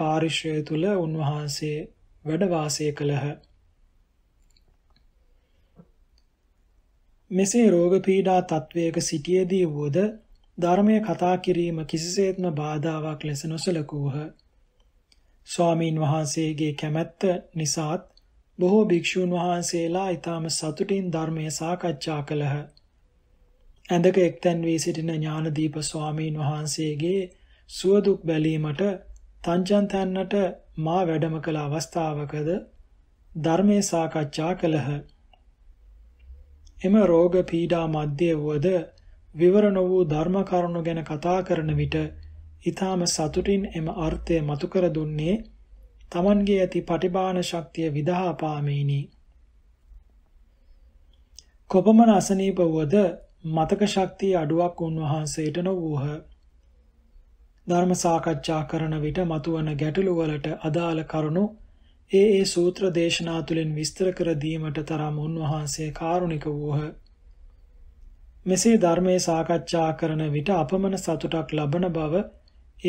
පාරිශ්‍රය තුල උන්වහන්සේ වැඩ වාසය කළහ. මෙසේ රෝග පීඩා තත්වයක සිටියේදී වුවද ධර්මය කතා කිරීම කිසිසේත්ම බාධාවක් ලෙස නොසලකූහ. ස්වාමීන් වහන්සේගේ කැමැත්ත නිසාත් බොහෝ භික්ෂූන් වහන්සේලා ඊටම සතුටින් ධර්මය සාකච්ඡා කළහ. ඇඳක එක්තැන් වී සිටින ඥානදීප ස්වාමීන් වහන්සේගේ සුවදුක් බැලීමට තංචන් තැන්නට මා වැඩම කළ අවස්ථාවකද ධර්මයේ සාකච්ඡා කළහ. එම රෝග පීඩා මැද්දේ වුවද විවරණ වූ ධර්ම කරුණු ගැන කතා කරන විට ඊටාම සතුටින් එම අර්ථය මතු කර දුන්නේ Tamanගේ ඇති පටිභාන ශක්තිය විදහා පාමෙයිනි. කොපමණ අසනීප වුවද මතක ශක්තිය අඩුවක් උන්වහන්සේට නොවූහ. ධර්ම සාකච්ඡා කරන විට මතුවන ගැටලු වලට අදාළ කරුණු ඒ ඒ සූත්‍ර දේශනා තුලින් විස්තර කර දීමට තරම් උන්වහන්සේ කාරුණික වූහ. මෙසේ ධර්මයේ සාකච්ඡා කරන විට අපමණ සතුටක් ලබන බව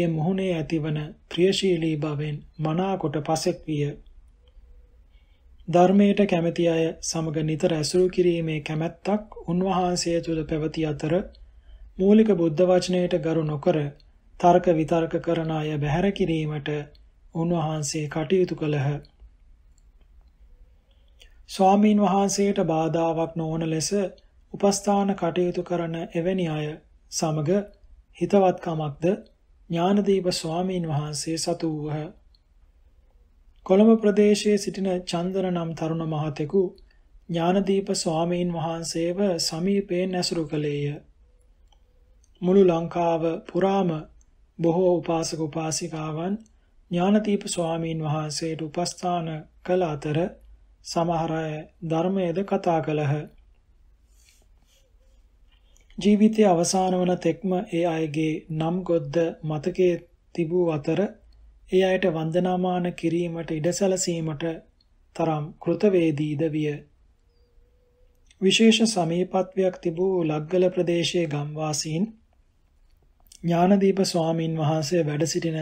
ඒ මොහුනේ ඇතිවන ක්‍රියාශීලී බවෙන් මනාකොට පසෙක් විය. ධර්මයට කැමැති අය සමග නිතර ඇසුරු කිරීමේ කැමැත්තක් උන්වහන්සේ තුළ පැවති අතර මූලික බුද්ධ වචනයට ගරු නොකර තර්ක විතර්ක කරන අය බැහැර කිරීමට උන්වහන්සේ කටයුතු කළහ. ස්වාමීන් වහන්සේට බාධාවක් නොවන ලෙස උපස්ථාන කටයුතු කරන එවැනි අය සමග හිතවත්කමක්ද ඥානදීප ස්වාමීන් වහන්සේ සතු වූහ. කොළඹ ප්‍රදේශයේ සිටින චන්දන නම් තරුණ මහතෙකු ඥානදීප ස්වාමීන් වහන්සේව සමීපයෙන් ඇසුරු කළේය. මුළු ලංකාව පුරාම බොහෝ උපාසක උපාසිකාවන් ඥානදීප ස්වාමීන් වහන්සේට උපස්ථාන කළ අතර සමහර අය ධර්මයේද කතා කළහ. ජීවිතයේ අවසාන වන තෙක්ම ඒ අයගේ නම් ගොද්ද මතකයේ තිබූ අතර ඒ අයට වන්දනාමාන කිරීමට ඉඩ සැලසීමට තරම් කෘතවේදීද විය. විශේෂ සමීපත්වයක් තිබූ ලග්ගල ප්‍රදේශයේ ගම්වාසීන් ඥානදීප ස්වාමින් වහන්සේ වැඩ සිටින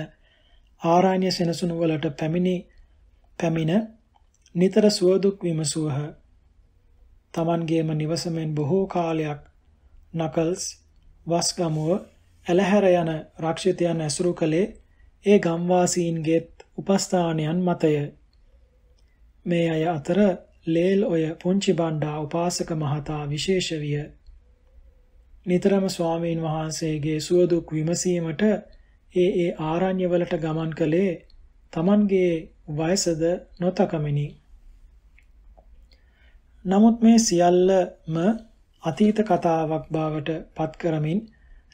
ආරාණ්‍ය සෙනසුන වලට පැමිණි පැමිණ නිතර සුවදුක් විමසුවහ. Tamangeම නිවසමෙන් බොහෝ කාලයක් නකල්ස් වස්ගමුව ඇලහැර යන රක්ෂිතයන් ඇසුරු කළේ ඒ ගම්වාසීන්ගේත් උපස්ථානයන් මතය. මේ අය අතර ලේල් ඔය පුංචි බණ්ඩා උපාසක මහතා විශේෂ විය. නිතරම ස්වාමීන් වහන්සේගේ සුවදුක් විමසීමට ඒ ඒ ආරණ්‍යවලට ගමන් කළේ තමන්ගේ වයසද නොතකමිනි. නමුත් මේ සියල්ලම අතීත කතාවක් බවට පත් කරමින්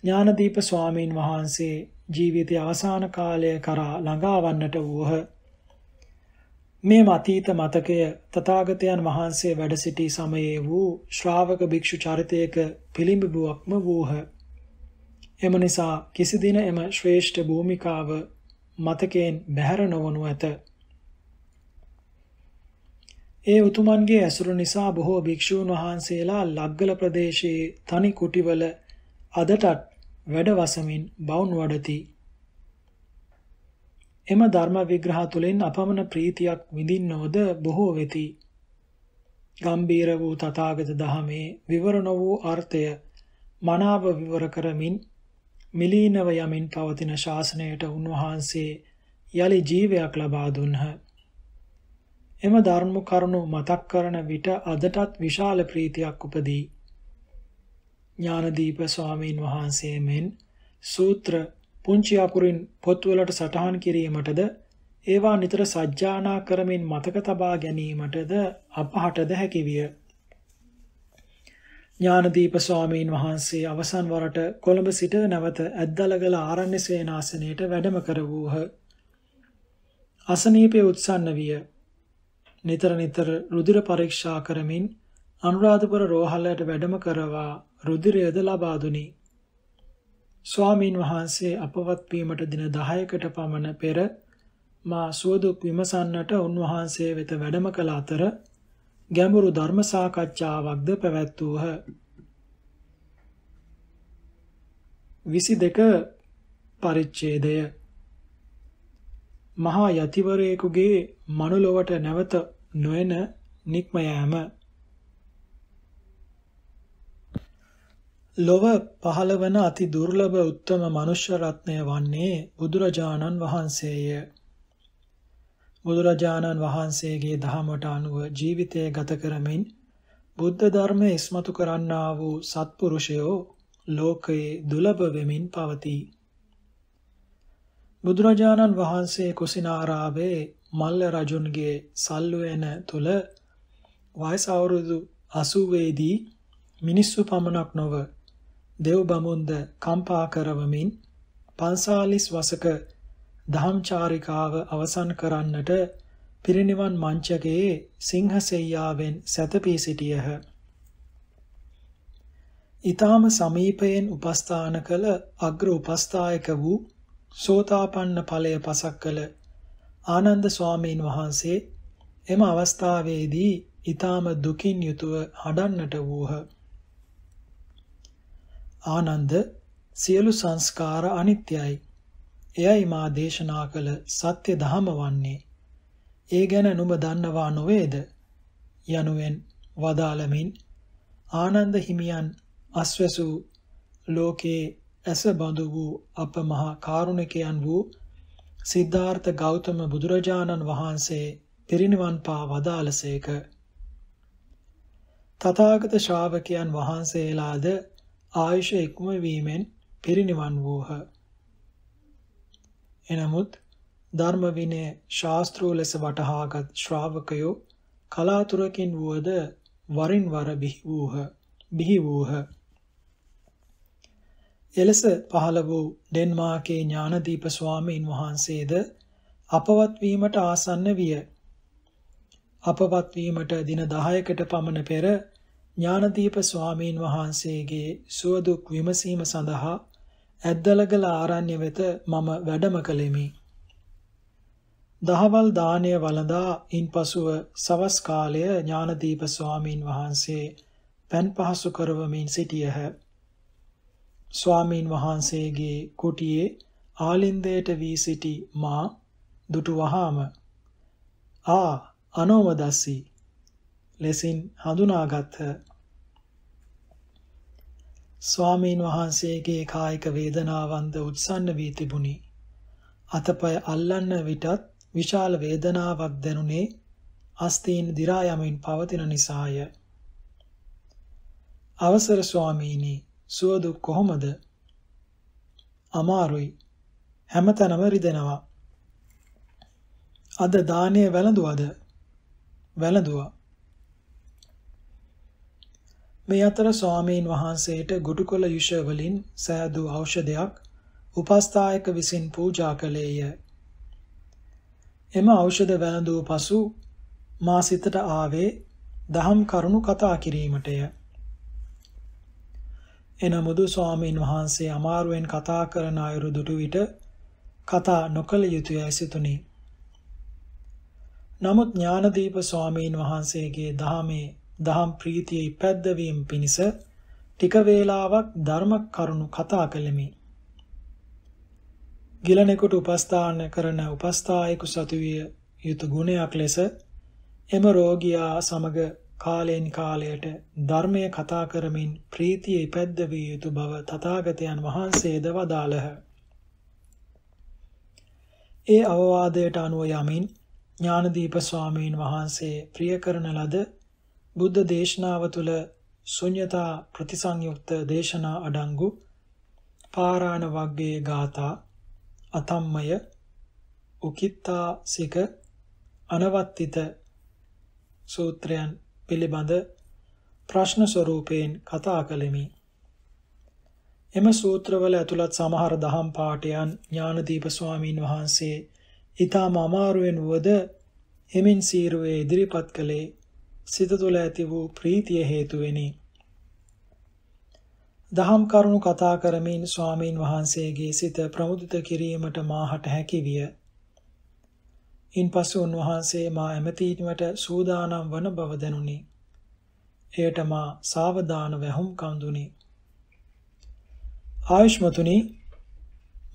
ඥානදීප ස්වාමීන් වහන්සේ ජීවිතයේ අවසාන කාලය කරා ළඟාවන්නට වූහ. මේ මතීත මතකය තථාගතයන් වහන්සේ වැඩ සිටි සමයේ වූ ශ්‍රාවක භික්ෂු චරිතයක පිළිඹුවක්ම වූහ. එම නිසා කිසි දින එම ශ්‍රේෂ්ඨ භූමිකාව මතකයෙන් බැහැර නොවනු ඇත. ඒ උතුමන්ගේ ඇසුරු නිසා බොහෝ භික්ෂූන් වහන්සේලා ලග්ගල ප්‍රදේශයේ තනි කුටිවල අදටත් වැඩවසමින් බවුන් වඩති. එම ධර්ම විග්‍රහ තුළින් අපමණ ප්‍රීතියක් විඳින්නෝද බොහෝ වෙති. ගම්බීර වූ තථාගත දහමේ විවරණ වූ අර්ථය මනාව විවර කරමින් මිලීනව යමින් පවතින ශාසනයට උන්වහන්සේ යලි ජීවයක් ලබා දුන්හ. එම ධර්ම කරුණු මතක් කරන විට අදටත් විශාල ප්‍රීතියක් උපදී. ඥානදීප ස්වාමීන් වහන්සේ මෙන් සූත්‍ර පුංචි අකුරින් පොත්වලට සටහන් කිරීමටද ඒවා නිතර සජ්ජානා කරමින් මතක තබා ගැනීමටද අපහටද හැකිවිය. ඥානදීප ස්වාමීන් වහන්සේ අවසන් වරට කොළඹ සිට නැවත ඇද්දලගල ආරණ්‍ය සේනාසනයට වැඩම කර වූහ. අසනීපය උත්සන්න විය. නිතර නිතර රුධිර පරීක්ෂා කරමින් අනුරාධපුර රෝහලට වැඩම කරවා රුධිරයද ලබා දුනි. ස්වාමීන් වහන්සේ අපවත් වීමට දින 10කට පමණ පෙර මා සුවදුක් විමසන්නට උන්වහන්සේ වෙත වැඩම කළ අතර ගැඹුරු ධර්ම සාකච්ඡාවක්ද පැවැත්වූහ. 22 පරිච්ඡේදය මහා යතිවරයෙකුගේ මනුලොවට නැවත නොයන නික්ම යෑම ලොව පහළ වන අති දුර්ලභ උත්තම මනුෂ්‍ය රත්නය වන්නේ බුදුරජාණන් වහන්සේය. බුදුරජාණන් වහන්සේගේ දහමට අනුව ජීවිතය ගත කරමින් බුද්ධ ධර්මය ඉස්මතු කරන්නා වූ සත්පුරුෂයෝ ලෝකයේ දුලභ වෙමින් පවතී. බුදුරජාණන් වහන්සේ කුසිනාරාවේ මල්ල රජුන්ගේ සල්ලුවෙන තුල වයස අවුරුදු 80 දී මිනිස්සු පමණක් නොව දෙව් බමුන්ද කම්පා කරවමින් පන්සාලිස් වසක දහම් චාරිකාව අවසන් කරන්නට පිරිනිවන් මංචකයේ සිංහසෙයියාවෙන් සැතපී සිටියහ. ඊ타ම සමීපයෙන් උපස්ථාන කළ අග්‍ර උපස්ථායක වූ සෝතාපන්න ඵලය පසක් කළ ආනන්ද ස්වාමීන් වහන්සේ එම අවස්ථාවේදී ඊ타ම දුකින් යුතුව හඬන්නට වූහ. ආනන්ද සියලු සංස්කාර අනිත්‍යයි. එයයි මා දේශනා කළ සත්‍ය දහම වන්නේ. ඒ ගැන නුඹ දන්නවා නොවේද? යනුවෙන් වදාළමින් ආනන්ද හිමියන් අස්වැසු ලෝකේ ඇස බඳු වූ අප මහා කාරුණිකයන් වූ සිද්ධාර්ථ ගෞතම බුදුරජාණන් වහන්සේ පිරිනිවන් පා වදාළසේක. තථාගත ශ්‍රාවකයන් වහන්සේලාද ආයුෂ ඉක්මවීමෙන් පිරිනිවන් වූහ. එනමුත් ධර්ම විනය ශාස්ත්‍රෝ ලෙස වටහාගත් ශ්‍රාවකයෝ කලාතුරකින් වුවද වරින් වර බිහි වූහ. බිහි වූහ. එලෙස පහළ වූ ඩෙන්මාර්කේ ඥානදීප ස්වාමීන් වහන්සේද අපවත් වීමට ආසන්න විය. අපවත් වීමට දින 10කට පමණ පෙර ඥානදීප ස්වාමීන් වහන්සේගේ සුවදුක් විමසීම සඳහා ඇද්දලගල ආරණ්‍ය වෙත මම වැඩම කළෙමි. දහවල් දානය වළඳා ඉන්පසුව සවස් කාලය ඥානදීප ස්වාමීන් වහන්සේ පන් පහසු කරවමින් සිටියහ. ස්වාමීන් වහන්සේගේ කුටියේ ආලින්දයට වී සිටි මා දුටු වහාම ආ අනෝමදස්සී ලෙසින් හඳුනාගත්හ. ස්වාමීන් වහන්සේගේ කායික වේදනාවන්ද උත්සන්න වී තිබුණි. අතපය අල්ලන්න විටත් විශාල වේදනාවක් දැනුනේ අස්තීන් දිරා යමින් පවතින නිසාය. අවසර ස්වාමීනි, සුවදු කොහොමද? අමාරුයි. හැමතැනම රිදෙනවා. අද දානය වැළඳුවද? වැළඳුවා. මේ අතර ස්වාමීන් වහන්සේට ගුටුකොළ යුෂ වලින් සෑදූ ඖෂධයක් උපස්ථායක විසින් පූජා කළේය. එම ඖෂධ වැළඳූ පසු මා සිතට ආවේ දහම් කරුණු කතා කිරීමටය. එනමුදු ස්වාමීන් වහන්සේ අමාරුවෙන් කතා කරන අයුරු දුටු විට කතා නොකළ යුතුයයි සිතුනි. නමුත් ඥානදීප ස්වාමීන් වහන්සේගේ දහමේ දහම් ප්‍රීතිය ඉපැද්දවීම පිණිස ටික වේලාවක් ධර්ම කරුණු කතා කළෙමි. ගිලණෙකුට උපස්ථාන කරන උපස්ථායක සතු විය යුතු ගුණයක් ලෙස එම රෝගියා සමග කාලෙන් කාලයට ධර්මයේ කතා කරමින් ප්‍රීතිය ඉපැද්දවිය යුතු බව තථාගතයන් වහන්සේද වදාළහ. ඒ අවවාදයට අනුව යමින් ඥානදීප ස්වාමීන් වහන්සේ ප්‍රිය කරන ලද බුද්ධ දේශනාව තුළ ශුන්්‍යතා ප්‍රතිසංයුක්ත දේශනා අඩංගු පාරාණ වග්ගයේ ගාථා අතම්මය උකිත්තා සික අනවත්තිත සූත්‍රයන් පිළිබඳ ප්‍රශ්න ස්වරූපයෙන් කතා කළෙමි. එම සූත්‍රවල ඇතුළත් සමහර දහම් පාඨයන් ඥානදීප ස්වාමීන් වහන්සේ ඊටම අමාරුවෙන් වුවද හෙමින් සීරුවේ ඉදිරිපත් කළේ සිත තුළ ඇති වූ ප්‍රීතිය හේතුවෙනි. දහම් කරුණු කතා කරමින් ස්වාමීන් වහන්සේගේ සිත ප්‍රමුදිත කිරීමට මාහට හැකිවිය. ඉන්පසු උන්වහන්සේ මා ඇමතීමට සූදානම් වන බව දැනුනි. එයට මා සාවධාන වැහුම් කඳුනි. ආයුෂ්මතුනි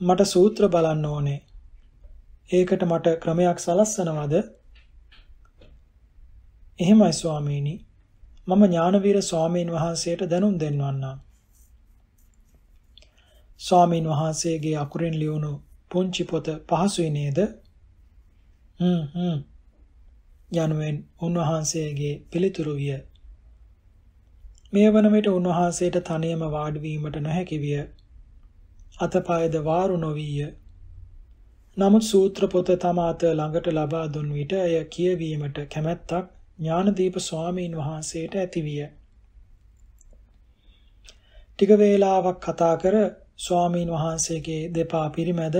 මට සූත්‍ර බලන්න ඕනේ. ඒකට මට ක්‍රමයක් සලස්සනවද? එහෙමයි ස්වාමීනි. මම ඥානවීර ස්වාමීන් වහන්සේට දැනුම් දෙන්වන්නම්. ස්වාමීන් වහන්සේගේ අකුරින් ලියුණු පුංචි පොත පහසුයි නේද? හ්ම් හ්ම්. යනුවෙන් උන්වහන්සේගේ පිළිතුරු විය. මේ වන විට උන්වහන්සේට තනියම වාඩි වීමට නොහැකි විය. අතපයද වාරු නොවිය. නමුත් සූත්‍ර පොත තම අත ළඟට ලබා දුන් විට එය කියවීමට කැමැත්තක් ඥානදීප ස්වාමීන් වහන්සේට ඇතිවිය. ටික වේලාවක් කතා කර ස්වාමීන් වහන්සේගේ දෙපා පිරිමැද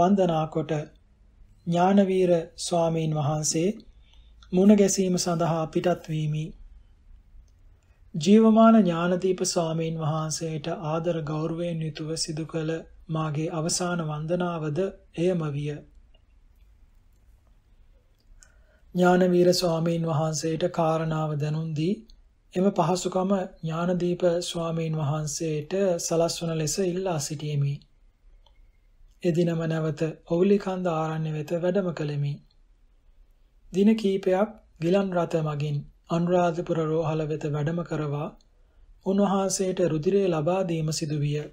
වන්දනා කොට ඥානවීර ස්වාමීන් වහන්සේ මුණ ගැසීම සඳහා පිටත් වීමි. ජීවමාන ඥානදීප ස්වාමීන් වහන්සේට ආදර ගෞරවයෙන් යුතුව සිදු කළ මාගේ අවසාන වන්දනාවද එයම විය. ඥානවීර ස්වාමීන් වහන්සේට කාරණාව දැනුම් දී එම පහසුකම ඥානදීප ස්වාමීන් වහන්සේට සලස්වන ලෙස ඉල්ලා සිටියෙමි. එදිනම නැවත ඔවුලිකන්ද ආරණ්‍ය වෙත වැඩම කළෙමි. දින කීපයක් ගිලන් රථ මගින් අනුරාධපුර රෝහල වෙත වැඩම කරවා උන්වහන්සේට රුධිරය ලබා දීම සිදු විය.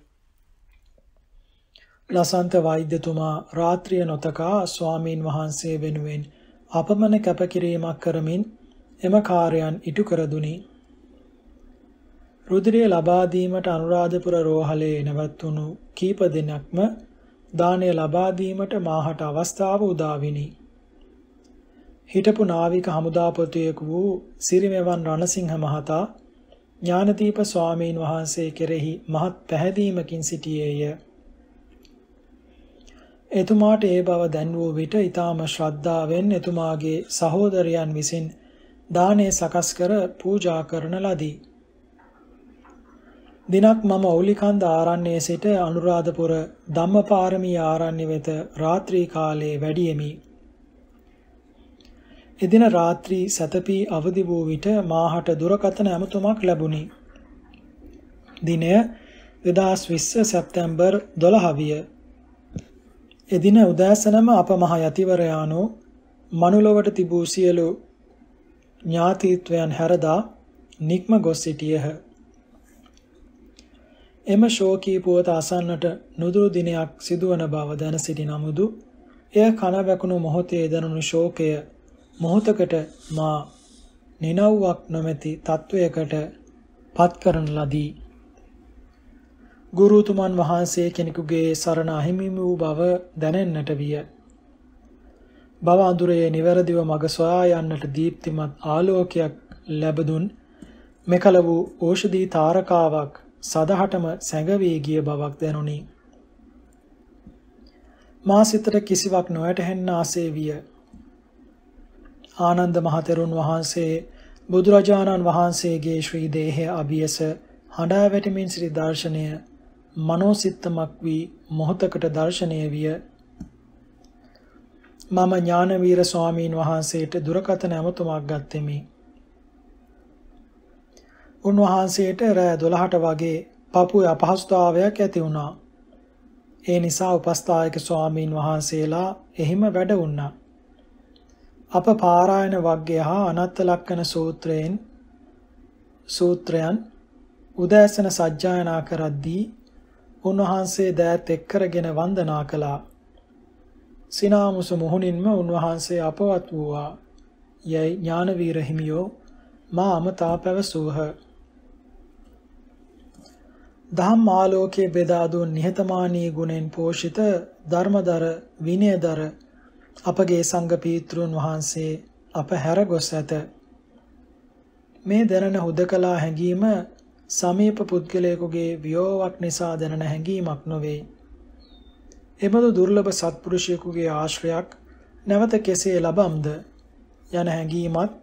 ලසන්ත වෛද්‍යතුමා රාත්‍රිය නොතකා ස්වාමීන් වහන්සේ වෙනුවෙන් අපමණ කැපකිරීමක් කරමින් එම කාර්යයන් ඉටු කර දුනි. රුධිරය ලබා දීමට අනුරාධපුර රෝහලේ නැවතුණු කීප දෙනෙක්ම දාණය ලබා දීමට මාහට අවස්ථාව උදා විනි. හිටපු නාවික හමුදාපතියෙකු වූ සිරිමෙවන් රණසිංහ මහතා ඥානදීප ස්වාමීන් වහන්සේ කෙරෙහි මහත් පැහැදීමකින් සිටියේය. එතුමාට ඒ බව දැන් වූ විට ඊටාම ශ්‍රද්ධාවෙන් එතුමාගේ සහෝදරයන් විසින් දානේ සකස් කර පූජා කරන ලදී. දිනක් මම ඕලිකන්ද ආරණ්‍යයේ සිට අනුරාධපුර ධම්මපාරමී ආරණ්‍ය වෙත රාත්‍රී කාලයේ වැඩියෙමි. එදින රාත්‍රී සතපී අවදි වූ විට මාහට දුරකථන ඇමතුමක් ලැබුණි. දිනය 2020 සැප්තැම්බර් 12 විය. එදින උදෑසනම අප මහ යතිවරයාණෝ මනුලොවට තිබූ සියලු ඥාතිත්වයන් හැරදා නික්ම ගොස් සිටියහ. එම ශෝකී පුවත අසන්නට නුදුරු දිනයක් සිදුවන බව දැන සිටි නමුදු එය කන වැකුණු මොහොතේ දැනුණු ශෝකය මොහොතකට මා නිනව්වක් නොමැති තත්වයකට පත් කරන ලදී. ගුරුතුමන් වහන්සේ කෙනෙකුගේ සරණ අහිමි වූ බව දැනෙන්නට විය. බව අඳුරේ නිවැරදිව මඟ සොයා යන්නට දීප්තිමත් ආලෝකයක් ලැබදුන් මෙකල වූ ඖෂධී තාරකාවක් සදහටම සැඟවී ගිය බවක් දැනුනි. මා සිතට කිසිවක් නොයටහෙන්න ආසේ විය. ආනන්ද මහතෙරුන් වහන්සේ බුදුරජාණන් වහන්සේගේ ශ්‍රී දේහය අභියස හඬා වැටෙමින් සිටි දර්ශනය මනෝසිත්තමක් වී මොහතකට දර්ශනය විය මම ඥානවීර ස්වාමීන් වහන්සේට දුරකථන ඇමතුමක් ගත්තෙමි. උන්වහන්සේට රෑ 12ට වගේ පපුවේ අපහසුතාවයක් ඇති වුණා. ඒ නිසා උපස්ථායක ස්වාමීන් වහන්සේලා එහිම වැඩ වුණා. අප පාරායන වග්ගය හා අනත්ත ලක්කන සූත්‍රයෙන් සූත්‍රයන් උදෑසන සජ්ජායනා කරද්දී උන්වහන්සේ දෑත් එක් කරගෙන වන්දනා කළා. සිනාමුසු මුහුණින්ම උන්වහන්සේ අපවත් වූවා. යයි ඥානවීර හිමියෝ මා අමතා පැවසූහ. ධම් ආලෝකයේ බෙදා දුන් නිහතමානී ගුණෙන් පෝෂිත ධර්මදර විනයදර අපගේ සංඝ පීත්‍රුන් වහන්සේ අප හැර ගොස් ඇත. මේ දැනන හුදකලා හැඟීම සමීප පුද්ගලයෙකුගේ වියෝවක් නිසා දැනෙන හැඟීමක් නොවේ. එබඳු දුර්ලභ සත්පුරුෂයෙකුගේ ආශ්‍රයක් නැවත කෙසේ ලබම්ද යන හැඟීමත්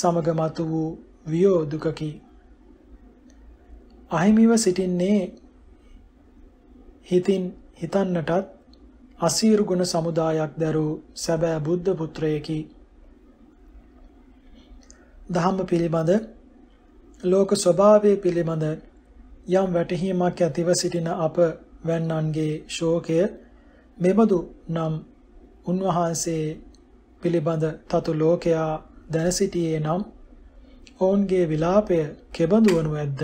සමගමතු වූ වියෝ දුකකි. අහිමිව සිටින්නේ හිතින් හිතන්නටත් අසීරු ගුණ සමුදායක් දරූ සැබෑ බුද්ධ පුත්‍රයෙකි. ධම්ම පිළිබඳ ලෝක ස්වභාවය පිළිබඳ යම් වැටහීමක් ඇතිව සිටින අප වැන්නන්ගේ ශෝකය මෙබඳු නම් උන්වහන්සේ පිළිබඳ තතු ලෝකයා දැන සිටියේ නම් ඔවුන්ගේ විලාපය කෙබඳු වනු ඇද්ද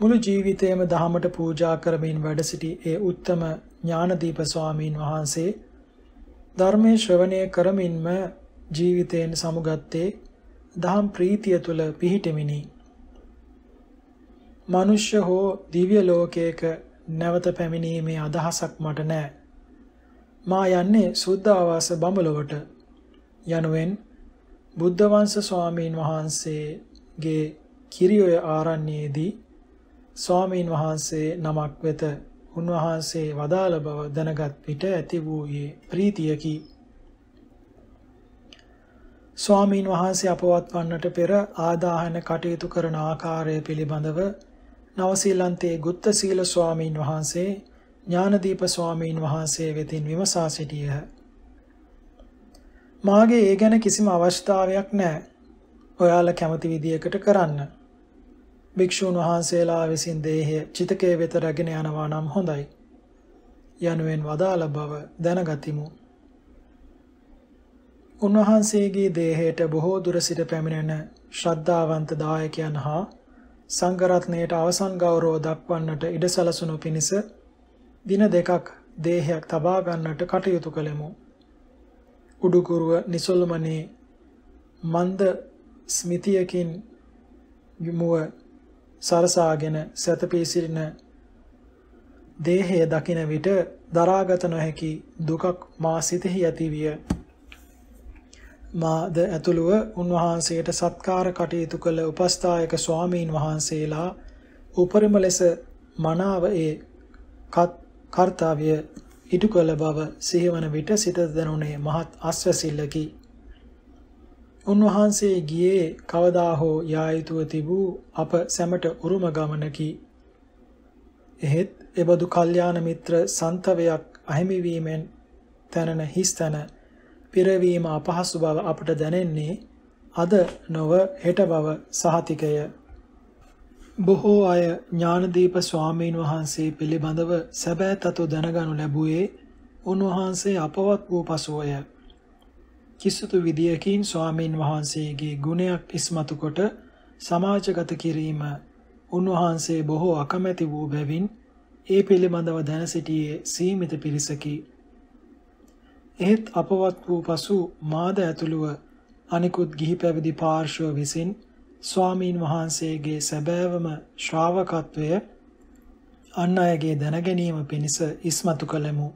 මුළු ජීවිතයම දහමට පූජා කරමින් වැඩ සිටි ඒ උත්තම ඥානදීප ස්වාමීන් වහන්සේ ධර්මයේ ශ්‍රවණය කරමින්ම ජීවිතයෙන් සමුගත්තේ දහම් ප්‍රීතිය තුල පිහිටෙමිනි. මනුෂ්‍ය හෝ දිව්‍ය ලෝකයක නැවත පැමිණීමේ අදහසක් මට නැහැ. මා යන්නේ සුද්ධ ආවාස බඹලොවට යනුවෙන් බුද්ධ වංශ ස්වාමීන් වහන්සේගේ කිරියොය ආරණ්‍යයේදී ස්වාමීන් වහන්සේ නමක් වෙත උන්වහන්සේ වදාළ බව දැනගත් විට ඇති වූයේ ප්‍රීතියකි ස්වාමීන් වහන්සේ අපවත්වන්නට පෙර ආදාහන කටයුතු කරන ආකාරය පිළිබඳව නවසීලන්තයේ ගුත්ත සීල ස්වාමීන් වහන්සේ ඥානදීප ස්වාමීන් වහන්සේ වෙතින් විමසා සිටියහ. මාගේ ඒ ගැන කිසිම අවස්ථාවක් නැහැ. ඔයාලා කැමති විදියකට කරන්න. භික්ෂූන් වහන්සේලා විසින් දේහය චිතකයේ වෙත රැගෙන යනවා නම් හොඳයි. යනුවෙන් වදාළ බව දැනගතිමු. උන්වහන්සේගේ දේහයට බොහෝ දුර සිට පැමිණෙන ශ්‍රද්ධාවන්ත දායකයන් හා සංඝරත්නයට අවසන් ගෞරව දක්වන්නට ඉඩ සැලසුණු පිණිස දින දෙකක් දේහයක් තබා ගන්නට කටයුතු කළෙමු. උඩුකුරුව නිසල්මනේ මන්ද ස්මිතියකින් යමුව සරසාගෙන සැතපී සිටින දේහය දකින විට දරාගත නොහැකි දුකක් මා සිතෙහි ඇතිවිය. මාද ඇතුළුව උන්වහන්සේට සත්කාර කටයුතු කළ උපස්ථායක ස්වාමීන් වහන්සේලා උපරිම ලෙස මනාව ඒ කර්තව්‍ය ඉටු කළ බව සිහිවන විට සිත දනුනේ මහත් අස්වැසිල්ලකි. උන්වහන්සේ ගියේ කවදා හෝ යා යුතුව තිබූ අප සැමට උරුම ගමනකි. එහෙත් එබඳු කල්යාණ මිත්‍ර සන්තවයක් අහිමි වීමෙන් තනන හිස්තන පිරවීම අපහසු බව අපට දැනෙන්නේ අද නොව හෙට බව සහතිකය. බොහෝ අය ඥානදීප ස්වාමීන් වහන්සේ පිළිබඳව සැබෑ තතු දැනගනු ලැබුවේ උන්වහන්සේ අපවත් වූ පසුවය. කිසිතු විදියකින් ස්වාමීන් වහන්සේගේ ගුණයක් ඉස්මතු කොට සමාජගත කිරීම උන්වහන්සේ බොහෝ අකමැති වූ බැවින් ඒ පිළිබඳව දැන සිටියේ සීමිත පිරිසකි. එහෙත් අපවත් වූ පසු මාද ඇතුළුව අනිකුත් ගිහි පැවිදි පාර්ශ්ව විසින් ස්වාමීන් වහන්සේගේ සැබෑවම ශ්‍රාවකත්වය අන් අයගේ දැනගැනීම පිණිස ඉස්මතු කළෙමු.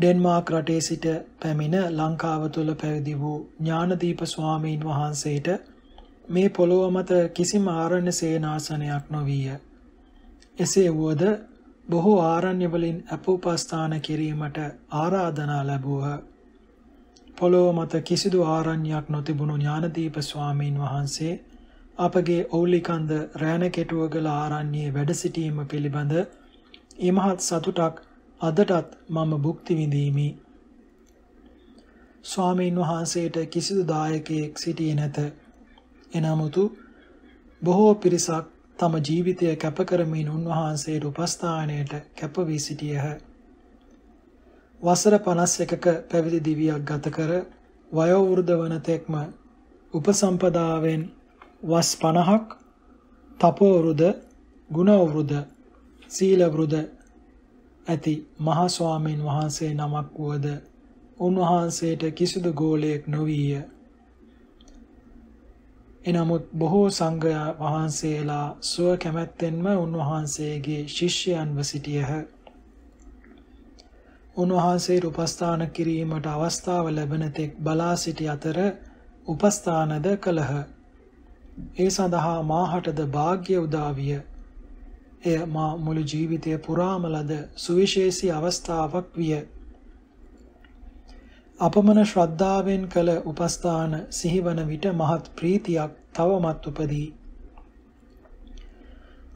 ඩෙන්මාර්ක් රටේ සිට පැමිණ ලංකාව තුළ පැවිදි වූ ඥානදීප ස්වාමීන් වහන්සේට මේ පොළොව මත කිසිම ආරණ්‍ය සේනාසනයක් නොවිය. එසේ වුවද බොහෝ ආරණ්‍යවලින් අපෝපස්ථාන කිරීමට ආරාධනා ලැබුවහ. පොළොව මත කිසිදු ආරණ්‍යයක් නොතිබුණු ඥානදීප ස්වාමීන් වහන්සේ අපගේ ඕලිකන්ද රෑනකෙටුවගල ආරණ්‍යයේ වැඩ සිටීම පිළිබඳ ඊමහත් සතුටක් අදටත් මම භුක්ති විඳීමි. ස්වාමීන් වහන්සේට කිසිදු දායකයෙක් සිටියේ නැත. එනමුතු බොහෝ පිරිසක් තම ජීවිතය කැප කරමින් උන්වහන්සේ උපස්ථානයට කැප වී සිටියහ. වසර 51ක පැවිදි දිවියක් ගත කර වයෝවෘද්ධ වන තෙක්ම උපසම්පදාවෙන් වස් 50ක් තපෝවෘද, ගුණවෘද, සීලවෘද ඇති මහා ස්වාමීන් වහන්සේ නමක් වුවද උන්වහන්සේට කිසිදු ගෝලයක් නොවිය. එනමුත් බොහෝ සංඝයා වහන්සේලා සුව කැමැත්තෙන්ම උන්වහන්සේගේ ශිෂ්‍යයන්ව සිටියහ. උන්වහන්සේ උපස්ථාන කිරීමට අවස්ථාව ලැබෙන තෙක් බලා සිටි අතර උපස්ථානද කළහ. ඒ සඳහා මාහටද වාග්ය උදා විය. එය මා මුළු ජීවිතය පුරාම ලද සුවිශේෂී අවස්ථාවක් විය. අපමණ ශ්‍රද්ධාවෙන් කළ උපස්ථාන සිහිවන විට මහත් ප්‍රීතියක් තවමත් උපදී.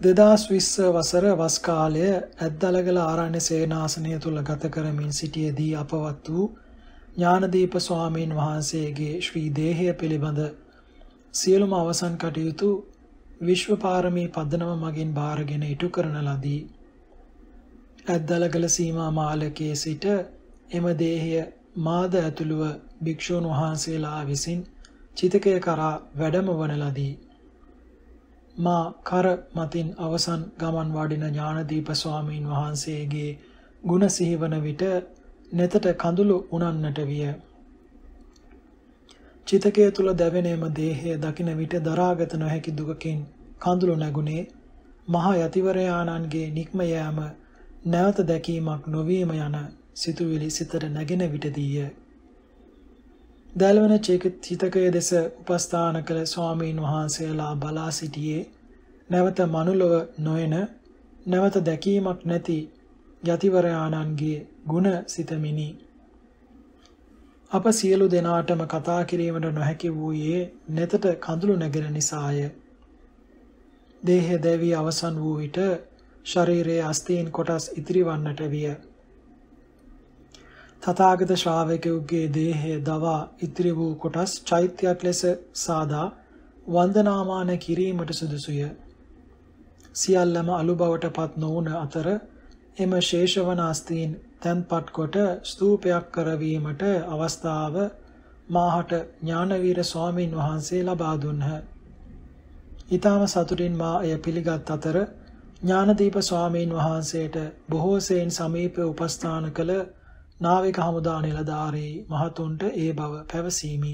දෙදස් විස්ස වසර වස් කාලය ඇද්දලගල ආරණ්‍ය සේනාසනය තුළ ගත කරමින් සිටියදී අපවත් වූ ඥානදීප ස්වාමීන් වහන්සේගේ ශ්‍රී දේහය පිළිබඳ සියලුම අවසන් කටයුතු විශ්වපාරමී පදනම මගින් භාරගෙන ඉටු කරන ලදී. ඇද්දලගල සීමා මාලකයේ සිට එම දේහය මාද ඇතුළුව භික්‍ෂූන් වහන්සේලා විසින් චිතකය කරා වැඩමවන ලදී. මා කර මතින් අවසන් ගමන් වඩින ඥානදීප ස්වාමීන් වහන්සේගේ ගුණ සිහිවන විට නෙතට කඳුළු උනන්නට විය. චිතකය තුල දැවෙනේම දේහය දකින විට දරාගත නොහැකි දුකකින් කඳුළු නැගුණේ මහා යතිවරයාණන්ගේ නික්ම යෑම නැවත දැකීමක් නොවීම යන සිතුවිලි සිතට නැගෙන විටදීය. දැල්වන චේතකය දෙස උපස්ථාන කළ ස්වාමීන් වහන්සේලා බලා සිටියේ නැවත මනුලොව නොයන නැවත දැකීමක් නැති යතිවරයාණන්ගේ ගුණ සිතමිනි. අප සියලු දෙනාටම කතා කිරීමට නොහැකි වූයේ නැතට කඳුළු නැගෙන නිසාය. දේහ දැවී අවසන් වූ විට ශරීරයේ අස්තීන් කොටස් ඉතිරිවන්නට විය. තථාගත ශ්‍රාවකයෝගේ දේහය දවා ඉතිරි වූ කොටස් චෛත්‍යයක් ලෙස සාදා වන්දනාමාන කිරීමට සුදුසුය. සියල්ලම අලුබවටපත් නොවන අතර එම ශේෂවනාස්තීන් තැන්පත් කොට ස්තූපයක් කරවීමට අවස්ථාව මාහට ඥානවීර ස්වාමින් වහන්සේ ලබා දුන්හ. ඊටම සතුටින් මා එය පිළිගත් අතර ඥානදීප ස්වාමීන් වහන්සේට බොහෝසෙයින් සමීප උපස්ථාන කළ නාවික හමුදා නිලධාරී මහතුන්ට ඒ බව පැවසීමි.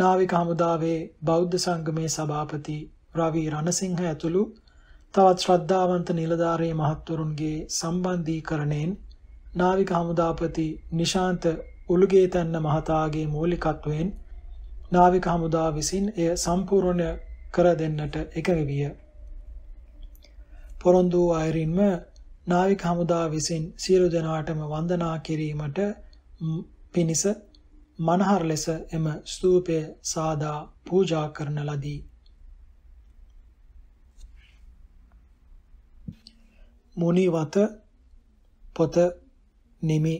නාවික හමුදාවේ බෞද්ධ සංගමේ සභාපති රවි රණසිංහ ඇතුළු තවත් ශ්‍රද්ධාවන්ත නිලධාරී මහත්වරුන්ගේ සම්බන්ධීකරණයෙන් නාවික හමුදාපති නිශාන්ත උළුගේතැන්න මහතාගේ මූලිකත්වයෙන් නාවික හමුදා විසින් එය සම්පූර්ණ කර දෙන්නට එකඟ විය. පොරොන්දු වූ අයරින්ම නාවික හමුදා විසින් සියලු දෙනාටම වන්දනා කිරීමට පිණිස මනහර ලෙස එම ස්තූපය සාදා පූජා කරන ලදී. මුනිවත පොත නිමි